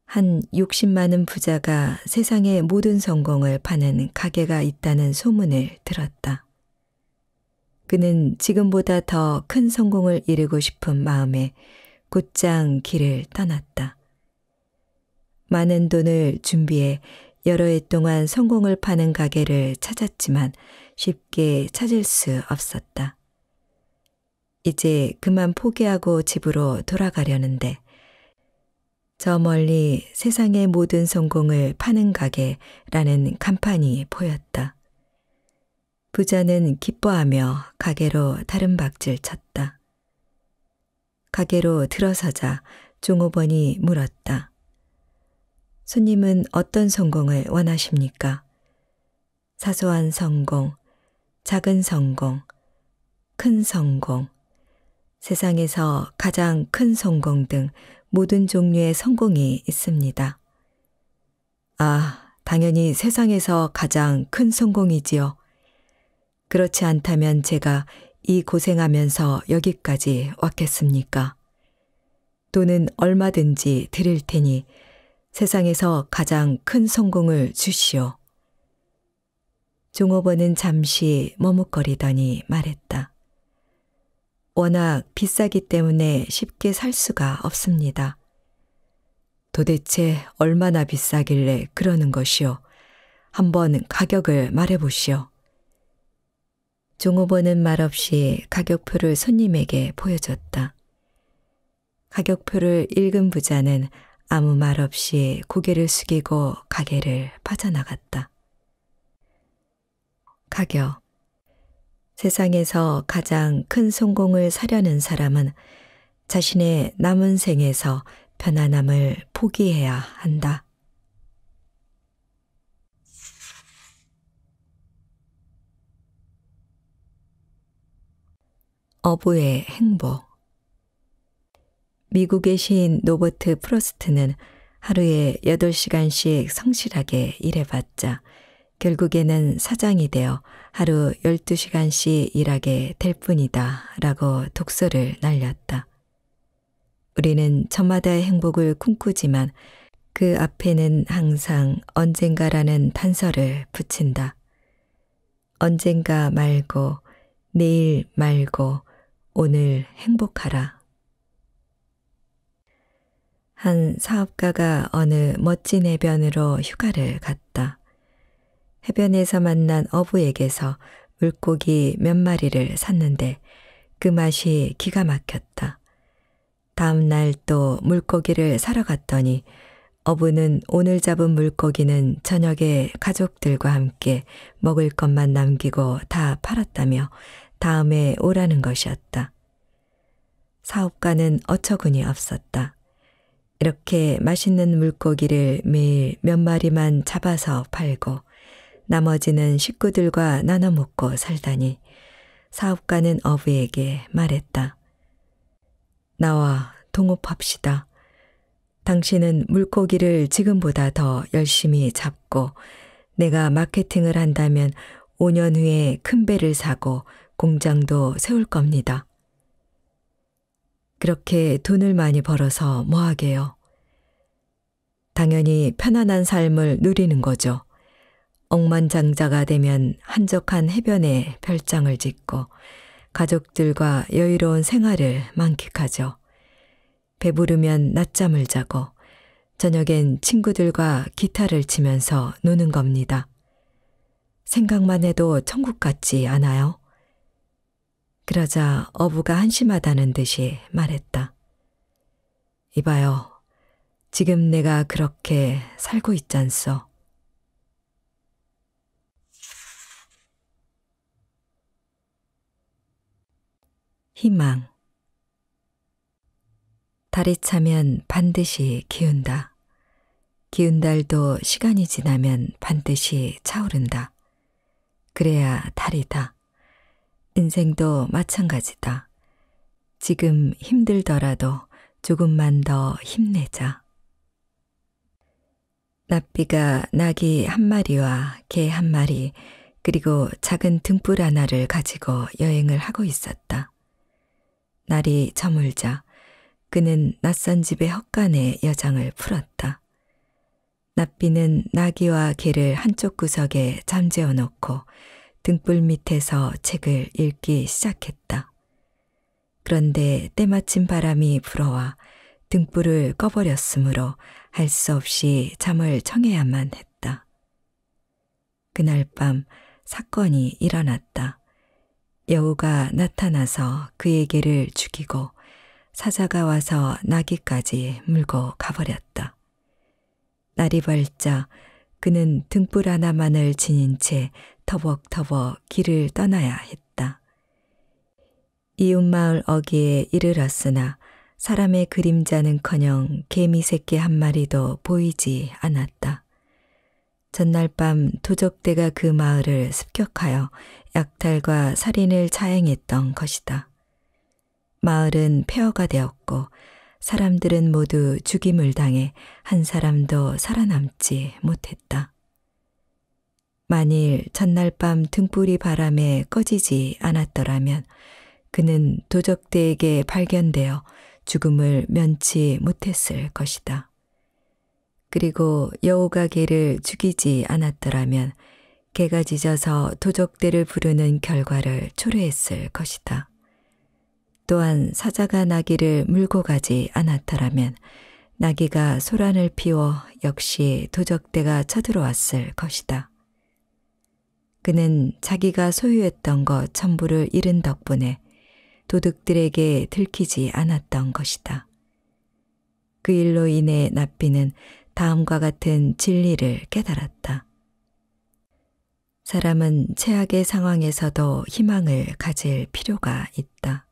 한 60만은 부자가 세상의 모든 성공을 파는 가게가 있다는 소문을 들었다. 그는 지금보다 더 큰 성공을 이루고 싶은 마음에 곧장 길을 떠났다. 많은 돈을 준비해 여러 해 동안 성공을 파는 가게를 찾았지만 쉽게 찾을 수 없었다. 이제 그만 포기하고 집으로 돌아가려는데 저 멀리 세상의 모든 성공을 파는 가게라는 간판이 보였다. 부자는 기뻐하며 가게로 다른 박질 쳤다. 가게로 들어서자 종업원이 물었다. 손님은 어떤 성공을 원하십니까? 사소한 성공, 작은 성공, 큰 성공, 세상에서 가장 큰 성공 등 모든 종류의 성공이 있습니다. 아, 당연히 세상에서 가장 큰 성공이지요. 그렇지 않다면 제가 이 고생하면서 여기까지 왔겠습니까? 돈은 얼마든지 드릴 테니 세상에서 가장 큰 성공을 주시오. 종업원은 잠시 머뭇거리더니 말했다. 워낙 비싸기 때문에 쉽게 살 수가 없습니다. 도대체 얼마나 비싸길래 그러는 것이오. 한번 가격을 말해보시오. 종업원은 말없이 가격표를 손님에게 보여줬다. 가격표를 읽은 부자는 아무 말 없이 고개를 숙이고 가게를 빠져나갔다. 가격. 세상에서 가장 큰 성공을 사려는 사람은 자신의 남은 생에서 편안함을 포기해야 한다. 어부의 행복 미국의 시인 노버트 프로스트는 하루에 8시간씩 성실하게 일해봤자 결국에는 사장이 되어 하루 12시간씩 일하게 될 뿐이다 라고 독서를 날렸다. 우리는 저마다의 행복을 꿈꾸지만 그 앞에는 항상 언젠가라는 단서를 붙인다. 언젠가 말고, 내일 말고, 오늘 행복하라. 한 사업가가 어느 멋진 해변으로 휴가를 갔다. 해변에서 만난 어부에게서 물고기 몇 마리를 샀는데 그 맛이 기가 막혔다. 다음 날 또 물고기를 사러 갔더니 어부는 오늘 잡은 물고기는 저녁에 가족들과 함께 먹을 것만 남기고 다 팔았다며 다음에 오라는 것이었다. 사업가는 어처구니 없었다. 이렇게 맛있는 물고기를 매일 몇 마리만 잡아서 팔고 나머지는 식구들과 나눠 먹고 살다니 사업가는 어부에게 말했다. 나와 동업합시다. 당신은 물고기를 지금보다 더 열심히 잡고 내가 마케팅을 한다면 5년 후에 큰 배를 사고 공장도 세울 겁니다. 그렇게 돈을 많이 벌어서 뭐하게요? 당연히 편안한 삶을 누리는 거죠. 억만장자가 되면 한적한 해변에 별장을 짓고 가족들과 여유로운 생활을 만끽하죠. 배부르면 낮잠을 자고 저녁엔 친구들과 기타를 치면서 노는 겁니다. 생각만 해도 천국 같지 않아요? 그러자 어부가 한심하다는 듯이 말했다. 이봐요. 지금 내가 그렇게 살고 있잖소. 희망 달이 차면 반드시 기운다. 기운 달도 시간이 지나면 반드시 차오른다. 그래야 달이다. 인생도 마찬가지다. 지금 힘들더라도 조금만 더 힘내자. 납비가 낙이 한 마리와 개 한 마리 그리고 작은 등불 하나를 가지고 여행을 하고 있었다. 날이 저물자 그는 낯선 집의 헛간에 여장을 풀었다. 납비는 나귀와 개를 한쪽 구석에 잠재워 놓고 등불 밑에서 책을 읽기 시작했다. 그런데 때마침 바람이 불어와 등불을 꺼버렸으므로 할 수 없이 잠을 청해야만 했다. 그날 밤 사건이 일어났다. 여우가 나타나서 그에게를 죽이고 사자가 와서 나귀까지 물고 가버렸다. 날이 밝자 그는 등불 하나만을 지닌 채 터벅터벅 길을 떠나야 했다. 이웃마을 어귀에 이르렀으나 사람의 그림자는커녕 개미 새끼 한 마리도 보이지 않았다. 전날 밤 도적대가 그 마을을 습격하여 약탈과 살인을 자행했던 것이다. 마을은 폐허가 되었고 사람들은 모두 죽임을 당해 한 사람도 살아남지 못했다. 만일 첫날 밤 등불이 바람에 꺼지지 않았더라면 그는 도적대에게 발견되어 죽음을 면치 못했을 것이다. 그리고 여우가 개를 죽이지 않았더라면 개가 짖어서 도적대를 부르는 결과를 초래했을 것이다. 또한 사자가 나귀를 물고 가지 않았더라면 나귀가 소란을 피워 역시 도적대가 쳐들어왔을 것이다. 그는 자기가 소유했던 것 전부를 잃은 덕분에 도둑들에게 들키지 않았던 것이다. 그 일로 인해 나비는 다음과 같은 진리를 깨달았다. 사람은 최악의 상황에서도 희망을 가질 필요가 있다.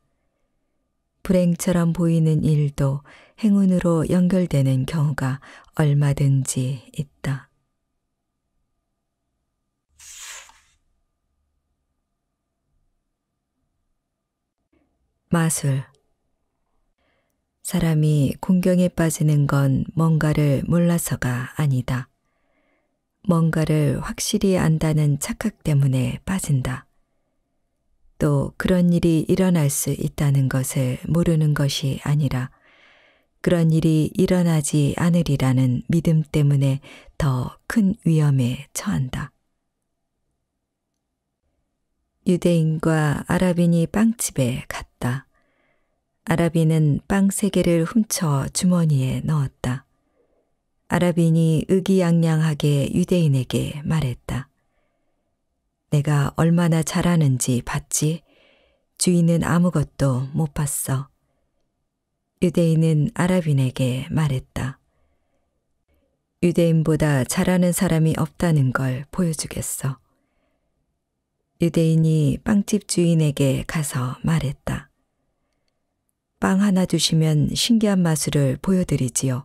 불행처럼 보이는 일도 행운으로 연결되는 경우가 얼마든지 있다. 마술. 사람이 공경에 빠지는 건 뭔가를 몰라서가 아니다. 뭔가를 확실히 안다는 착각 때문에 빠진다. 또 그런 일이 일어날 수 있다는 것을 모르는 것이 아니라 그런 일이 일어나지 않으리라는 믿음 때문에 더 큰 위험에 처한다. 유대인과 아랍인이 빵집에 갔다. 아랍인은 빵 세 개를 훔쳐 주머니에 넣었다. 아랍인이 의기양양하게 유대인에게 말했다. 내가 얼마나 잘하는지 봤지? 주인은 아무것도 못 봤어. 유대인은 아랍인에게 말했다. 유대인보다 잘하는 사람이 없다는 걸 보여주겠어. 유대인이 빵집 주인에게 가서 말했다. 빵 하나 주시면 신기한 마술을 보여드리지요.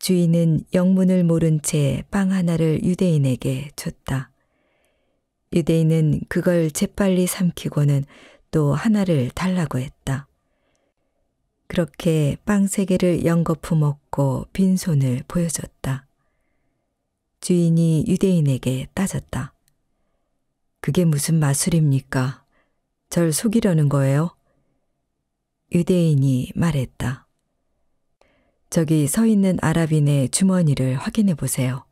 주인은 영문을 모른 채 빵 하나를 유대인에게 줬다. 유대인은 그걸 재빨리 삼키고는 또 하나를 달라고 했다. 그렇게 빵 세 개를 연거푸 먹고 빈손을 보여줬다. 주인이 유대인에게 따졌다. 그게 무슨 마술입니까? 절 속이려는 거예요? 유대인이 말했다. 저기 서 있는 아랍인의 주머니를 확인해 보세요.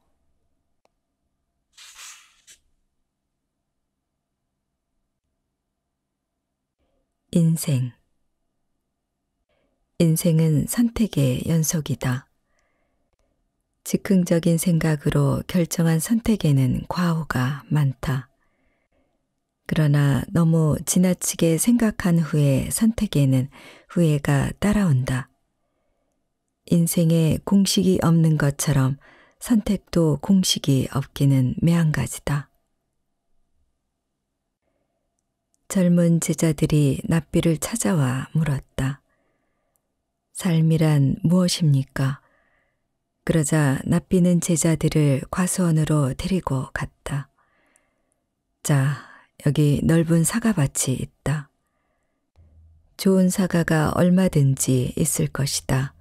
인생. 인생은 선택의 연속이다. 즉흥적인 생각으로 결정한 선택에는 과오가 많다. 그러나 너무 지나치게 생각한 후에 선택에는 후회가 따라온다. 인생에 공식이 없는 것처럼 선택도 공식이 없기는 매한가지다. 젊은 제자들이 납비를 찾아와 물었다. 삶이란 무엇입니까? 그러자 납비는 제자들을 과수원으로 데리고 갔다. 자, 여기 넓은 사과밭이 있다. 좋은 사과가 얼마든지 있을 것이다.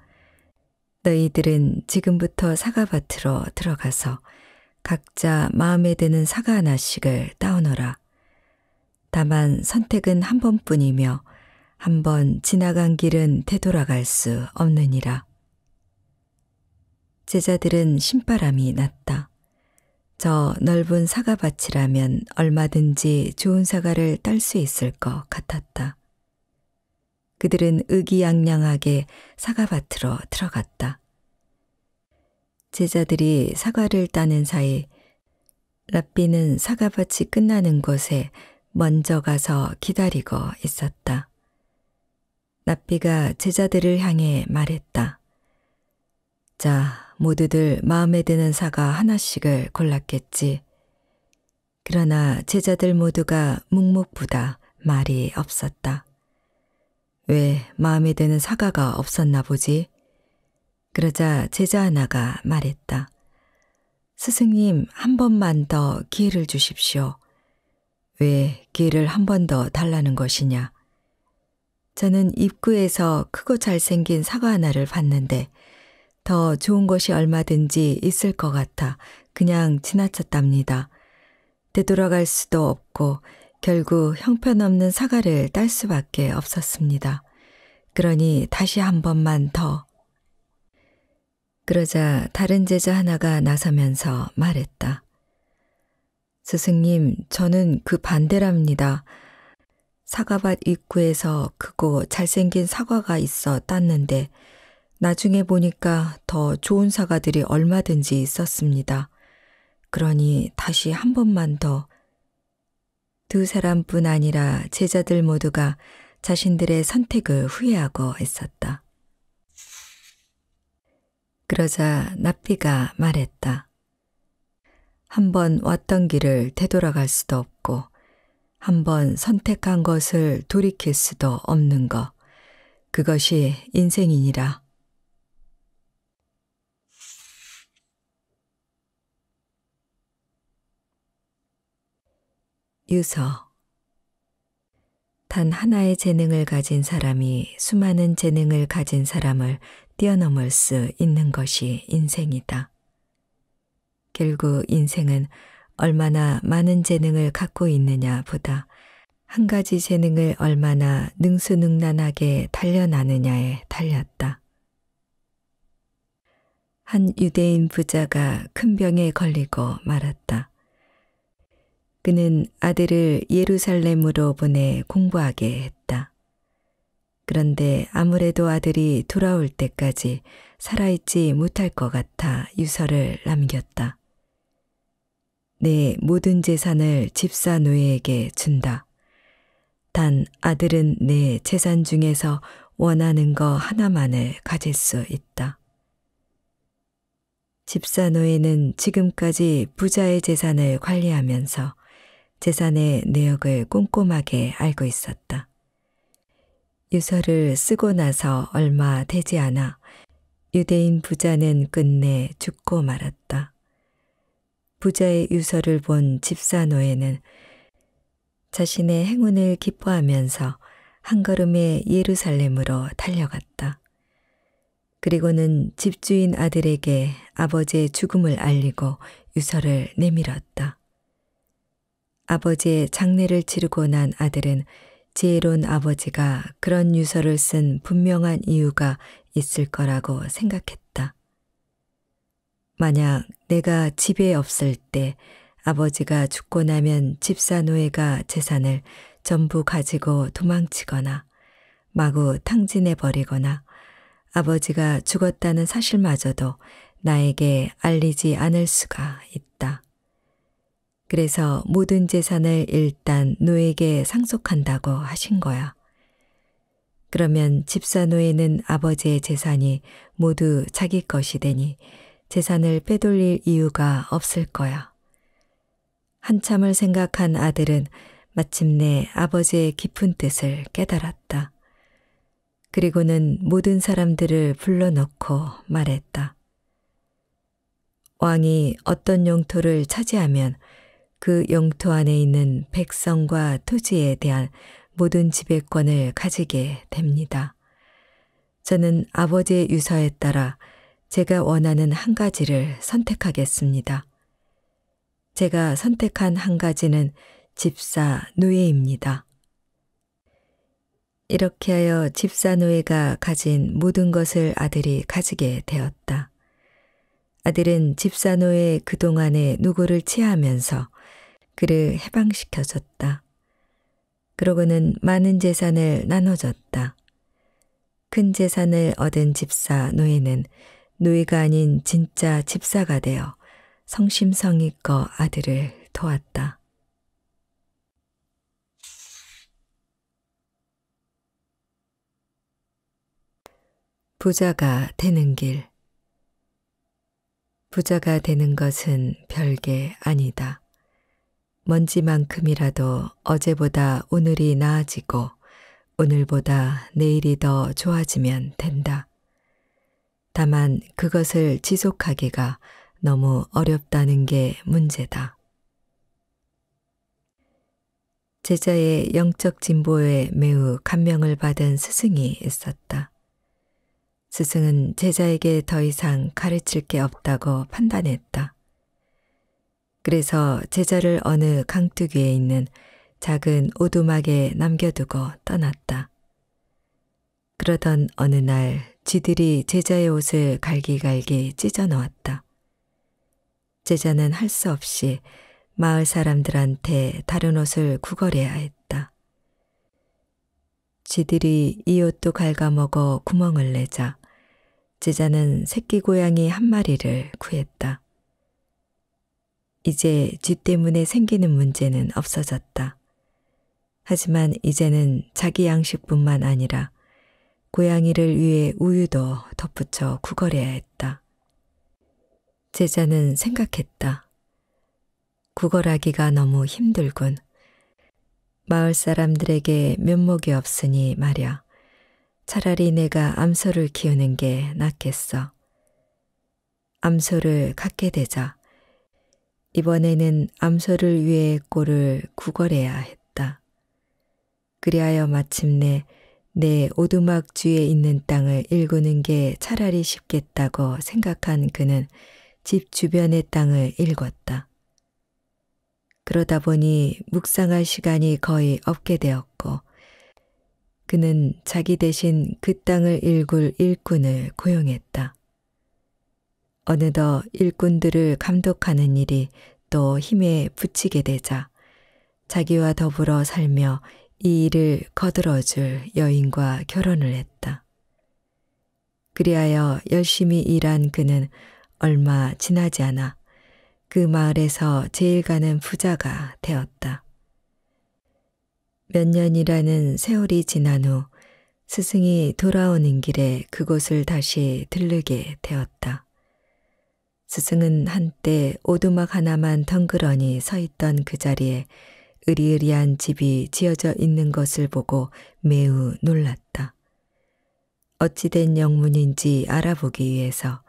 너희들은 지금부터 사과밭으로 들어가서 각자 마음에 드는 사과 하나씩을 따오너라. 다만 선택은 한 번뿐이며 한 번 지나간 길은 되돌아갈 수 없느니라. 제자들은 신바람이 났다. 저 넓은 사과밭이라면 얼마든지 좋은 사과를 딸 수 있을 것 같았다. 그들은 의기양양하게 사과밭으로 들어갔다. 제자들이 사과를 따는 사이 랍비는 사과밭이 끝나는 곳에 먼저 가서 기다리고 있었다. 랍비가 제자들을 향해 말했다. 자, 모두들 마음에 드는 사과 하나씩을 골랐겠지. 그러나 제자들 모두가 묵묵부다 말이 없었다. 왜 마음에 드는 사과가 없었나 보지? 그러자 제자 하나가 말했다. 스승님, 한 번만 더 기회를 주십시오. 왜 기회를 한 번 더 달라는 것이냐? 저는 입구에서 크고 잘생긴 사과 하나를 봤는데 더 좋은 것이 얼마든지 있을 것 같아 그냥 지나쳤답니다. 되돌아갈 수도 없고 결국 형편없는 사과를 딸 수밖에 없었습니다. 그러니 다시 한 번만 더. 그러자 다른 제자 하나가 나서면서 말했다. 스승님, 저는 그 반대랍니다. 사과밭 입구에서 크고 잘생긴 사과가 있어 땄는데 나중에 보니까 더 좋은 사과들이 얼마든지 있었습니다. 그러니 다시 한 번만 더 두 사람뿐 아니라 제자들 모두가 자신들의 선택을 후회하고 있었다. 그러자 나비가 말했다. 한 번 왔던 길을 되돌아갈 수도 없고 한 번 선택한 것을 돌이킬 수도 없는 것. 그것이 인생이니라. 유서 단 하나의 재능을 가진 사람이 수많은 재능을 가진 사람을 뛰어넘을 수 있는 것이 인생이다. 결국 인생은 얼마나 많은 재능을 갖고 있느냐 보다 한 가지 재능을 얼마나 능수능란하게 단련하느냐에 달렸다. 한 유대인 부자가 큰 병에 걸리고 말았다. 그는 아들을 예루살렘으로 보내 공부하게 했다. 그런데 아무래도 아들이 돌아올 때까지 살아있지 못할 것 같아 유서를 남겼다. 내 모든 재산을 집사 노예에게 준다. 단 아들은 내 재산 중에서 원하는 거 하나만을 가질 수 있다. 집사 노예는 지금까지 부자의 재산을 관리하면서 재산의 내역을 꼼꼼하게 알고 있었다. 유서를 쓰고 나서 얼마 되지 않아 유대인 부자는 끝내 죽고 말았다. 부자의 유서를 본 집사노예는 자신의 행운을 기뻐하면서 한 걸음에 예루살렘으로 달려갔다. 그리고는 집주인 아들에게 아버지의 죽음을 알리고 유서를 내밀었다. 아버지의 장례를 치르고 난 아들은 지혜로운 아버지가 그런 유서를 쓴 분명한 이유가 있을 거라고 생각했다. 만약 내가 집에 없을 때 아버지가 죽고 나면 집사 노예가 재산을 전부 가지고 도망치거나 마구 탕진해버리거나 아버지가 죽었다는 사실마저도 나에게 알리지 않을 수가 있다. 그래서 모든 재산을 일단 노에게 상속한다고 하신 거야. 그러면 집사 노예는 아버지의 재산이 모두 자기 것이 되니 재산을 빼돌릴 이유가 없을 거야. 한참을 생각한 아들은 마침내 아버지의 깊은 뜻을 깨달았다. 그리고는 모든 사람들을 불러넣고 말했다. 왕이 어떤 영토를 차지하면 그 영토 안에 있는 백성과 토지에 대한 모든 지배권을 가지게 됩니다. 저는 아버지의 유서에 따라 제가 원하는 한 가지를 선택하겠습니다. 제가 선택한 한 가지는 집사 노예입니다. 이렇게 하여 집사 노예가 가진 모든 것을 아들이 가지게 되었다. 아들은 집사 노예 그동안에 누구를 치하면서 그를 해방시켜줬다. 그러고는 많은 재산을 나눠줬다. 큰 재산을 얻은 집사 노예는 노예가 아닌 진짜 집사가 되어 성심성의껏 아들을 도왔다. 부자가 되는 길 부자가 되는 것은 별게 아니다. 먼지만큼이라도 어제보다 오늘이 나아지고 오늘보다 내일이 더 좋아지면 된다. 다만 그것을 지속하기가 너무 어렵다는 게 문제다. 제자의 영적 진보에 매우 감명을 받은 스승이 있었다. 스승은 제자에게 더 이상 가르칠 게 없다고 판단했다. 그래서 제자를 어느 강둑 위에 있는 작은 오두막에 남겨두고 떠났다. 그러던 어느 날 쥐들이 제자의 옷을 갈기갈기 찢어 놓았다 제자는 할 수 없이 마을 사람들한테 다른 옷을 구걸해야 했다. 쥐들이 이 옷도 갉아먹어 구멍을 내자 제자는 새끼 고양이 한 마리를 구했다. 이제 쥐 때문에 생기는 문제는 없어졌다. 하지만 이제는 자기 양식뿐만 아니라 고양이를 위해 우유도 덧붙여 구걸해야 했다. 제자는 생각했다. 구걸하기가 너무 힘들군. 마을 사람들에게 면목이 없으니 말야. 차라리 내가 암소를 키우는 게 낫겠어. 암소를 갖게 되자 이번에는 암소를 위해 꼴을 구걸해야 했다. 그리하여 마침내 내 오두막 뒤에 있는 땅을 일구는 게 차라리 쉽겠다고 생각한 그는 집 주변의 땅을 일궜다. 그러다 보니 묵상할 시간이 거의 없게 되었고 그는 자기 대신 그 땅을 일굴 일꾼을 고용했다. 어느덧 일꾼들을 감독하는 일이 또 힘에 부치게 되자 자기와 더불어 살며 이 일을 거들어줄 여인과 결혼을 했다. 그리하여 열심히 일한 그는 얼마 지나지 않아 그 마을에서 제일 가는 부자가 되었다. 몇 년이라는 세월이 지난 후 스승이 돌아오는 길에 그곳을 다시 들르게 되었다. 스승은 한때 오두막 하나만 덩그러니 서 있던 그 자리에 으리으리한 집이 지어져 있는 것을 보고 매우 놀랐다. 어찌된 영문인지 알아보기 위해서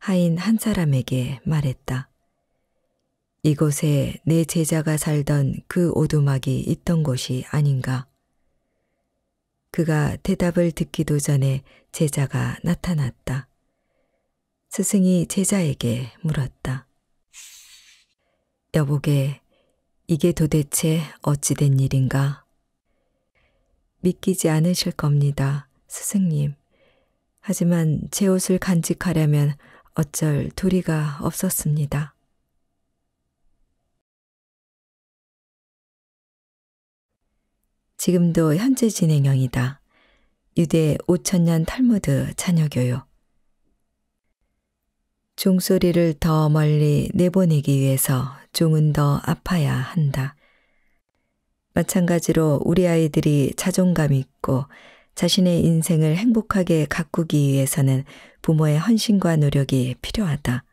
하인 한 사람에게 말했다. 이곳에 내 제자가 살던 그 오두막이 있던 곳이 아닌가. 그가 대답을 듣기도 전에 제자가 나타났다. 스승이 제자에게 물었다. 여보게, 이게 도대체 어찌된 일인가? 믿기지 않으실 겁니다, 스승님. 하지만 제 옷을 간직하려면 어쩔 도리가 없었습니다. 지금도 현재 진행형이다. 유대 5천년 탈무드 자녀교육. 종소리를 더 멀리 내보내기 위해서 종은 더 아파야 한다. 마찬가지로 우리 아이들이 자존감 있고 자신의 인생을 행복하게 가꾸기 위해서는 부모의 헌신과 노력이 필요하다.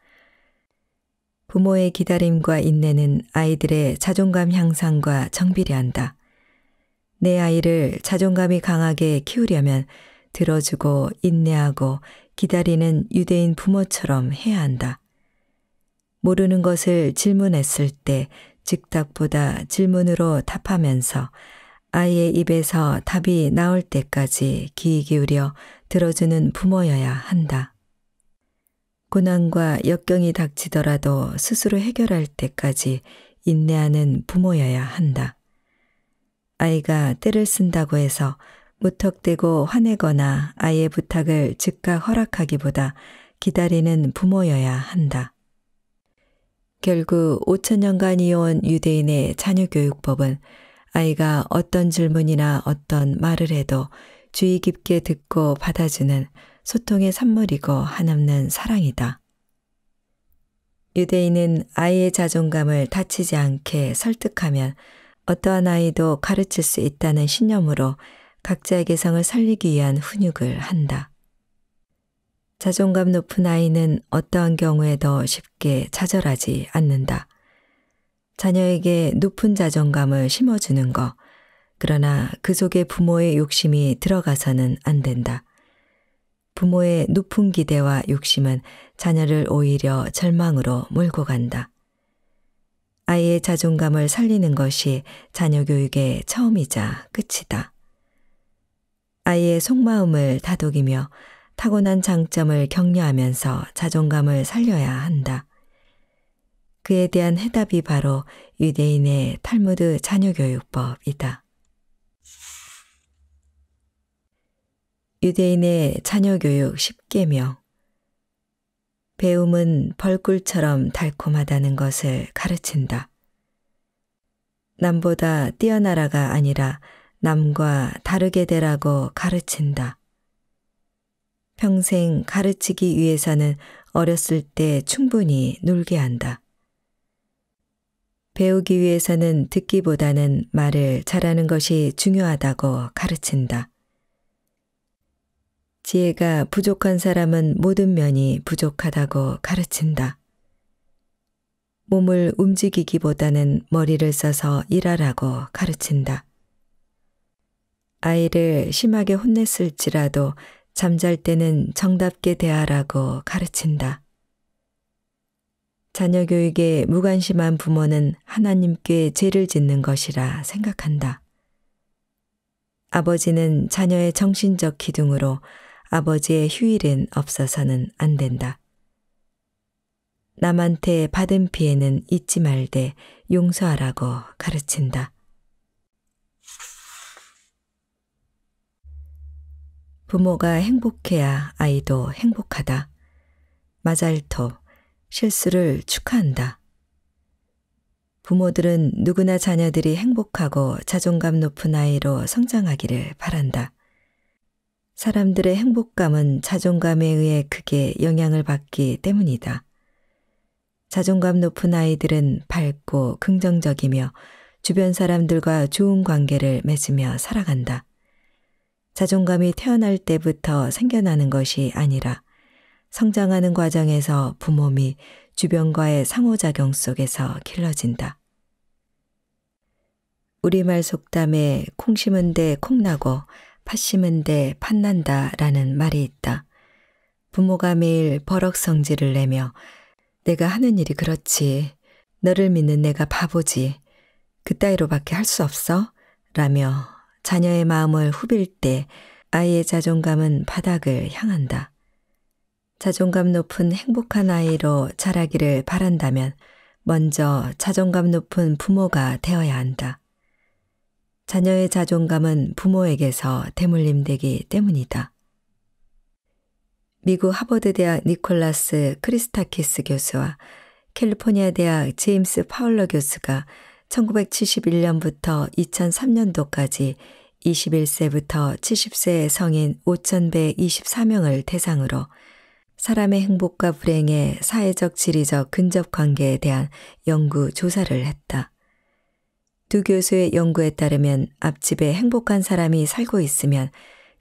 부모의 기다림과 인내는 아이들의 자존감 향상과 정비례한다. 내 아이를 자존감이 강하게 키우려면 들어주고 인내하고 기다리는 유대인 부모처럼 해야 한다. 모르는 것을 질문했을 때 즉답보다 질문으로 답하면서 아이의 입에서 답이 나올 때까지 귀 기울여 들어주는 부모여야 한다. 고난과 역경이 닥치더라도 스스로 해결할 때까지 인내하는 부모여야 한다. 아이가 때를 쓴다고 해서 무턱대고 화내거나 아이의 부탁을 즉각 허락하기보다 기다리는 부모여야 한다. 결국 5천년간 이어온 유대인의 자녀교육법은 아이가 어떤 질문이나 어떤 말을 해도 주의 깊게 듣고 받아주는 소통의 산물이고 한없는 사랑이다. 유대인은 아이의 자존감을 다치지 않게 설득하면 어떠한 아이도 가르칠 수 있다는 신념으로 각자의 개성을 살리기 위한 훈육을 한다. 자존감 높은 아이는 어떠한 경우에도 쉽게 좌절하지 않는다. 자녀에게 높은 자존감을 심어주는 것, 그러나 그 속에 부모의 욕심이 들어가서는 안 된다. 부모의 높은 기대와 욕심은 자녀를 오히려 절망으로 몰고 간다. 아이의 자존감을 살리는 것이 자녀 교육의 처음이자 끝이다. 아이의 속마음을 다독이며 타고난 장점을 격려하면서 자존감을 살려야 한다. 그에 대한 해답이 바로 유대인의 탈무드 자녀교육법이다. 유대인의 자녀교육 10개명 배움은 벌꿀처럼 달콤하다는 것을 가르친다. 남보다 뛰어나라가 아니라 남과 다르게 되라고 가르친다. 평생 가르치기 위해서는 어렸을 때 충분히 놀게 한다. 배우기 위해서는 듣기보다는 말을 잘하는 것이 중요하다고 가르친다. 지혜가 부족한 사람은 모든 면이 부족하다고 가르친다. 몸을 움직이기보다는 머리를 써서 일하라고 가르친다. 아이를 심하게 혼냈을지라도 잠잘 때는 정답게 대하라고 가르친다. 자녀 교육에 무관심한 부모는 하나님께 죄를 짓는 것이라 생각한다. 아버지는 자녀의 정신적 기둥으로 아버지의 휴일엔 없어서는 안 된다. 남한테 받은 피해는 잊지 말되 용서하라고 가르친다. 부모가 행복해야 아이도 행복하다. 마잘토 실수를 축하한다. 부모들은 누구나 자녀들이 행복하고 자존감 높은 아이로 성장하기를 바란다. 사람들의 행복감은 자존감에 의해 크게 영향을 받기 때문이다. 자존감 높은 아이들은 밝고 긍정적이며 주변 사람들과 좋은 관계를 맺으며 살아간다. 자존감이 태어날 때부터 생겨나는 것이 아니라 성장하는 과정에서 부모및 주변과의 상호작용 속에서 길러진다. 우리말 속담에 콩 심은 데 콩나고 팥 심은 데 팥난다 라는 말이 있다. 부모가 매일 버럭 성질을 내며 내가 하는 일이 그렇지. 너를 믿는 내가 바보지. 그따위로밖에 할 수 없어? 라며 자녀의 마음을 후빌 때 아이의 자존감은 바닥을 향한다. 자존감 높은 행복한 아이로 자라기를 바란다면 먼저 자존감 높은 부모가 되어야 한다. 자녀의 자존감은 부모에게서 대물림되기 때문이다. 미국 하버드대학 니콜라스 크리스타키스 교수와 캘리포니아 대학 제임스 파울러 교수가 1971년부터 2003년도까지 21세부터 70세의 성인 5,124명을 대상으로 사람의 행복과 불행의 사회적 지리적 근접 관계에 대한 연구 조사를 했다. 두 교수의 연구에 따르면 앞집에 행복한 사람이 살고 있으면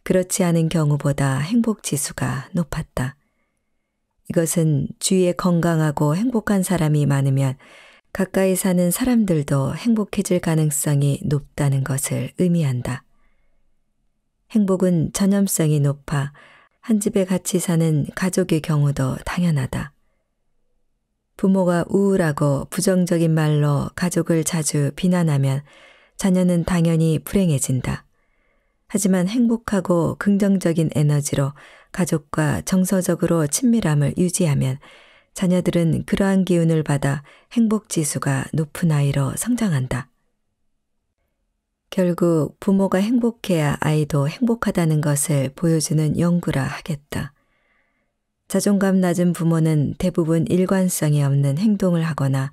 그렇지 않은 경우보다 행복 지수가 높았다. 이것은 주위에 건강하고 행복한 사람이 많으면 가까이 사는 사람들도 행복해질 가능성이 높다는 것을 의미한다. 행복은 전염성이 높아 한 집에 같이 사는 가족의 경우도 당연하다. 부모가 우울하고 부정적인 말로 가족을 자주 비난하면 자녀는 당연히 불행해진다. 하지만 행복하고 긍정적인 에너지로 가족과 정서적으로 친밀함을 유지하면 자녀들은 그러한 기운을 받아 행복 지수가 높은 아이로 성장한다. 결국 부모가 행복해야 아이도 행복하다는 것을 보여주는 연구라 하겠다. 자존감 낮은 부모는 대부분 일관성이 없는 행동을 하거나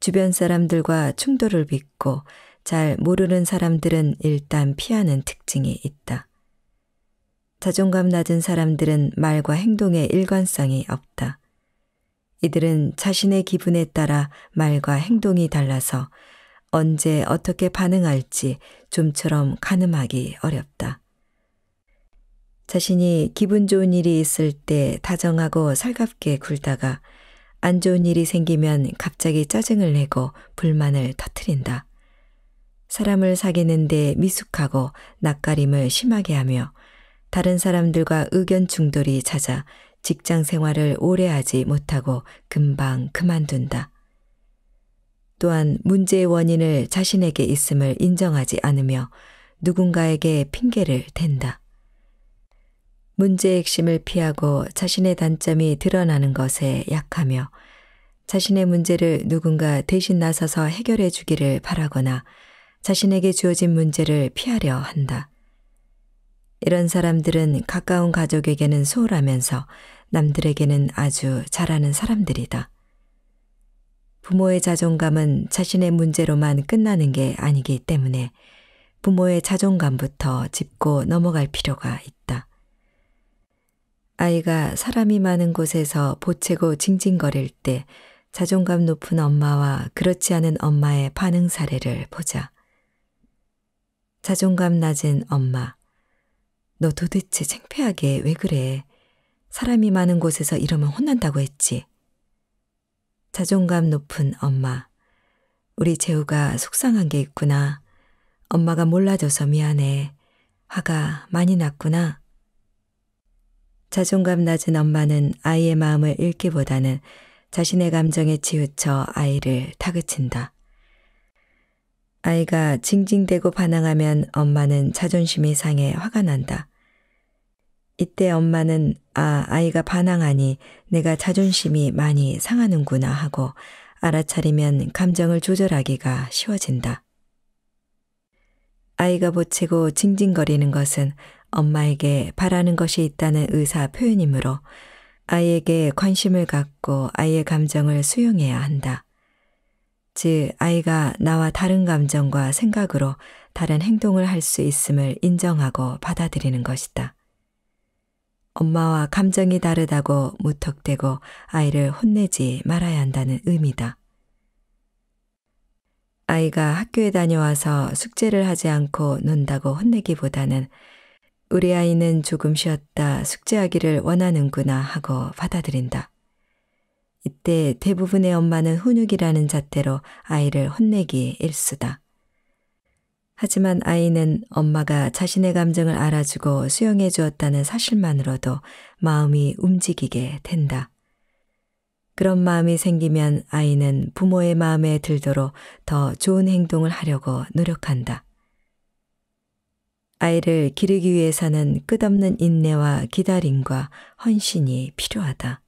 주변 사람들과 충돌을 빚고 잘 모르는 사람들은 일단 피하는 특징이 있다. 자존감 낮은 사람들은 말과 행동에 일관성이 없다. 이들은 자신의 기분에 따라 말과 행동이 달라서 언제 어떻게 반응할지 좀처럼 가늠하기 어렵다. 자신이 기분 좋은 일이 있을 때 다정하고 살갑게 굴다가 안 좋은 일이 생기면 갑자기 짜증을 내고 불만을 터트린다. 사람을 사귀는데 미숙하고 낯가림을 심하게 하며 다른 사람들과 의견 충돌이 잦아 직장 생활을 오래 하지 못하고 금방 그만둔다. 또한 문제의 원인을 자신에게 있음을 인정하지 않으며 누군가에게 핑계를 댄다. 문제의 핵심을 피하고 자신의 단점이 드러나는 것에 약하며 자신의 문제를 누군가 대신 나서서 해결해 주기를 바라거나 자신에게 주어진 문제를 피하려 한다. 이런 사람들은 가까운 가족에게는 소홀하면서 남들에게는 아주 잘하는 사람들이다. 부모의 자존감은 자신의 문제로만 끝나는 게 아니기 때문에 부모의 자존감부터 짚고 넘어갈 필요가 있다. 아이가 사람이 많은 곳에서 보채고 징징거릴 때 자존감 높은 엄마와 그렇지 않은 엄마의 반응 사례를 보자. 자존감 낮은 엄마. 너 도대체 창피하게 왜 그래? 사람이 많은 곳에서 이러면 혼난다고 했지. 자존감 높은 엄마. 우리 재우가 속상한 게 있구나. 엄마가 몰라줘서 미안해. 화가 많이 났구나. 자존감 낮은 엄마는 아이의 마음을 읽기보다는 자신의 감정에 치우쳐 아이를 타그친다. 아이가 징징대고 반항하면 엄마는 자존심이 상해 화가 난다. 이때 엄마는 아, 아이가 반항하니 내가 자존심이 많이 상하는구나 하고 알아차리면 감정을 조절하기가 쉬워진다. 아이가 보채고 징징거리는 것은 엄마에게 바라는 것이 있다는 의사 표현이므로 아이에게 관심을 갖고 아이의 감정을 수용해야 한다. 즉, 아이가 나와 다른 감정과 생각으로 다른 행동을 할 수 있음을 인정하고 받아들이는 것이다. 엄마와 감정이 다르다고 무턱대고 아이를 혼내지 말아야 한다는 의미다. 아이가 학교에 다녀와서 숙제를 하지 않고 논다고 혼내기보다는 우리 아이는 조금 쉬었다 숙제하기를 원하는구나 하고 받아들인다. 이때 대부분의 엄마는 훈육이라는 잣대로 아이를 혼내기 일수다. 하지만 아이는 엄마가 자신의 감정을 알아주고 수용해 주었다는 사실만으로도 마음이 움직이게 된다. 그런 마음이 생기면 아이는 부모의 마음에 들도록 더 좋은 행동을 하려고 노력한다. 아이를 기르기 위해서는 끝없는 인내와 기다림과 헌신이 필요하다.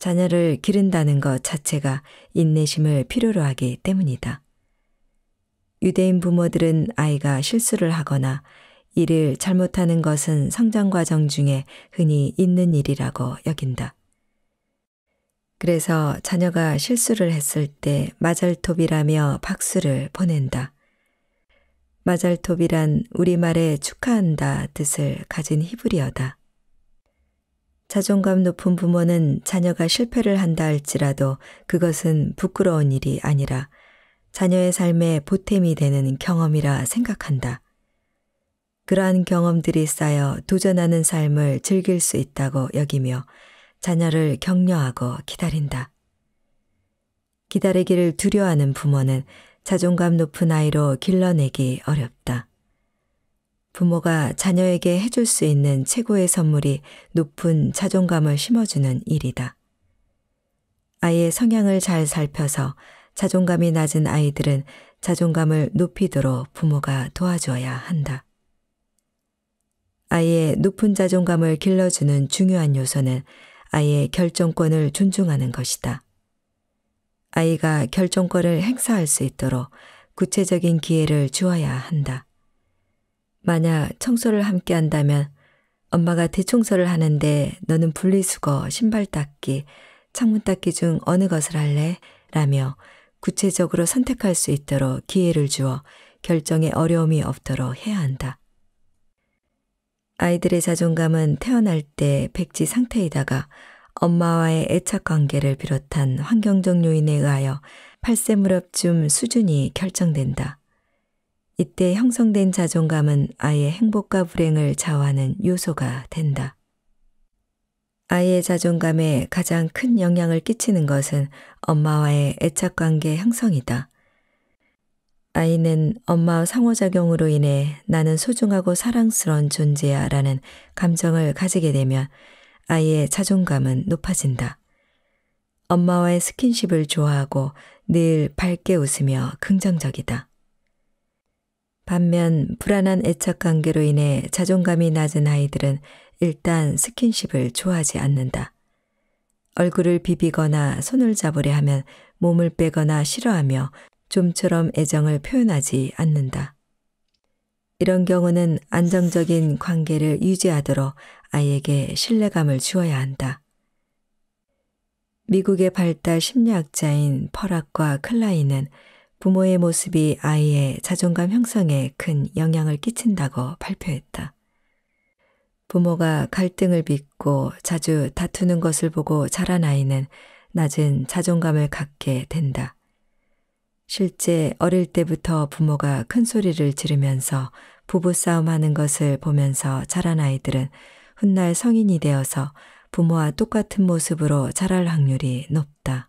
자녀를 기른다는 것 자체가 인내심을 필요로 하기 때문이다. 유대인 부모들은 아이가 실수를 하거나 일을 잘못하는 것은 성장 과정 중에 흔히 있는 일이라고 여긴다. 그래서 자녀가 실수를 했을 때 마잘톱이라며 박수를 보낸다. 마잘톱이란 우리말에 축하한다 뜻을 가진 히브리어다. 자존감 높은 부모는 자녀가 실패를 한다 할지라도 그것은 부끄러운 일이 아니라 자녀의 삶에 보탬이 되는 경험이라 생각한다. 그러한 경험들이 쌓여 도전하는 삶을 즐길 수 있다고 여기며 자녀를 격려하고 기다린다. 기다리기를 두려워하는 부모는 자존감 높은 아이로 길러내기 어렵다. 부모가 자녀에게 해줄 수 있는 최고의 선물이 높은 자존감을 심어주는 일이다. 아이의 성향을 잘 살펴서 자존감이 낮은 아이들은 자존감을 높이도록 부모가 도와줘야 한다. 아이의 높은 자존감을 길러주는 중요한 요소는 아이의 결정권을 존중하는 것이다. 아이가 결정권을 행사할 수 있도록 구체적인 기회를 주어야 한다. 만약 청소를 함께 한다면 엄마가 대청소를 하는데 너는 분리수거, 신발 닦기, 창문 닦기 중 어느 것을 할래? 라며 구체적으로 선택할 수 있도록 기회를 주어 결정에 어려움이 없도록 해야 한다. 아이들의 자존감은 태어날 때 백지 상태이다가 엄마와의 애착 관계를 비롯한 환경적 요인에 의하여 8세 무렵쯤 수준이 결정된다. 이때 형성된 자존감은 아이 행복과 불행을 좌우하는 요소가 된다. 아이의 자존감에 가장 큰 영향을 끼치는 것은 엄마와의 애착관계 형성이다. 아이는 엄마와 상호작용으로 인해 나는 소중하고 사랑스러운 존재야 라는 감정을 가지게 되면 아이의 자존감은 높아진다. 엄마와의 스킨십을 좋아하고 늘 밝게 웃으며 긍정적이다. 반면 불안한 애착관계로 인해 자존감이 낮은 아이들은 일단 스킨십을 좋아하지 않는다. 얼굴을 비비거나 손을 잡으려 하면 몸을 빼거나 싫어하며 좀처럼 애정을 표현하지 않는다. 이런 경우는 안정적인 관계를 유지하도록 아이에게 신뢰감을 주어야 한다. 미국의 발달 심리학자인 퍼락과 클라이는 부모의 모습이 아이의 자존감 형성에 큰 영향을 끼친다고 발표했다. 부모가 갈등을 빚고 자주 다투는 것을 보고 자란 아이는 낮은 자존감을 갖게 된다. 실제 어릴 때부터 부모가 큰 소리를 지르면서 부부싸움 하는 것을 보면서 자란 아이들은 훗날 성인이 되어서 부모와 똑같은 모습으로 자랄 확률이 높다.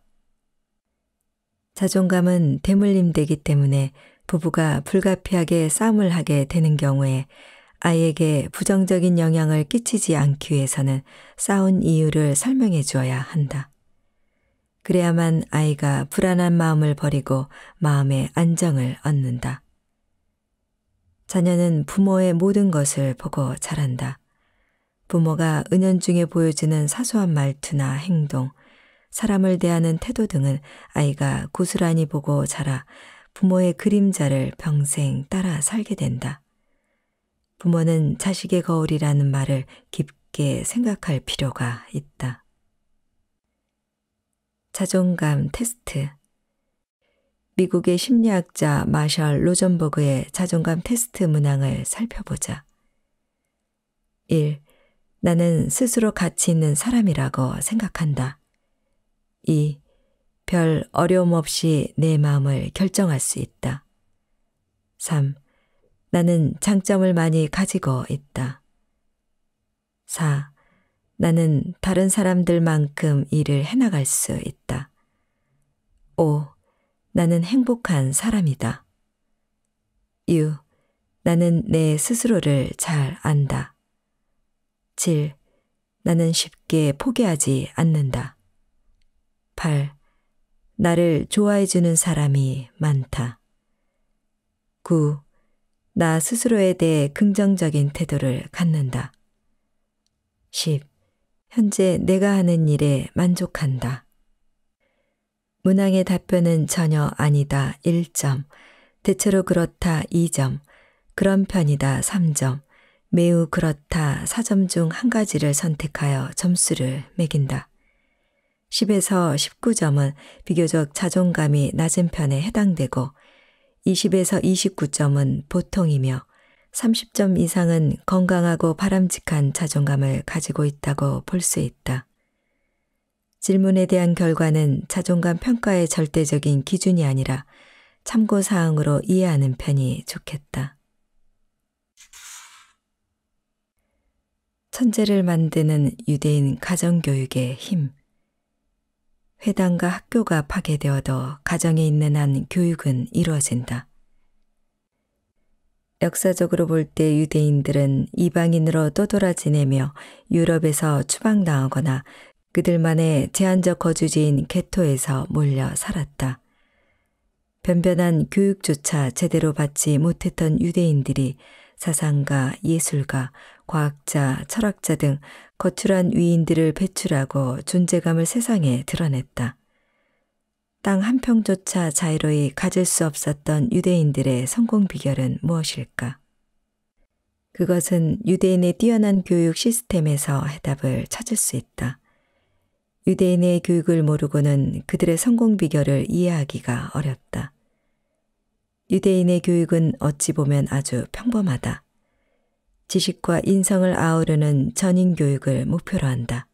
자존감은 대물림되기 때문에 부부가 불가피하게 싸움을 하게 되는 경우에 아이에게 부정적인 영향을 끼치지 않기 위해서는 싸운 이유를 설명해 주어야 한다. 그래야만 아이가 불안한 마음을 버리고 마음의 안정을 얻는다. 자녀는 부모의 모든 것을 보고 자란다. 부모가 은연중에 보여주는 사소한 말투나 행동, 사람을 대하는 태도 등은 아이가 고스란히 보고 자라 부모의 그림자를 평생 따라 살게 된다. 부모는 자식의 거울이라는 말을 깊게 생각할 필요가 있다. 자존감 테스트 미국의 심리학자 마셜 로전버그의 자존감 테스트 문항을 살펴보자. 1. 나는 스스로 가치 있는 사람이라고 생각한다. 2. 별 어려움 없이 내 마음을 결정할 수 있다. 3. 나는 장점을 많이 가지고 있다. 4. 나는 다른 사람들만큼 일을 해나갈 수 있다. 5. 나는 행복한 사람이다. 6. 나는 내 스스로를 잘 안다. 7. 나는 쉽게 포기하지 않는다. 8. 나를 좋아해주는 사람이 많다. 9. 나 스스로에 대해 긍정적인 태도를 갖는다. 10. 현재 내가 하는 일에 만족한다. 문항의 답변은 전혀 아니다. 1점. 대체로 그렇다. 2점. 그런 편이다. 3점. 매우 그렇다. 4점 중 한 가지를 선택하여 점수를 매긴다. 10에서 19점은 비교적 자존감이 낮은 편에 해당되고 20에서 29점은 보통이며 30점 이상은 건강하고 바람직한 자존감을 가지고 있다고 볼 수 있다. 질문에 대한 결과는 자존감 평가의 절대적인 기준이 아니라 참고사항으로 이해하는 편이 좋겠다. 천재를 만드는 유대인 가정교육의 힘 회당과 학교가 파괴되어도 가정에 있는 한 교육은 이루어진다. 역사적으로 볼 때 유대인들은 이방인으로 떠돌아 지내며 유럽에서 추방당하거나 그들만의 제한적 거주지인 개토에서 몰려 살았다. 변변한 교육조차 제대로 받지 못했던 유대인들이 사상가, 예술가, 과학자, 철학자 등 거출한 위인들을 배출하고 존재감을 세상에 드러냈다. 땅 한 평조차 자유로이 가질 수 없었던 유대인들의 성공 비결은 무엇일까? 그것은 유대인의 뛰어난 교육 시스템에서 해답을 찾을 수 있다. 유대인의 교육을 모르고는 그들의 성공 비결을 이해하기가 어렵다. 유대인의 교육은 어찌 보면 아주 평범하다. 지식과 인성을 아우르는 전인 교육을 목표로 한다.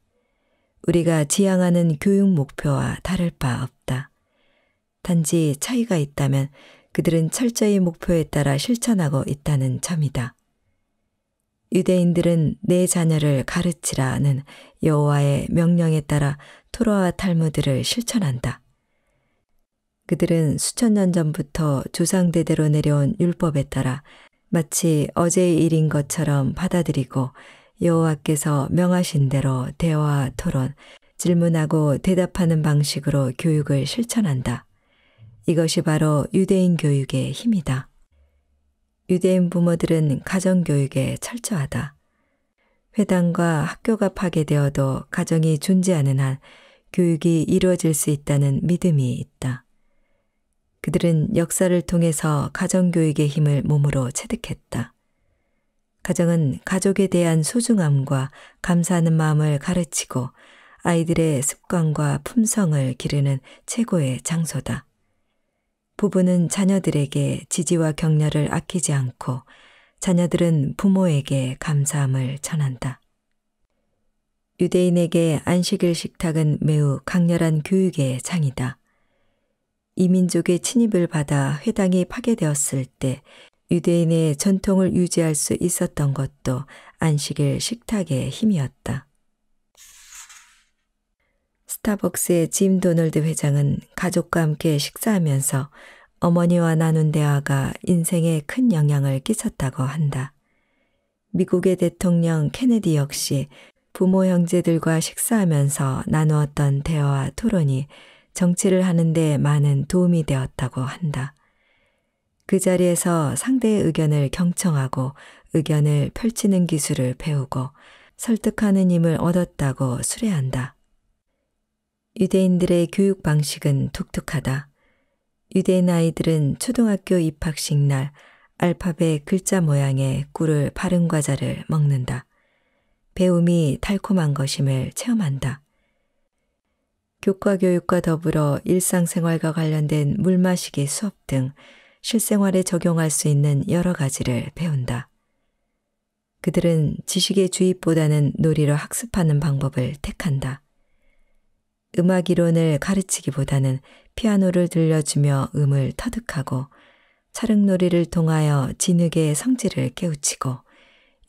우리가 지향하는 교육 목표와 다를 바 없다. 단지 차이가 있다면 그들은 철저히 목표에 따라 실천하고 있다는 점이다. 유대인들은 내 자녀를 가르치라는 여호와의 명령에 따라 토라와 탈무드를 실천한다. 그들은 수천 년 전부터 조상 대대로 내려온 율법에 따라 마치 어제의 일인 것처럼 받아들이고 여호와께서 명하신 대로 대화, 토론, 질문하고 대답하는 방식으로 교육을 실천한다. 이것이 바로 유대인 교육의 힘이다. 유대인 부모들은 가정교육에 철저하다. 회당과 학교가 파괴되어도 가정이 존재하는 한 교육이 이루어질 수 있다는 믿음이 있다. 그들은 역사를 통해서 가정교육의 힘을 몸으로 체득했다. 가정은 가족에 대한 소중함과 감사하는 마음을 가르치고 아이들의 습관과 품성을 기르는 최고의 장소다. 부부는 자녀들에게 지지와 격려를 아끼지 않고 자녀들은 부모에게 감사함을 전한다. 유대인에게 안식일 식탁은 매우 강렬한 교육의 장이다. 이민족의 침입을 받아 회당이 파괴되었을 때 유대인의 전통을 유지할 수 있었던 것도 안식일 식탁의 힘이었다. 스타벅스의 짐 도널드 회장은 가족과 함께 식사하면서 어머니와 나눈 대화가 인생에 큰 영향을 끼쳤다고 한다. 미국의 대통령 케네디 역시 부모 형제들과 식사하면서 나누었던 대화와 토론이 정치를 하는데 많은 도움이 되었다고 한다. 그 자리에서 상대의 의견을 경청하고 의견을 펼치는 기술을 배우고 설득하는 힘을 얻었다고 수레한다. 유대인들의 교육 방식은 독특하다. 유대인 아이들은 초등학교 입학식 날 알파벳 글자 모양의 꿀을 바른 과자를 먹는다. 배움이 달콤한 것임을 체험한다. 교과 교육과 더불어 일상생활과 관련된 물 마시기 수업 등 실생활에 적용할 수 있는 여러 가지를 배운다. 그들은 지식의 주입보다는 놀이로 학습하는 방법을 택한다. 음악 이론을 가르치기보다는 피아노를 들려주며 음을 터득하고 촬영놀이를 통하여 진흙의 성질을 깨우치고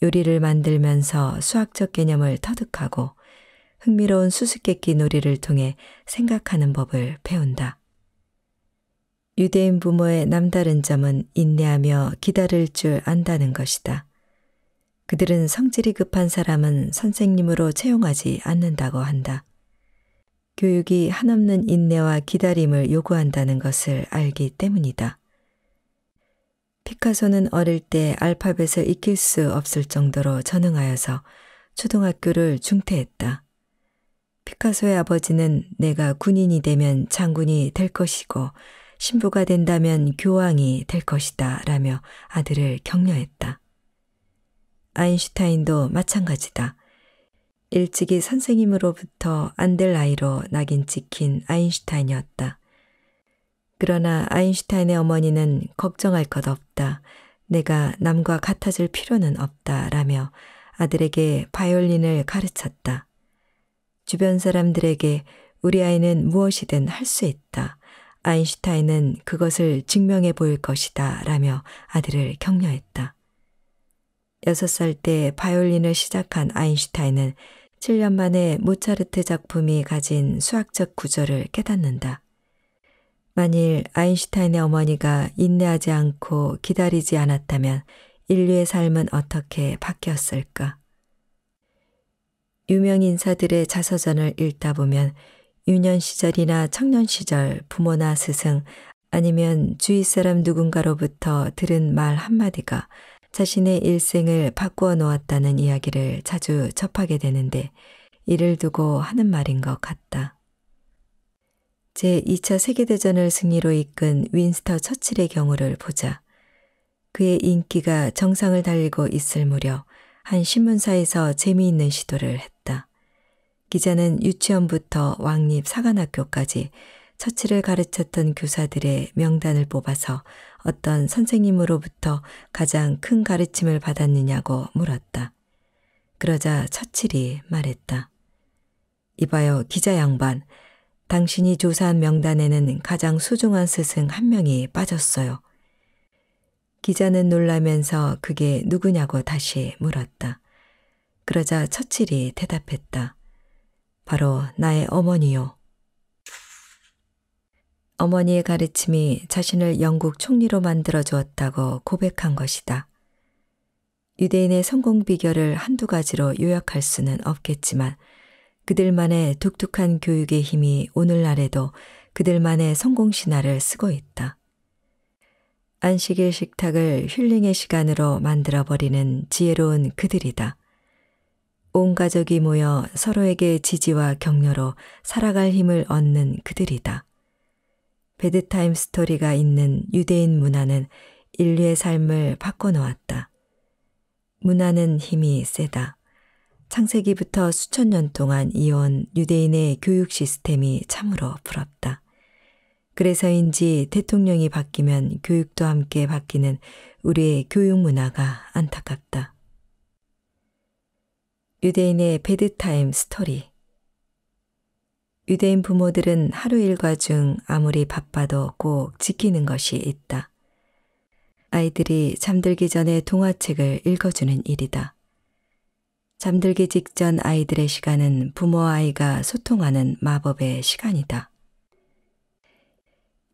요리를 만들면서 수학적 개념을 터득하고 흥미로운 수수께끼 놀이를 통해 생각하는 법을 배운다. 유대인 부모의 남다른 점은 인내하며 기다릴 줄 안다는 것이다. 그들은 성질이 급한 사람은 선생님으로 채용하지 않는다고 한다. 교육이 한없는 인내와 기다림을 요구한다는 것을 알기 때문이다. 피카소는 어릴 때 알파벳을 익힐 수 없을 정도로 전응하여서 초등학교를 중퇴했다. 피카소의 아버지는 내가 군인이 되면 장군이 될 것이고 신부가 된다면 교황이 될 것이다 라며 아들을 격려했다. 아인슈타인도 마찬가지다. 일찍이 선생님으로부터 안 될아이로 낙인 찍힌 아인슈타인이었다. 그러나 아인슈타인의 어머니는 걱정할 것 없다. 내가 남과 같아질 필요는 없다. 라며 아들에게 바이올린을 가르쳤다. 주변 사람들에게 우리 아이는 무엇이든 할 수 있다. 아인슈타인은 그것을 증명해 보일 것이다. 라며 아들을 격려했다. 6살 때 바이올린을 시작한 아인슈타인은 7년 만에 모차르트 작품이 가진 수학적 구조를 깨닫는다. 만일 아인슈타인의 어머니가 인내하지 않고 기다리지 않았다면 인류의 삶은 어떻게 바뀌었을까? 유명 인사들의 자서전을 읽다 보면 유년 시절이나 청년 시절 부모나 스승 아니면 주위 사람 누군가로부터 들은 말 한마디가 자신의 일생을 바꾸어 놓았다는 이야기를 자주 접하게 되는데 이를 두고 하는 말인 것 같다. 제2차 세계대전을 승리로 이끈 윈스터 처칠의 경우를 보자. 그의 인기가 정상을 달리고 있을 무렵 한 신문사에서 재미있는 시도를 했다. 기자는 유치원부터 왕립 사관학교까지 처치를 가르쳤던 교사들의 명단을 뽑아서 어떤 선생님으로부터 가장 큰 가르침을 받았느냐고 물었다. 그러자 처칠이 말했다. 이봐요, 기자 양반. 당신이 조사한 명단에는 가장 소중한 스승 한 명이 빠졌어요. 기자는 놀라면서 그게 누구냐고 다시 물었다. 그러자 처칠이 대답했다. 바로 나의 어머니요. 어머니의 가르침이 자신을 영국 총리로 만들어 주었다고 고백한 것이다. 유대인의 성공 비결을 한두 가지로 요약할 수는 없겠지만 그들만의 독특한 교육의 힘이 오늘날에도 그들만의 성공 신화를 쓰고 있다. 안식일 식탁을 힐링의 시간으로 만들어버리는 지혜로운 그들이다. 온 가족이 모여 서로에게 지지와 격려로 살아갈 힘을 얻는 그들이다. 베드타임 스토리가 있는 유대인 문화는 인류의 삶을 바꿔놓았다. 문화는 힘이 세다. 창세기부터 수천 년 동안 이어온 유대인의 교육 시스템이 참으로 부럽다. 그래서인지 대통령이 바뀌면 교육도 함께 바뀌는 우리의 교육 문화가 안타깝다. 유대인의 베드타임 스토리 유대인 부모들은 하루 일과 중 아무리 바빠도 꼭 지키는 것이 있다. 아이들이 잠들기 전에 동화책을 읽어주는 일이다. 잠들기 직전 아이들의 시간은 부모와 아이가 소통하는 마법의 시간이다.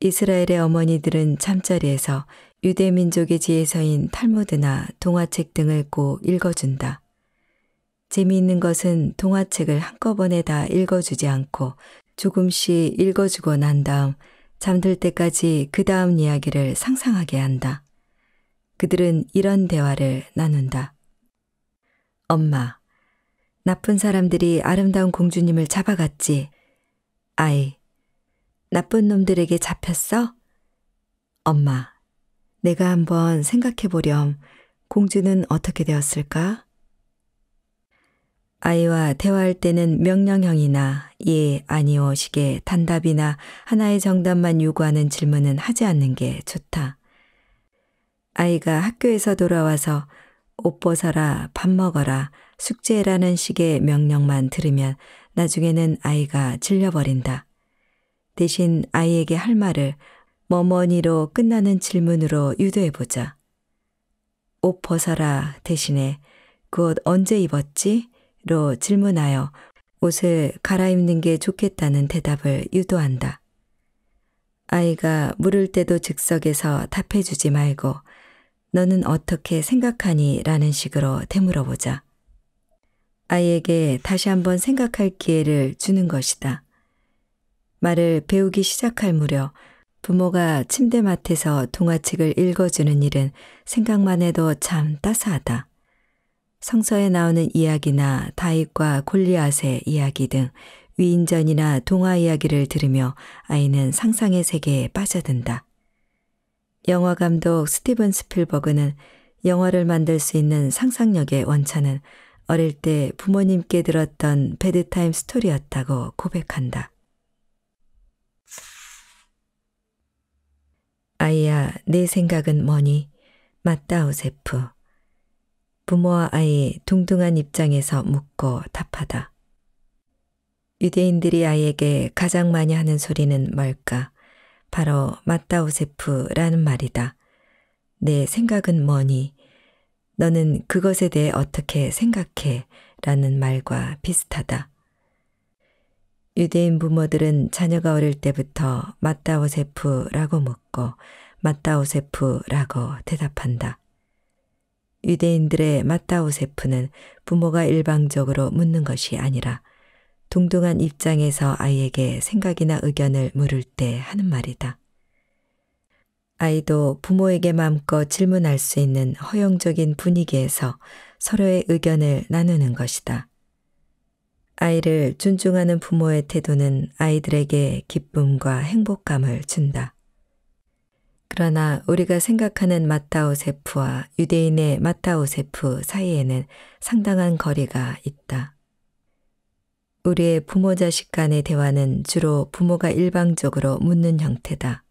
이스라엘의 어머니들은 잠자리에서 유대민족의 지혜서인 탈무드나 동화책 등을 꼭 읽어준다. 재미있는 것은 동화책을 한꺼번에 다 읽어주지 않고 조금씩 읽어주고 난 다음 잠들 때까지 그 다음 이야기를 상상하게 한다. 그들은 이런 대화를 나눈다. 엄마, 나쁜 사람들이 아름다운 공주님을 잡아갔지. 아이, 나쁜 놈들에게 잡혔어? 엄마, 내가 한번 생각해 보렴. 공주는 어떻게 되었을까? 아이와 대화할 때는 명령형이나 예, 아니오 식의 단답이나 하나의 정답만 요구하는 질문은 하지 않는 게 좋다. 아이가 학교에서 돌아와서 옷 벗어라, 밥 먹어라, 숙제라는 식의 명령만 들으면 나중에는 아이가 질려버린다. 대신 아이에게 할 말을 머머니로 끝나는 질문으로 유도해보자. 옷 벗어라 대신에 그 옷 언제 입었지? 로 질문하여 옷을 갈아입는 게 좋겠다는 대답을 유도한다. 아이가 물을 때도 즉석에서 답해주지 말고 너는 어떻게 생각하니? 라는 식으로 되물어보자. 아이에게 다시 한번 생각할 기회를 주는 것이다. 말을 배우기 시작할 무렵 부모가 침대맡에서 동화책을 읽어주는 일은 생각만 해도 참 따스하다. 성서에 나오는 이야기나 다윗과 골리앗의 이야기 등 위인전이나 동화 이야기를 들으며 아이는 상상의 세계에 빠져든다. 영화 감독 스티븐 스필버그는 영화를 만들 수 있는 상상력의 원천은 어릴 때 부모님께 들었던 베드타임 스토리였다고 고백한다. 아이야, 내 생각은 뭐니? 맞다, 오세프. 부모와 아이 동등한 입장에서 묻고 답하다. 유대인들이 아이에게 가장 많이 하는 소리는 뭘까? 바로 맞다, 오세프라는 말이다. 내 생각은 뭐니? 너는 그것에 대해 어떻게 생각해? 라는 말과 비슷하다. 유대인 부모들은 자녀가 어릴 때부터 마따오세프라고 묻고 마따오세프라고 대답한다. 유대인들의 마따오세프는 부모가 일방적으로 묻는 것이 아니라 동등한 입장에서 아이에게 생각이나 의견을 물을 때 하는 말이다. 아이도 부모에게 마음껏 질문할 수 있는 허용적인 분위기에서 서로의 의견을 나누는 것이다. 아이를 존중하는 부모의 태도는 아이들에게 기쁨과 행복감을 준다. 그러나 우리가 생각하는 마타오세프와 유대인의 마타오세프 사이에는 상당한 거리가 있다. 우리의 부모 자식 간의 대화는 주로 부모가 일방적으로 묻는 형태다.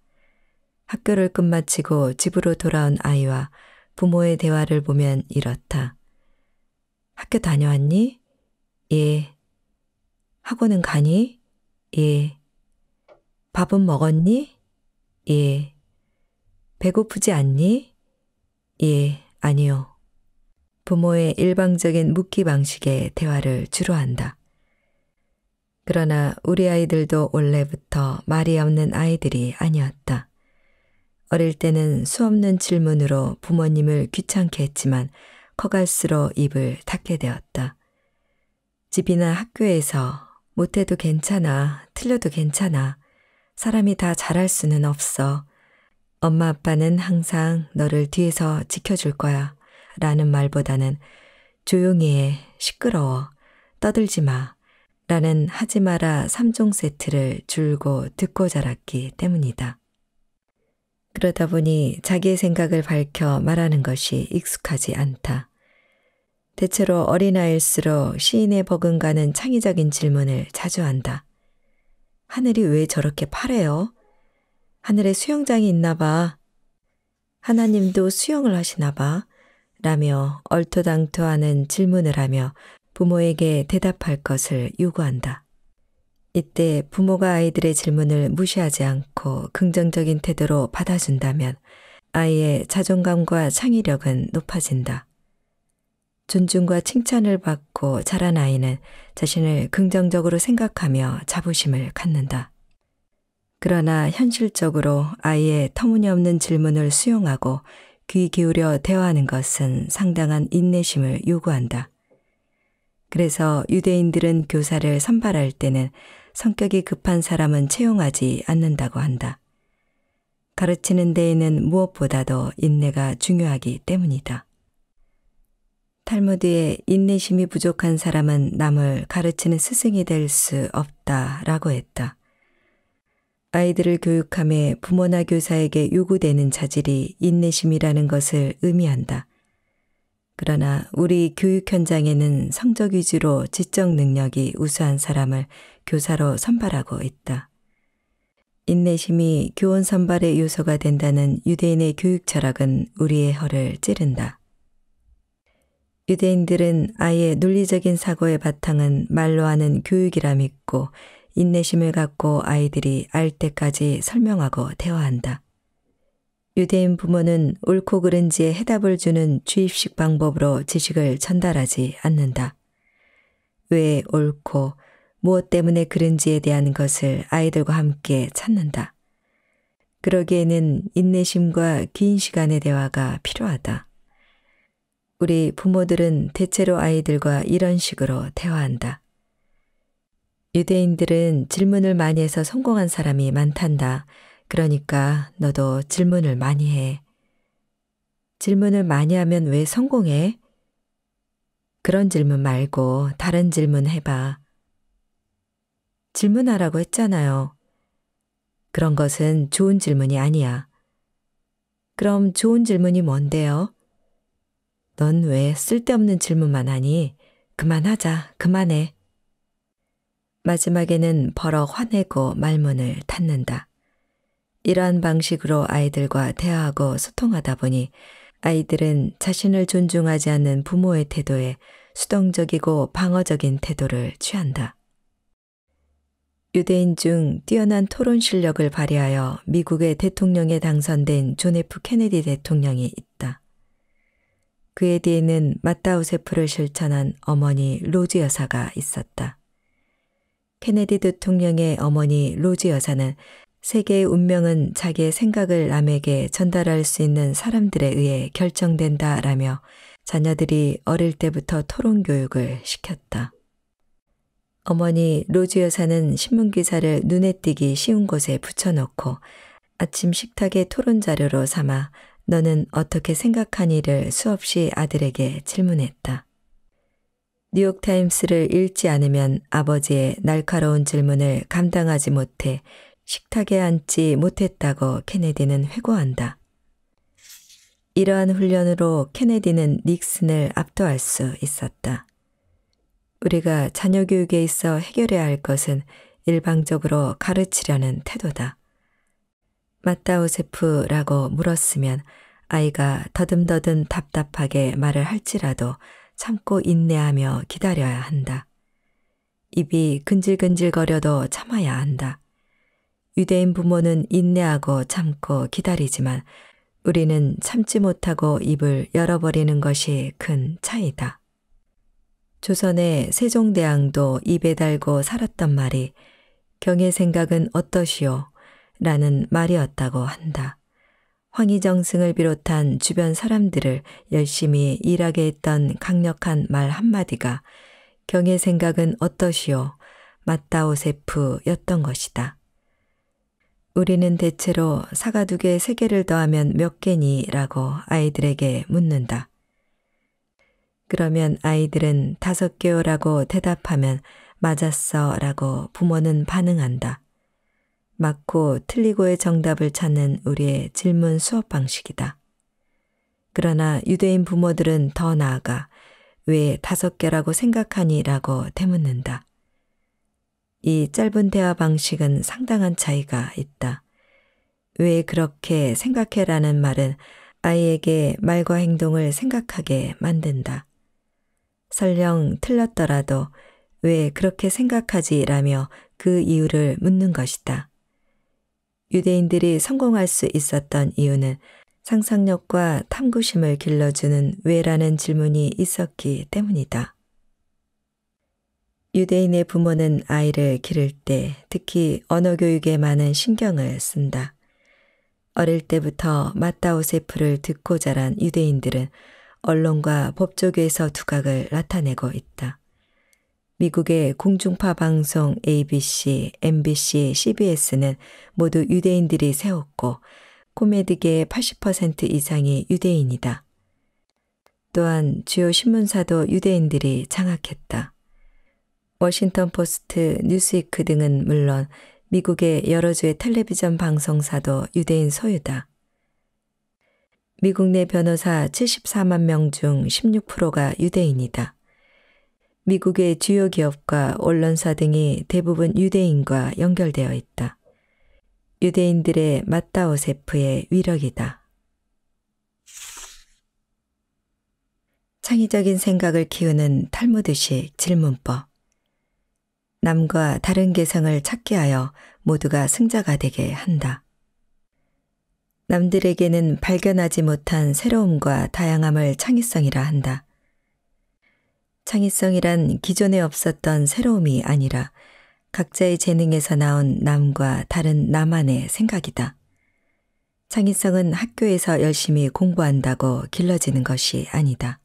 학교를 끝마치고 집으로 돌아온 아이와 부모의 대화를 보면 이렇다. 학교 다녀왔니? 예, 학원은 가니? 예. 밥은 먹었니? 예. 배고프지 않니? 예, 아니요. 부모의 일방적인 묻기 방식의 대화를 주로 한다. 그러나 우리 아이들도 원래부터 말이 없는 아이들이 아니었다. 어릴 때는 수없는 질문으로 부모님을 귀찮게 했지만 커갈수록 입을 닫게 되었다. 집이나 학교에서 못해도 괜찮아. 틀려도 괜찮아. 사람이 다 잘할 수는 없어. 엄마 아빠는 항상 너를 뒤에서 지켜줄 거야. 라는 말보다는 조용히 해. 시끄러워. 떠들지 마. 라는 하지 마라 3종 세트를 줄고 듣고 자랐기 때문이다. 그러다 보니 자기의 생각을 밝혀 말하는 것이 익숙하지 않다. 대체로 어린아이일수록 시인의 버금가는 창의적인 질문을 자주 한다. 하늘이 왜 저렇게 파래요? 하늘에 수영장이 있나 봐. 하나님도 수영을 하시나 봐. 라며 얼토당토하는 질문을 하며 부모에게 대답할 것을 요구한다. 이때 부모가 아이들의 질문을 무시하지 않고 긍정적인 태도로 받아준다면 아이의 자존감과 창의력은 높아진다. 존중과 칭찬을 받고 자란 아이는 자신을 긍정적으로 생각하며 자부심을 갖는다. 그러나 현실적으로 아이의 터무니없는 질문을 수용하고 귀 기울여 대화하는 것은 상당한 인내심을 요구한다. 그래서 유대인들은 교사를 선발할 때는 성격이 급한 사람은 채용하지 않는다고 한다. 가르치는 데에는 무엇보다도 인내가 중요하기 때문이다. 탈무드에 인내심이 부족한 사람은 남을 가르치는 스승이 될 수 없다라고 했다. 아이들을 교육함에 부모나 교사에게 요구되는 자질이 인내심이라는 것을 의미한다. 그러나 우리 교육 현장에는 성적 위주로 지적 능력이 우수한 사람을 교사로 선발하고 있다. 인내심이 교원 선발의 요소가 된다는 유대인의 교육 철학은 우리의 허를 찌른다. 유대인들은 아예 논리적인 사고의 바탕은 말로 하는 교육이라 믿고 인내심을 갖고 아이들이 알 때까지 설명하고 대화한다. 유대인 부모는 옳고 그른지에 해답을 주는 주입식 방법으로 지식을 전달하지 않는다. 왜 옳고 무엇 때문에 그른지에 대한 것을 아이들과 함께 찾는다. 그러기에는 인내심과 긴 시간의 대화가 필요하다. 우리 부모들은 대체로 아이들과 이런 식으로 대화한다. 유대인들은 질문을 많이 해서 성공한 사람이 많단다. 그러니까 너도 질문을 많이 해. 질문을 많이 하면 왜 성공해? 그런 질문 말고 다른 질문 해봐. 질문하라고 했잖아요. 그런 것은 좋은 질문이 아니야. 그럼 좋은 질문이 뭔데요? 넌왜 쓸데없는 질문만 하니? 그만하자, 그만해. 마지막에는 버럭 화내고 말문을 닫는다. 이러한 방식으로 아이들과 대화하고 소통하다 보니 아이들은 자신을 존중하지 않는 부모의 태도에 수동적이고 방어적인 태도를 취한다. 유대인 중 뛰어난 토론 실력을 발휘하여 미국의 대통령에 당선된 존 F 케네디 대통령이 있다. 그의 뒤에는 마따우세프를 실천한 어머니 로즈 여사가 있었다. 케네디 대통령의 어머니 로즈 여사는 세계의 운명은 자기의 생각을 남에게 전달할 수 있는 사람들에 의해 결정된다라며 자녀들이 어릴 때부터 토론 교육을 시켰다. 어머니 로즈 여사는 신문기사를 눈에 띄기 쉬운 곳에 붙여놓고 아침 식탁의 토론 자료로 삼아 너는 어떻게 생각하니를 수없이 아들에게 질문했다. 뉴욕타임스를 읽지 않으면 아버지의 날카로운 질문을 감당하지 못해 식탁에 앉지 못했다고 케네디는 회고한다. 이러한 훈련으로 케네디는 닉슨을 압도할 수 있었다. 우리가 자녀 교육에 있어 해결해야 할 것은 일방적으로 가르치려는 태도다. 마따오세프라고 물었으면 아이가 더듬더듬 답답하게 말을 할지라도 참고 인내하며 기다려야 한다. 입이 근질근질거려도 참아야 한다. 유대인 부모는 인내하고 참고 기다리지만 우리는 참지 못하고 입을 열어버리는 것이 큰 차이다. 조선의 세종대왕도 입에 달고 살았던 말이 경의 생각은 어떠시오? 라는 말이었다고 한다. 황희정승을 비롯한 주변 사람들을 열심히 일하게 했던 강력한 말 한마디가 경의 생각은 어떠시오? 맞다오세프였던 것이다. 우리는 대체로 사과두개 3개를 더하면 몇 개니? 라고 아이들에게 묻는다. 그러면 아이들은 다섯 개요라고 대답하면 맞았어 라고 부모는 반응한다. 맞고 틀리고의 정답을 찾는 우리의 질문 수업 방식이다. 그러나 유대인 부모들은 더 나아가 왜 다섯 개라고 생각하니라고 되묻는다. 이 짧은 대화 방식은 상당한 차이가 있다. 왜 그렇게 생각해라는 말은 아이에게 말과 행동을 생각하게 만든다. 설령 틀렸더라도 왜 그렇게 생각하지라며 그 이유를 묻는 것이다. 유대인들이 성공할 수 있었던 이유는 상상력과 탐구심을 길러주는 왜라는 질문이 있었기 때문이다. 유대인의 부모는 아이를 기를 때 특히 언어 교육에 많은 신경을 쓴다. 어릴 때부터 마따오세프를 듣고 자란 유대인들은 언론과 법조계에서 두각을 나타내고 있다. 미국의 공중파 방송 ABC, MBC, CBS는 모두 유대인들이 세웠고 코미디계의 80% 이상이 유대인이다. 또한 주요 신문사도 유대인들이 장악했다. 워싱턴 포스트, 뉴스위크 등은 물론 미국의 여러 주의 텔레비전 방송사도 유대인 소유다. 미국 내 변호사 74만 명 중 16%가 유대인이다. 미국의 주요 기업과 언론사 등이 대부분 유대인과 연결되어 있다. 유대인들의 마따오세프의 위력이다. 창의적인 생각을 키우는 탈무드식 질문법. 남과 다른 개성을 찾게 하여 모두가 승자가 되게 한다. 남들에게는 발견하지 못한 새로움과 다양함을 창의성이라 한다. 창의성이란 기존에 없었던 새로움이 아니라 각자의 재능에서 나온 남과 다른 나만의 생각이다. 창의성은 학교에서 열심히 공부한다고 길러지는 것이 아니다.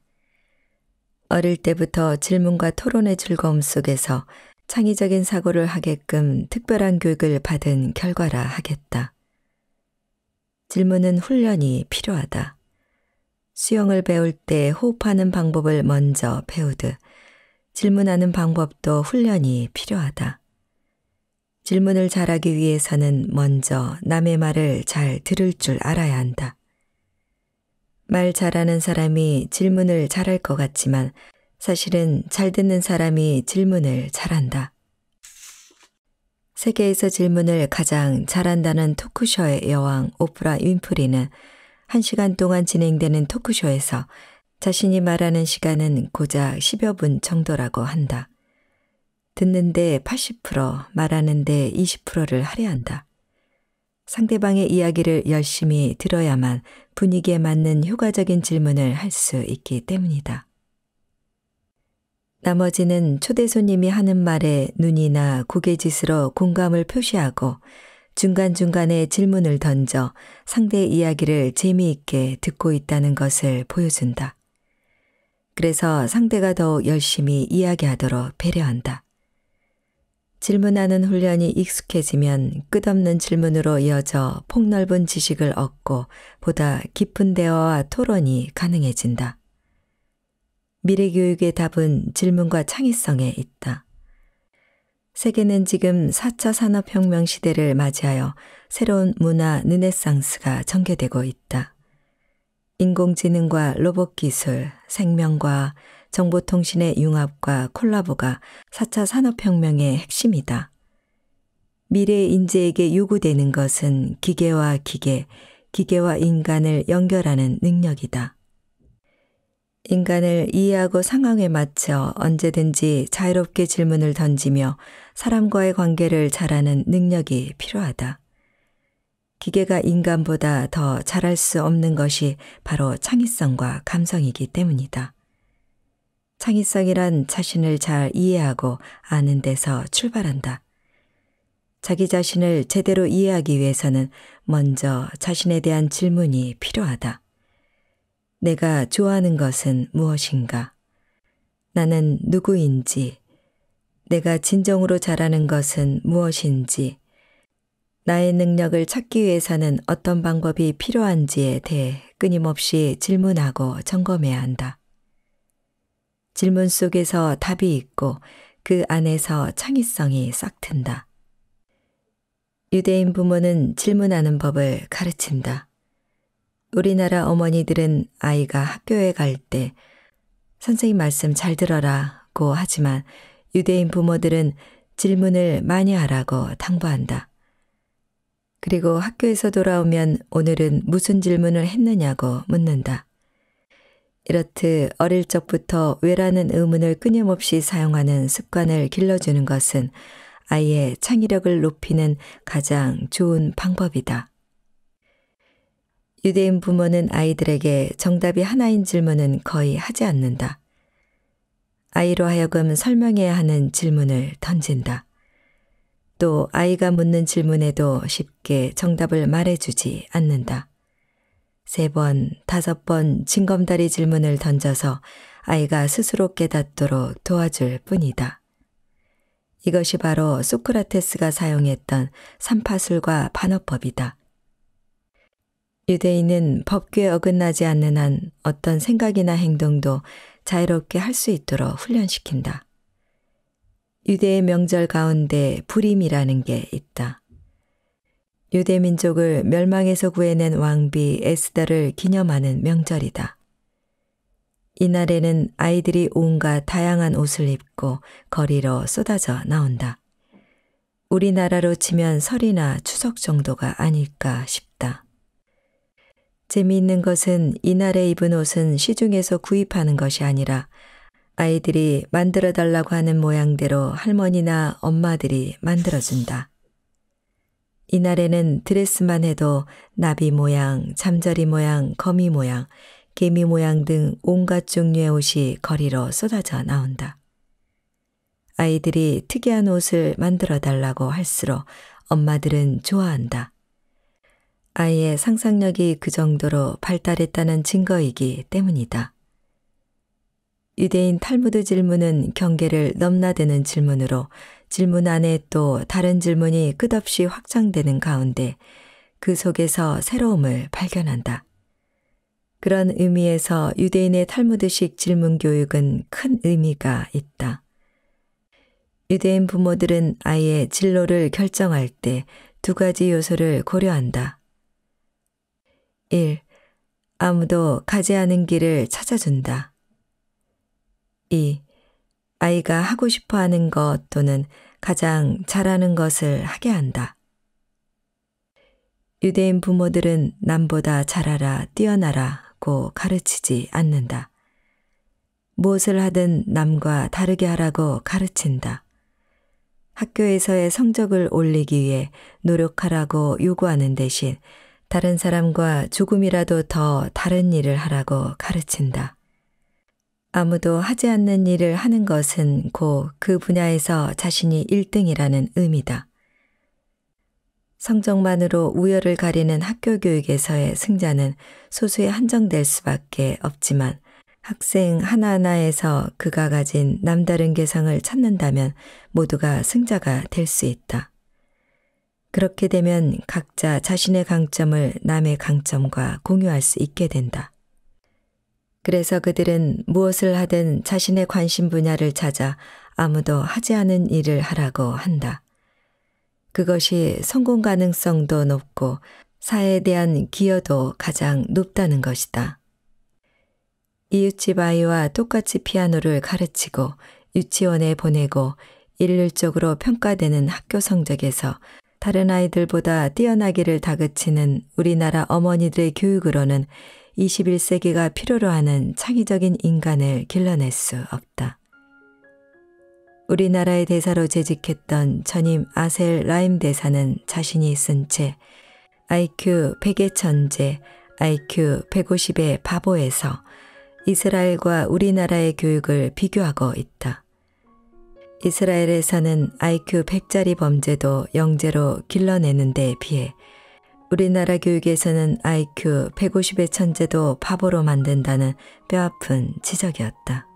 어릴 때부터 질문과 토론의 즐거움 속에서 창의적인 사고를 하게끔 특별한 교육을 받은 결과라 하겠다. 질문은 훈련이 필요하다. 수영을 배울 때 호흡하는 방법을 먼저 배우듯 질문하는 방법도 훈련이 필요하다. 질문을 잘하기 위해서는 먼저 남의 말을 잘 들을 줄 알아야 한다. 말 잘하는 사람이 질문을 잘할 것 같지만 사실은 잘 듣는 사람이 질문을 잘한다. 세계에서 질문을 가장 잘한다는 토크쇼의 여왕 오프라 윈프리는 1시간 동안 진행되는 토크쇼에서 자신이 말하는 시간은 고작 10여 분 정도라고 한다. 듣는데 80%, 말하는데 20%를 할애한다. 상대방의 이야기를 열심히 들어야만 분위기에 맞는 효과적인 질문을 할 수 있기 때문이다. 나머지는 초대 손님이 하는 말에 눈이나 고개짓으로 공감을 표시하고 중간중간에 질문을 던져 상대의 이야기를 재미있게 듣고 있다는 것을 보여준다. 그래서 상대가 더욱 열심히 이야기하도록 배려한다. 질문하는 훈련이 익숙해지면 끝없는 질문으로 이어져 폭넓은 지식을 얻고 보다 깊은 대화와 토론이 가능해진다. 미래교육의 답은 질문과 창의성에 있다. 세계는 지금 4차 산업혁명 시대를 맞이하여 새로운 문화 르네상스가 전개되고 있다. 인공지능과 로봇 기술, 생명과 정보통신의 융합과 콜라보가 4차 산업혁명의 핵심이다. 미래 의 인재에게 요구되는 것은 기계와 기계, 기계와 인간을 연결하는 능력이다. 인간을 이해하고 상황에 맞춰 언제든지 자유롭게 질문을 던지며 사람과의 관계를 잘하는 능력이 필요하다. 기계가 인간보다 더 잘할 수 없는 것이 바로 창의성과 감성이기 때문이다. 창의성이란 자신을 잘 이해하고 아는 데서 출발한다. 자기 자신을 제대로 이해하기 위해서는 먼저 자신에 대한 질문이 필요하다. 내가 좋아하는 것은 무엇인가? 나는 누구인지, 내가 진정으로 잘하는 것은 무엇인지, 나의 능력을 찾기 위해서는 어떤 방법이 필요한지에 대해 끊임없이 질문하고 점검해야 한다. 질문 속에서 답이 있고 그 안에서 창의성이 싹 든다. 유대인 부모는 질문하는 법을 가르친다. 우리나라 어머니들은 아이가 학교에 갈 때 선생님 말씀 잘 들어라고 하지만 유대인 부모들은 질문을 많이 하라고 당부한다. 그리고 학교에서 돌아오면 오늘은 무슨 질문을 했느냐고 묻는다. 이렇듯 어릴 적부터 왜라는 의문을 끊임없이 사용하는 습관을 길러주는 것은 아이의 창의력을 높이는 가장 좋은 방법이다. 유대인 부모는 아이들에게 정답이 하나인 질문은 거의 하지 않는다. 아이로 하여금 설명해야 하는 질문을 던진다. 또 아이가 묻는 질문에도 쉽게 정답을 말해주지 않는다. 세 번, 다섯 번 징검다리 질문을 던져서 아이가 스스로 깨닫도록 도와줄 뿐이다. 이것이 바로 소크라테스가 사용했던 삼파술과 반어법이다. 유대인은 법규에 어긋나지 않는 한 어떤 생각이나 행동도 자유롭게 할 수 있도록 훈련시킨다. 유대의 명절 가운데 불임이라는 게 있다. 유대 민족을 멸망에서 구해낸 왕비 에스다를 기념하는 명절이다. 이날에는 아이들이 온갖 다양한 옷을 입고 거리로 쏟아져 나온다. 우리나라로 치면 설이나 추석 정도가 아닐까 싶다. 재미있는 것은 이날에 입은 옷은 시중에서 구입하는 것이 아니라 아이들이 만들어 달라고 하는 모양대로 할머니나 엄마들이 만들어준다. 이날에는 드레스만 해도 나비 모양, 잠자리 모양, 거미 모양, 개미 모양 등 온갖 종류의 옷이 거리로 쏟아져 나온다. 아이들이 특이한 옷을 만들어 달라고 할수록 엄마들은 좋아한다. 아이의 상상력이 그 정도로 발달했다는 증거이기 때문이다. 유대인 탈무드 질문은 경계를 넘나드는 질문으로 질문 안에 또 다른 질문이 끝없이 확장되는 가운데 그 속에서 새로움을 발견한다. 그런 의미에서 유대인의 탈무드식 질문 교육은 큰 의미가 있다. 유대인 부모들은 아이의 진로를 결정할 때 두 가지 요소를 고려한다. 1. 아무도 가지 않은 길을 찾아준다. 2. 아이가 하고 싶어 하는 것 또는 가장 잘하는 것을 하게 한다. 유대인 부모들은 남보다 잘하라, 뛰어나라고 가르치지 않는다. 무엇을 하든 남과 다르게 하라고 가르친다. 학교에서의 성적을 올리기 위해 노력하라고 요구하는 대신 다른 사람과 조금이라도 더 다른 일을 하라고 가르친다. 아무도 하지 않는 일을 하는 것은 곧 그 분야에서 자신이 1등이라는 의미다. 성적만으로 우열을 가리는 학교 교육에서의 승자는 소수에 한정될 수밖에 없지만 학생 하나하나에서 그가 가진 남다른 개성을 찾는다면 모두가 승자가 될 수 있다. 그렇게 되면 각자 자신의 강점을 남의 강점과 공유할 수 있게 된다. 그래서 그들은 무엇을 하든 자신의 관심 분야를 찾아 아무도 하지 않은 일을 하라고 한다. 그것이 성공 가능성도 높고 사회에 대한 기여도 가장 높다는 것이다. 이웃집 아이와 똑같이 피아노를 가르치고 유치원에 보내고 일률적으로 평가되는 학교 성적에서 다른 아이들보다 뛰어나기를 다그치는 우리나라 어머니들의 교육으로는 21세기가 필요로 하는 창의적인 인간을 길러낼 수 없다. 우리나라의 대사로 재직했던 전임 아셀 라임 대사는 자신이 쓴 채 IQ 100의 천재, IQ 150의 바보에서 이스라엘과 우리나라의 교육을 비교하고 있다. 이스라엘에 서는 IQ 100짜리 범죄도 영재로 길러내는 데에 비해 우리나라 교육에서는 IQ 150의 천재도 바보로 만든다는 뼈아픈 지적이었다.